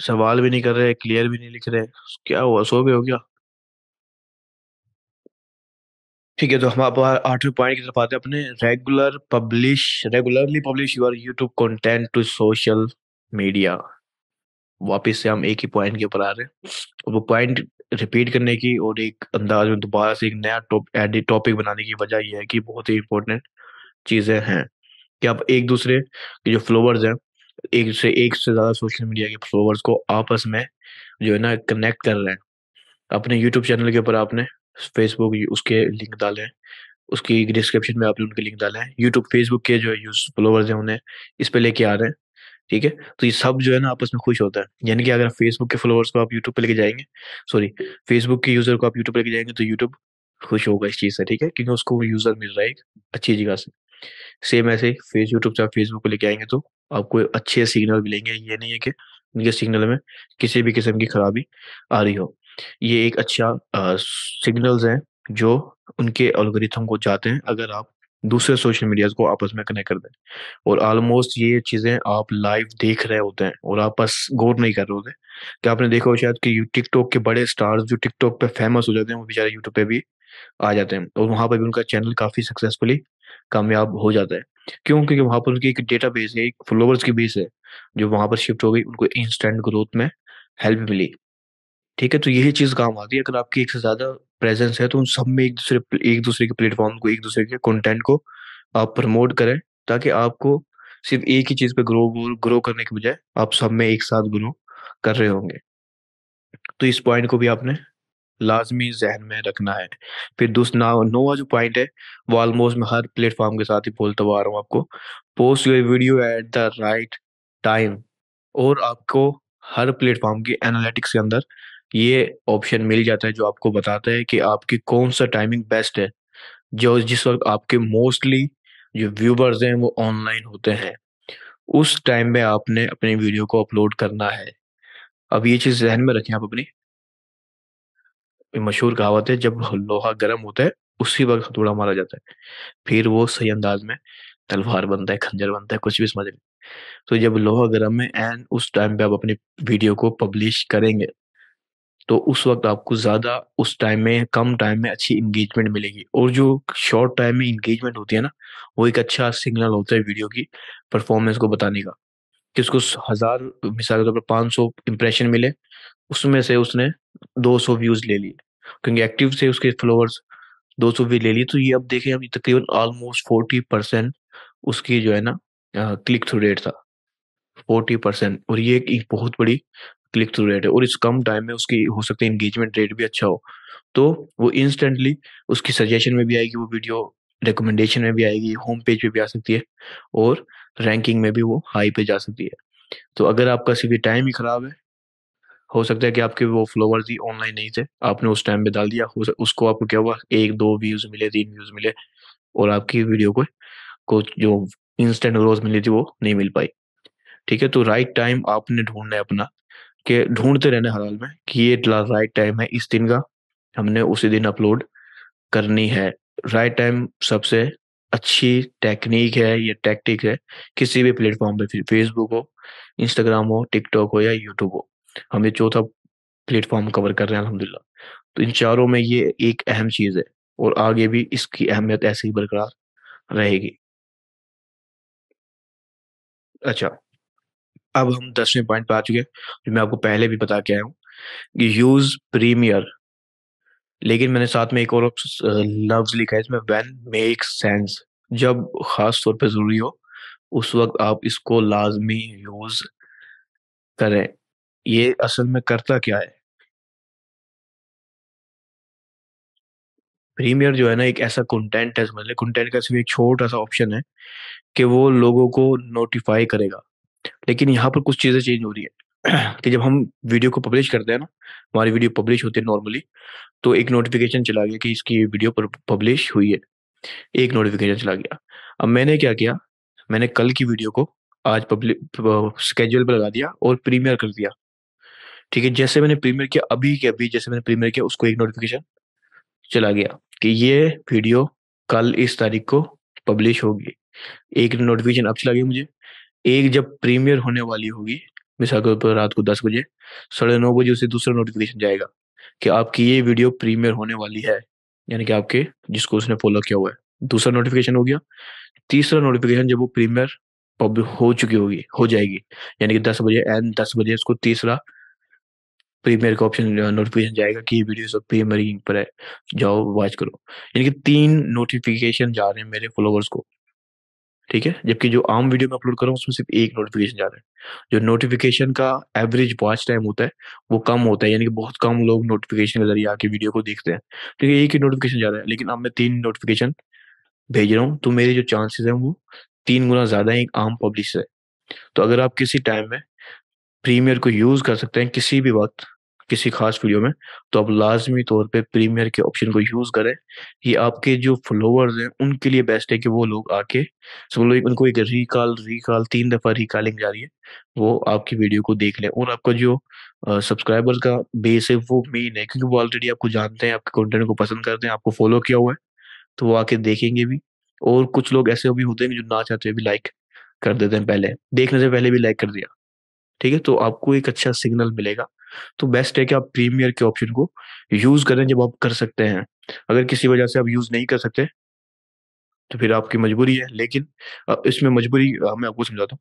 सवाल भी नहीं कर रहे क्लियर भी नहीं लिख रहे क्या हुआ सो भी हो गया ठीक है तो हम आप आठवें पॉइंट की तरफ आते हैं अपने regular publish regularly publish your YouTube content to social media वापस से हम एक ही पॉइंट के ऊपर आ रहे हैं वो पॉइंट रिपीट करने की और एक अंदाज में दोबारा से एक नया टॉपिक टौप, टॉपिक बनाने की वजह यह है कि बहुत ही इंपॉर्टेंट चीज़ें हैं कि आप एक दूसरे के जो फ्लोवर्स हैं एक से एक से ज़्यादा सोशल मीडिया के फॉलोअर्स को आपस में जो है ना कनेक्ट कर रहे हैं अपने यूट्यूब चैनल के ऊपर आपने फेसबुक उसके लिंक डाले हैं उसकी डिस्क्रिप्शन में आपने उनके लिंक डाले हैं यूट्यूब फेसबुक के जो यूज फॉलोअर्स हैं उन्हें इस पर लेके आ रहे हैं ठीक है तो ये सब जो है ना आपस में खुश होता है यानी कि अगर फेसबुक के फॉलोअर्स को आप यूट्यूब पर लेके जाएंगे सॉरी फेसबुक के यूजर को आप यूट्यूब पर लेके जाएंगे तो यूट्यूब खुश होगा इस चीज़ से ठीक है क्योंकि उसको यूजर मिल रहा है अच्छी जगह से सेम ऐसे ही फेस यूट्यूब चाहे फेसबुक को लेके आएंगे तो आपको अच्छे सिग्नल मिलेंगे ये नहीं है कि उनके सिग्नल में किसी भी किस्म की खराबी आ रही हो ये एक अच्छा सिग्नल्स हैं जो उनके एल्गोरिथम को जाते हैं अगर आप दूसरे सोशल मीडियाज को आपस में कनेक्ट कर दें और ऑलमोस्ट ये चीज़ें आप लाइव देख रहे होते हैं और आप बस गौर नहीं कर रहे होते कि आपने देखा हो शायद कि टिकटॉक के बड़े स्टार्स जो टिकटॉक पे फेमस हो जाते हैं वो बेचारे यूट्यूब पे भी आ जाते हैं और वहाँ पर भी उनका चैनल काफ़ी सक्सेसफुली कामयाब हो जाता है क्यों क्योंकि वहां पर उनकी एक डेटा बेस है एक फॉलोवर्स की बेस है जो वहां पर शिफ्ट हो गई उनको इंस्टेंट ग्रोथ में हेल्प मिली ठीक है तो यही चीज काम आती है अगर आपकी एक से ज्यादा प्रेजेंस है तो उन सब में एक दूसरे एक दूसरे के प्लेटफॉर्म को एक दूसरे के कंटेंट को आप प्रमोट करें ताकि आपको सिर्फ एक ही चीज पे ग्रो ग्रो करने के बजाय आप सब में एक साथ ग्रो कर रहे होंगे तो इस पॉइंट को भी आपने लाजमी जहन में रखना है फिर दूसरा नोवा जो पॉइंट है वो ऑलमोस्ट मैं हर प्लेटफॉर्म के साथ ही बोलता हुआ रहा हूँ आपको post your video at the right time और आपको हर प्लेटफॉर्म की एनालिटिक्स के अंदर ये ऑप्शन मिल जाता है जो आपको बताता है कि आपकी कौन सा टाइमिंग बेस्ट है जो जिस वक्त आपके मोस्टली जो व्यूवर्स हैं वो ऑनलाइन होते हैं उस टाइम में आपने अपनी वीडियो को अपलोड करना है अब ये चीज़ जहन में रखें आप अपनी मशहूर कहावत है जब लोहा गर्म होता है उसी वक्त हथौड़ा मारा जाता है फिर वो सही अंदाज में तलवार बनता है खंजर बनता है कुछ भी समझ नहीं तो जब लोहा गर्म है एंड उस टाइम पे आप अपनी वीडियो को पब्लिश करेंगे तो उस वक्त आपको ज़्यादा उस टाइम में कम टाइम में अच्छी इंगेजमेंट मिलेगी और जो शॉर्ट टाइम में इंगेजमेंट होती है ना वो एक अच्छा सिग्नल होता है वीडियो की परफॉर्मेंस को बताने का कि उसको हज़ार मिसाल के तौर पर पाँच सौ इम्प्रेशन मिले उसमें से उसने 200 व्यूज ले लिए क्योंकि एक्टिव से उसके फॉलोअर्स 200 व्यू ले लिए तो ये अब देखें अभी तकरीबन ऑलमोस्ट फोर्टी परसेंट उसकी जो है ना क्लिक थ्रू रेट था फोर्टी परसेंट और ये एक बहुत बड़ी क्लिक थ्रू रेट है और इस कम टाइम में उसकी हो सकती है इंगेजमेंट रेट भी अच्छा हो तो वो इंस्टेंटली उसकी सजेशन में भी आएगी वो वीडियो रिकमेंडेशन में भी आएगी होम पेज पे भी आ सकती है और रैंकिंग में भी वो हाई पे जा सकती है तो अगर आपका सीवी टाइम ही ख़राब है हो सकता है कि आपके वो फ्लोवर्स ही ऑनलाइन नहीं थे आपने उस टाइम पे डाल दिया उसको आपको क्या हुआ एक दो व्यूज मिले तीन व्यूज मिले और आपकी वीडियो को कुछ जो इंस्टेंट ग्रोथ मिली थी वो नहीं मिल पाई ठीक है तो राइट टाइम आपने ढूंढना है अपना कि ढूंढते रहने हर हाल में कि ये राइट टाइम है इस दिन का हमने उसी दिन अपलोड करनी है राइट टाइम सबसे अच्छी टेक्निक है या टैक्टिक है किसी भी प्लेटफॉर्म पे फिर फेसबुक हो इंस्टाग्राम हो टिकटॉक हो या यूट्यूब हो हम ये चौथा प्लेटफॉर्म कवर कर रहे हैं अलहमदिल्ला तो इन चारों में ये एक अहम चीज़ है और आगे भी इसकी अहमियत ऐसे ही बरकरार रहेगी अच्छा अब हम दसवें पॉइंट पे आ चुके हैं जो मैं आपको पहले भी बता के आया हूँ यूज प्रीमियर लेकिन मैंने साथ में एक और लफ्ज लिखा है इसमें वैन मेक सेंस जब खास तौर पे जरूरी हो उस वक्त आप इसको लाजमी यूज करें ये असल में करता क्या है प्रीमियर जो है ना एक ऐसा कंटेंट है समझ ले कंटेंट का सिर्फ एक छोटा सा ऑप्शन है कि वो लोगों को नोटिफाई करेगा लेकिन यहाँ पर कुछ चीज़ें चेंज हो रही है कि जब हम वीडियो को पब्लिश करते हैं ना हमारी वीडियो पब्लिश होती है नॉर्मली तो एक नोटिफिकेशन चला गया कि इसकी वीडियो पर पब्लिश हुई है एक नोटिफिकेशन चला गया अब मैंने क्या किया मैंने कल की वीडियो को आज पब्लिक स्केड्यूल पर लगा दिया और प्रीमियर कर दिया ठीक है जैसे मैंने प्रीमियर किया अभी के अभी जैसे मैंने प्रीमियर किया उसको एक नोटिफिकेशन चला गया कि ये वीडियो कल इस तारीख को पब्लिश होगी एक नोटिफिकेशन अब चला गया मुझे एक जब प्रीमियर होने वाली होगी मिसाल के तौर पर रात को दस बजे साढ़े नौ बजे उसे दूसरा नोटिफिकेशन जाएगा कि आपकी ये वीडियो प्रीमियर होने वाली है यानी कि आपके जिसको उसने फॉलो किया हुआ है दूसरा नोटिफिकेशन हो गया तीसरा नोटिफिकेशन जब वो प्रीमियर पब्लिक हो चुकी होगी हो जाएगी यानी कि दस बजे एंड दस बजे उसको तीसरा प्रीमियर का ऑप्शन नोटिफिकेशन जाएगा कि ये वीडियो सब प्रीमियर रैंक पर है जाओ वॉच करो यानी कि तीन नोटिफिकेशन जा रहे हैं मेरे फॉलोवर्स को ठीक है जबकि जो आम वीडियो में अपलोड करूँ उसमें सिर्फ एक नोटिफिकेशन जा रहा है जो नोटिफिकेशन का एवरेज वॉच टाइम होता है वो कम होता है यानी कि बहुत कम लोग नोटिफिकेशन के जरिए आके वीडियो को देखते हैं ठीक है एक ही नोटिफिकेशन जा रहा है लेकिन अब मैं तीन नोटिफिकेशन भेज रहा हूँ तो मेरे जो चांसेस हैं वो तीन गुना ज़्यादा है एक आम पब्लिश से तो अगर आप किसी टाइम में प्रीमियर को यूज़ कर सकते हैं किसी भी वक्त किसी खास वीडियो में तो आप लाजमी तौर पे प्रीमियर के ऑप्शन को यूज़ करें ये आपके जो फॉलोअर्स हैं उनके लिए बेस्ट है कि वो लोग आके समझ उनको एक रिकॉल रिकॉल तीन दफ़ा रिकॉलिंग जा रही है वो आपकी वीडियो को देख लें और आपका जो सब्सक्राइबर का बेस है वो मेन है क्योंकि वो ऑलरेडी आपको जानते हैं आपके कॉन्टेंट को पसंद करते हैं आपको फॉलो किया हुआ है तो वो आके देखेंगे भी और कुछ लोग ऐसे भी होते हैं जो ना चाहते हैं भी लाइक कर देते हैं पहले देखने से पहले भी लाइक कर दिया ठीक है तो आपको एक अच्छा सिग्नल मिलेगा तो बेस्ट है कि आप प्रीमियर के ऑप्शन को यूज करें जब आप कर सकते हैं अगर किसी वजह से आप यूज नहीं कर सकते तो फिर आपकी मजबूरी है लेकिन इसमें मजबूरी मैं आपको समझाता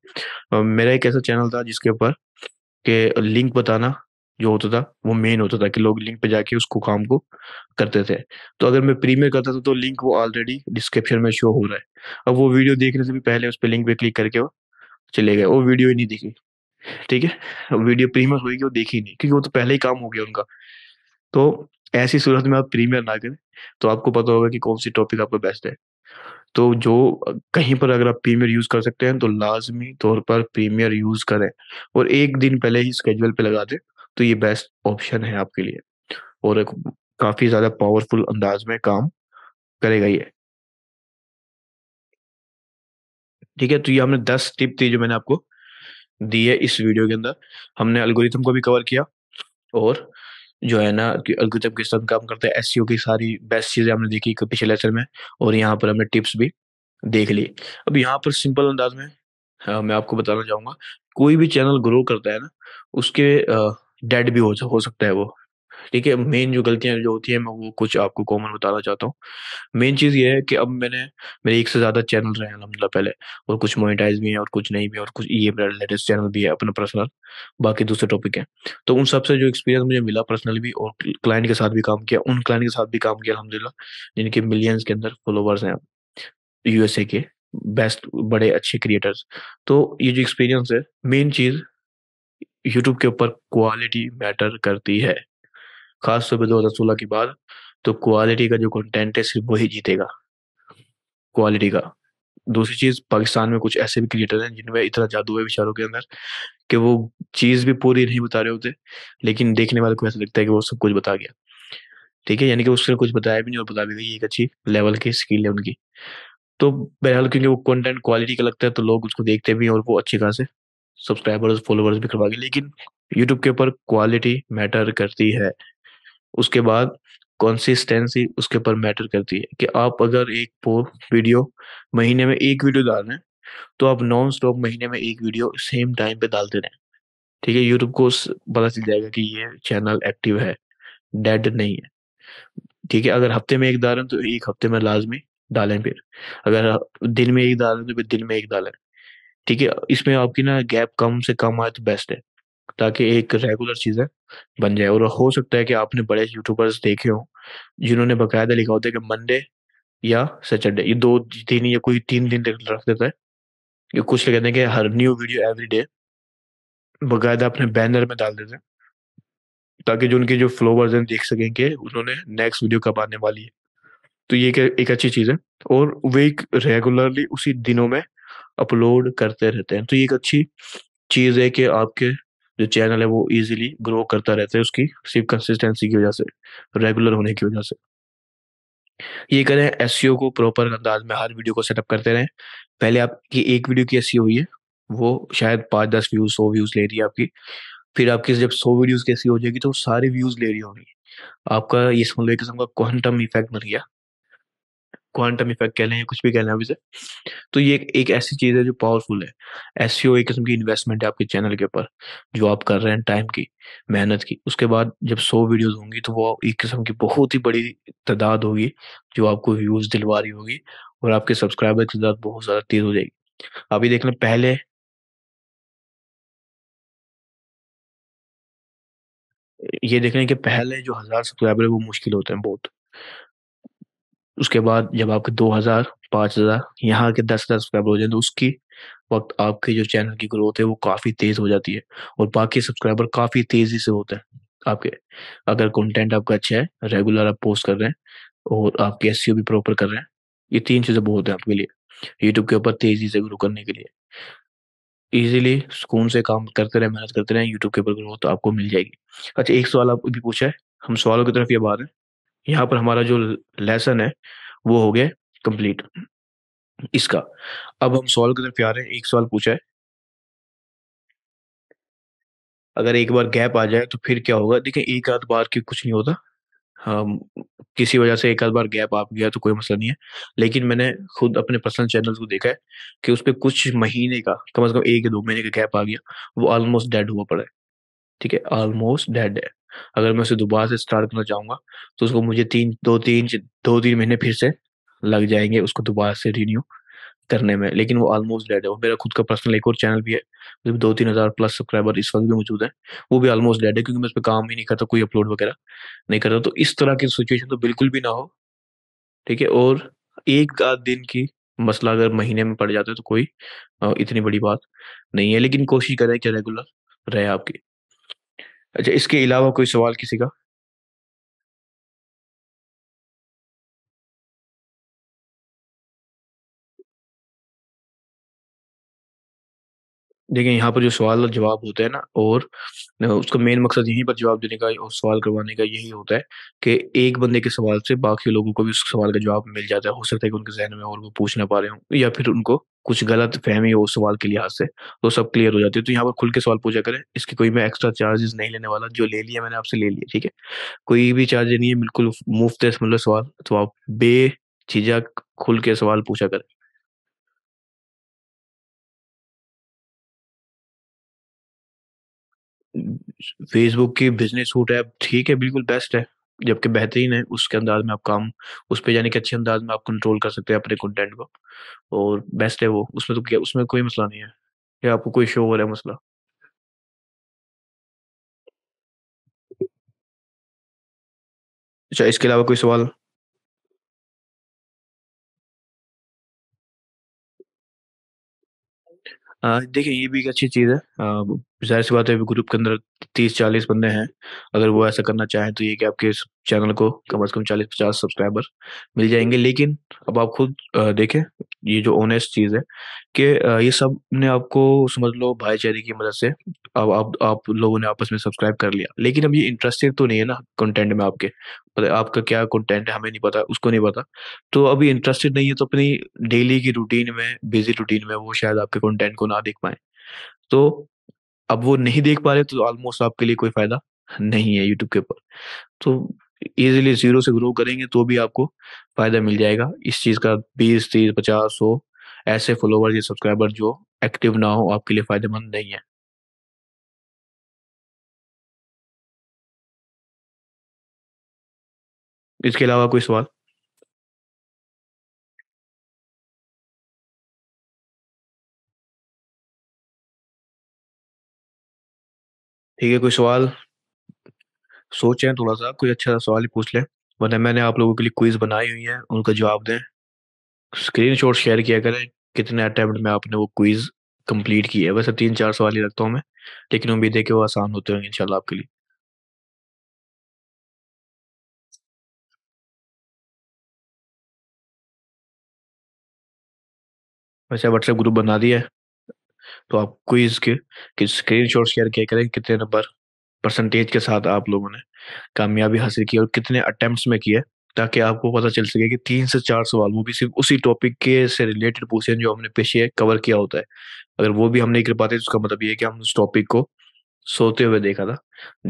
हूँ मेरा एक ऐसा चैनल था जिसके ऊपर के लिंक बताना जो होता था वो मेन होता था कि लोग लिंक पे जाके उसको काम को करते थे तो अगर मैं प्रीमियर करता था तो लिंक वो ऑलरेडी डिस्क्रिप्शन में शो हो रहा है अब वो वीडियो देखने से भी पहले उस पर लिंक पे क्लिक करके वो चले गए वो वीडियो ही नहीं दिखी ठीक है वीडियो प्रीमियर होगी वो देखी नहीं क्योंकि वो तो पहले ही काम हो गया उनका तो ऐसी सूरत में आप प्रीमियर ना करें तो आपको पता होगा कि कौन सी टॉपिक आपका बेस्ट है तो जो कहीं पर अगर आप प्रीमियर यूज कर सकते हैं तो लाजमी तौर पर प्रीमियर यूज करें और एक दिन पहले ही स्केजुअल पे लगा दें तो ये बेस्ट ऑप्शन है आपके लिए और एक काफी ज्यादा पावरफुल अंदाज में काम करेगा ये ठीक है तो ये हमने दस टिप थी जो मैंने आपको दी है इस वीडियो के अंदर हमने अलगोरिथम को भी कवर किया और जो है ना कि अलगोरिथम किस तरह काम करता है एस e की सारी बेस्ट चीज़ें हमने देखी पिछले लेक्चर में और यहाँ पर हमने टिप्स भी देख ली अब यहाँ पर सिंपल अंदाज में आ, हाँ, मैं आपको बताना चाहूँगा कोई भी चैनल ग्रो करता है ना उसके डेड भी हो, हो सकता है वो ठीक है मेन जो गलतियां जो होती है मैं वो कुछ आपको कॉमन बताना चाहता हूँ मेन चीज़ ये है कि अब मैंने मेरे एक से ज़्यादा चैनल रहे हैं अलहमदिल्ला पहले और कुछ मोनिटाइज भी हैं और कुछ नहीं भी और कुछ ये मेरा लेटेस्ट चैनल भी है अपना पर्सनल बाकी दूसरे टॉपिक है तो उन सबसे जो एक्सपीरियंस मुझे मिला पर्सनल भी और क्लाइंट के साथ भी काम किया उन क्लाइंट के साथ भी काम किया अलहमदिल्ला जिनके मिलियंस के अंदर फॉलोवर्स हैं यूएसए के बेस्ट बड़े अच्छे क्रिएटर्स तो ये जो एक्सपीरियंस है मेन चीज़ यूट्यूब के ऊपर क्वालिटी मैटर करती है खासतौर पर दो हज़ार सोलह के बाद तो क्वालिटी का जो कंटेंट है सिर्फ वही जीतेगा क्वालिटी का दूसरी चीज़ पाकिस्तान में कुछ ऐसे भी क्रिएटर हैं जिनमें इतना जादू है विचारों के अंदर कि वो चीज़ भी पूरी नहीं बता रहे होते लेकिन देखने वाले को ऐसा लगता है कि वो सब कुछ बता गया ठीक है यानी कि उसने कुछ बताया भी नहीं और बता भी गई एक अच्छी लेवल की स्किल है उनकी तो बहरहाल क्योंकि वो कंटेंट क्वालिटी का लगता है तो लोग उसको देखते भी हैं और वो अच्छी खास से सब्सक्राइबर्स फॉलोवर्स भी करवा गए लेकिन यूट्यूब के ऊपर क्वालिटी मैटर करती है उसके बाद कंसिस्टेंसी उसके ऊपर मैटर करती है कि आप अगर एक वीडियो महीने में एक वीडियो डाल रहे हैं तो आप नॉन स्टॉप महीने में एक वीडियो सेम टाइम पे डालते रहें ठीक है यूट्यूब को पता चल जाएगा कि ये चैनल एक्टिव है डेड नहीं है ठीक है अगर हफ्ते में एक डालें तो एक हफ्ते में लाजमी डालें फिर अगर दिन में एक डालें तो फिर दिन में एक डालें ठीक है इसमें आपकी ना गैप कम से कम आए तो बेस्ट है ताकि एक रेगुलर चीज़ है बन जाए और हो सकता है कि आपने बड़े यूट्यूबर्स देखे हो जिन्होंने बकायदा लिखा होता है कि मंडे या सैटरडे ये दो दिन या कोई तीन दिन तक रख देता है ये कुछ कहते हैं कि हर न्यू वीडियो एवरी डे बकायदा अपने बैनर में डाल देते हैं ताकि जो उनके जो फ्लोवर्स हैं देख सकें कि उन्होंने नेक्स्ट वीडियो कब आने वाली है तो ये एक अच्छी चीज़ है और वे एक रेगुलरली उसी दिनों में अपलोड करते रहते हैं तो ये एक अच्छी चीज़ है कि आपके जो चैनल है वो इजीली ग्रो करता रहता है उसकी सिर्फ कंसिस्टेंसी की वजह से रेगुलर होने की वजह से ये करें एस e को प्रॉपर अंदाज में हर वीडियो को सेटअप करते रहें पहले आपकी एक वीडियो की एस e हुई है वो शायद पाँच दस व्यूज़ सौ व्यूज़ ले रही है आपकी फिर आपकी जब सौ वीडियोज़ की e हो जाएगी तो सारे व्यूज़ ले रही होगी आपका ये समझ लो एक किस्म का क्वांटम इफेक्ट बन गया क्वांटम इफेक्ट कह लें या कुछ भी कह लें आप इसे तो ये एक, एक ऐसी चीज़ है जो पावरफुल है एस e एक किस्म की इन्वेस्टमेंट है आपके चैनल के ऊपर जो आप कर रहे हैं टाइम की मेहनत की उसके बाद जब सौ वीडियोस होंगी तो वो एक किस्म की बहुत ही बड़ी तादाद होगी जो आपको व्यूज़ दिलवा रही होगी और आपके सब्सक्राइबर की तादाद बहुत ज़्यादा तेज़ हो जाएगी अभी देख लें पहले ये देख लें कि पहले जो हज़ार सब्सक्राइबर है वो मुश्किल होते हैं बहुत उसके बाद जब आपके दो हजार पांच हजार यहाँ के दस हजार सब्सक्राइबर हो जाए तो उसकी वक्त आपके जो चैनल की ग्रोथ है वो काफ़ी तेज़ हो जाती है और बाकी सब्सक्राइबर काफ़ी तेज़ी से होते हैं आपके अगर कंटेंट आपका अच्छा है रेगुलर आप पोस्ट कर रहे हैं और आपके एस e भी प्रॉपर कर रहे हैं ये तीन चीज़ें बहुत है आपके लिए यूट्यूब के ऊपर तेज़ी से ग्रो करने के लिए इजीली सुकून से काम करते रहे मेहनत करते रहे यूट्यूब के ऊपर ग्रोथ आपको मिल जाएगी अच्छा एक सवाल आप भी पूछा है हम सवालों की तरफ ये बात है यहाँ पर हमारा जो लेसन है वो हो गया कंप्लीट इसका अब हम सॉल्व करने तरफ आ रहे हैं एक सवाल पूछा है अगर एक बार गैप आ जाए तो फिर क्या होगा देखिए एक आध बार की कुछ नहीं होता हम किसी वजह से एक आध बार गैप आ गया तो कोई मसला नहीं है लेकिन मैंने खुद अपने पर्सनल चैनल को देखा है कि उस पर कुछ महीने का कम से कम एक या दो महीने का गैप आ गया वो ऑलमोस्ट डेड हुआ पड़ा है ठीक है ऑलमोस्ट डेड है अगर मैं उसे दोबारा से स्टार्ट करना चाहूंगा तो उसको मुझे तीन दो तीन दो तीन महीने फिर से लग जाएंगे उसको दोबारा से रिन्यू करने में लेकिन वो ऑलमोस्ट डेड है वो मेरा खुद का पर्सनल एक और चैनल भी है जो दो तीन हज़ार प्लस सब्सक्राइबर इस वक्त भी मौजूद है वो भी ऑलमोस्ट डेड है क्योंकि मैं उस पर काम ही नहीं करता कोई अपलोड वगैरह नहीं करता तो इस तरह की सिचुएशन तो बिल्कुल भी ना हो ठीक है और एक आध दिन की मसला अगर महीने में पड़ जाता है तो कोई इतनी बड़ी बात नहीं है लेकिन कोशिश करें कि रेगुलर रहे आपकी अच्छा इसके अलावा कोई सवाल किसी का देखिए यहाँ पर जो सवाल और जवाब होता है ना और उसका मेन मकसद यहीं पर जवाब देने का और सवाल करवाने का यही होता है कि एक बंदे के सवाल से बाकी लोगों को भी उस सवाल का जवाब मिल जाता है हो सकता है कि उनके जहन में और वो पूछ ना पा रहे हों या फिर उनको कुछ गलत फहमी हो सवाल के लिहाज से तो सब क्लियर हो जाती है तो यहाँ पर खुल के सवाल पूछा करें इसके कोई मैं एक्स्ट्रा चार्जेस नहीं लेने वाला जो ले लिया मैंने आपसे ले लिया ठीक है कोई भी चार्ज नहीं है बिल्कुल मुफ्त है मतलब सवाल तो आप बे चीजा खुल के सवाल पूछा करें फेसबुक की बिजनेस सूट ऐप ठीक है बिल्कुल बेस्ट है जबकि बेहतरीन है उसके अंदाज में आप काम उस पर यानी कि अच्छे अंदाज में आप कंट्रोल कर सकते हैं अपने कंटेंट को और बेस्ट है वो उसमें तो क्या उसमें कोई मसला नहीं है या आपको कोई शो हो रहा है मसला अच्छा इसके अलावा कोई सवाल देखिए ये भी एक अच्छी चीज़ है। ज़ाहिर-सी बात है ग्रुप के अंदर तीस चालीस बंदे हैं, अगर वो ऐसा करना चाहें तो ये कि आपके चैनल को कम से कम चालीस पचास सब्सक्राइबर मिल जाएंगे लेकिन अब आप खुद देखें ये जो ओनेस्ट चीज़ है कि ये सब ने आपको समझ लो भाईचारे की मदद से अब आप आप लोगों ने आपस में सब्सक्राइब कर लिया लेकिन अब ये इंटरेस्टेड तो नहीं है ना कंटेंट में आपके पता आपका क्या कंटेंट है हमें नहीं पता उसको नहीं पता तो अभी इंटरेस्टेड नहीं है तो अपनी डेली की रूटीन में बिजी रूटीन में वो शायद आपके कंटेंट को ना देख पाए तो अब वो नहीं देख पा रहे तो ऑलमोस्ट आपके लिए कोई फायदा नहीं है यूट्यूब के ऊपर तो इजीली जीरो से ग्रो करेंगे तो भी आपको फायदा मिल जाएगा इस चीज का बीस तीस पचास सौ ऐसे फॉलोवर या सब्सक्राइबर जो एक्टिव ना हो आपके लिए फायदेमंद नहीं है इसके अलावा कोई सवाल ठीक है कोई सवाल सोचें थोड़ा सा कोई अच्छा सा सवाल ही पूछ लें वरना मतलब मैंने आप लोगों के लिए क्विज बनाई हुई है उनका जवाब दें शॉट शेयर किया करें कितने अटैम्प्ट में आपने वो क्विज कंप्लीट की है वैसे तीन चार सवाल ही रखता हूँ मैं लेकिन उम्मीद है कि वो आसान होते होंगे इंशाल्लाह आपके लिए वैसे व्हाट्सएप ग्रुप बना दिया है तो आप क्विज के स्क्रीन शॉट शेयर किया करें कितने नंबर परसेंटेज के साथ आप लोगों ने कामयाबी हासिल की और कितने अटेम्प्ट में किए ताकि आपको पता चल सके कि तीन से चार सवाल वो भी सिर्फ उसी टॉपिक के से रिलेटेड पूछे जो हमने पेशे कवर किया होता है अगर वो भी हम नहीं कर पाते तो उसका मतलब ये है कि हम उस टॉपिक को सोते हुए देखा था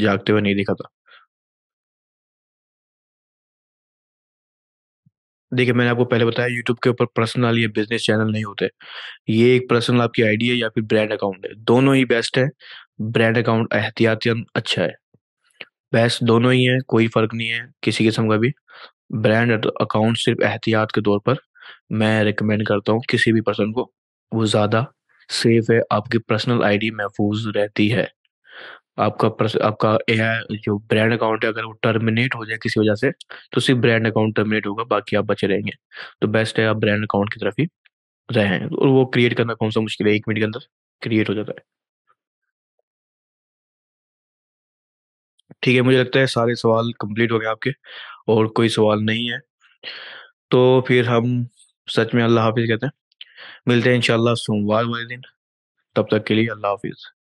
जागते हुए नहीं देखा था देखिए मैंने आपको पहले बताया यूट्यूब के ऊपर पर्सनल या बिजनेस चैनल नहीं होते ये एक पर्सनल आपकी आईडी है या फिर ब्रांड अकाउंट है दोनों ही बेस्ट है ब्रांड अकाउंट एहतियात अच्छा है बहस दोनों ही है कोई फर्क नहीं है किसी किस्म का भी ब्रांड तो अकाउंट सिर्फ एहतियात के तौर पर मैं रिकमेंड करता हूँ किसी भी पर्सन को वो ज़्यादा सेफ है आपकी पर्सनल आईडी महफूज रहती है आपका प्रस, आपका ए जो ब्रांड अकाउंट है अगर वो टर्मिनेट हो जाए किसी वजह से तो सिर्फ ब्रांड अकाउंट टर्मिनेट होगा बाकी आप बचे रहेंगे तो बेस्ट है आप ब्रांड अकाउंट की तरफ ही रहें और वो क्रिएट करना कौन सा मुश्किल है एक मिनट के अंदर क्रिएट हो जाता है ठीक है मुझे लगता है सारे सवाल कंप्लीट हो गए आपके और कोई सवाल नहीं है तो फिर हम सच में अल्लाह हाफिज़ कहते हैं मिलते हैं इंशाल्लाह सोमवार वाले दिन तब तक के लिए अल्लाह हाफिज़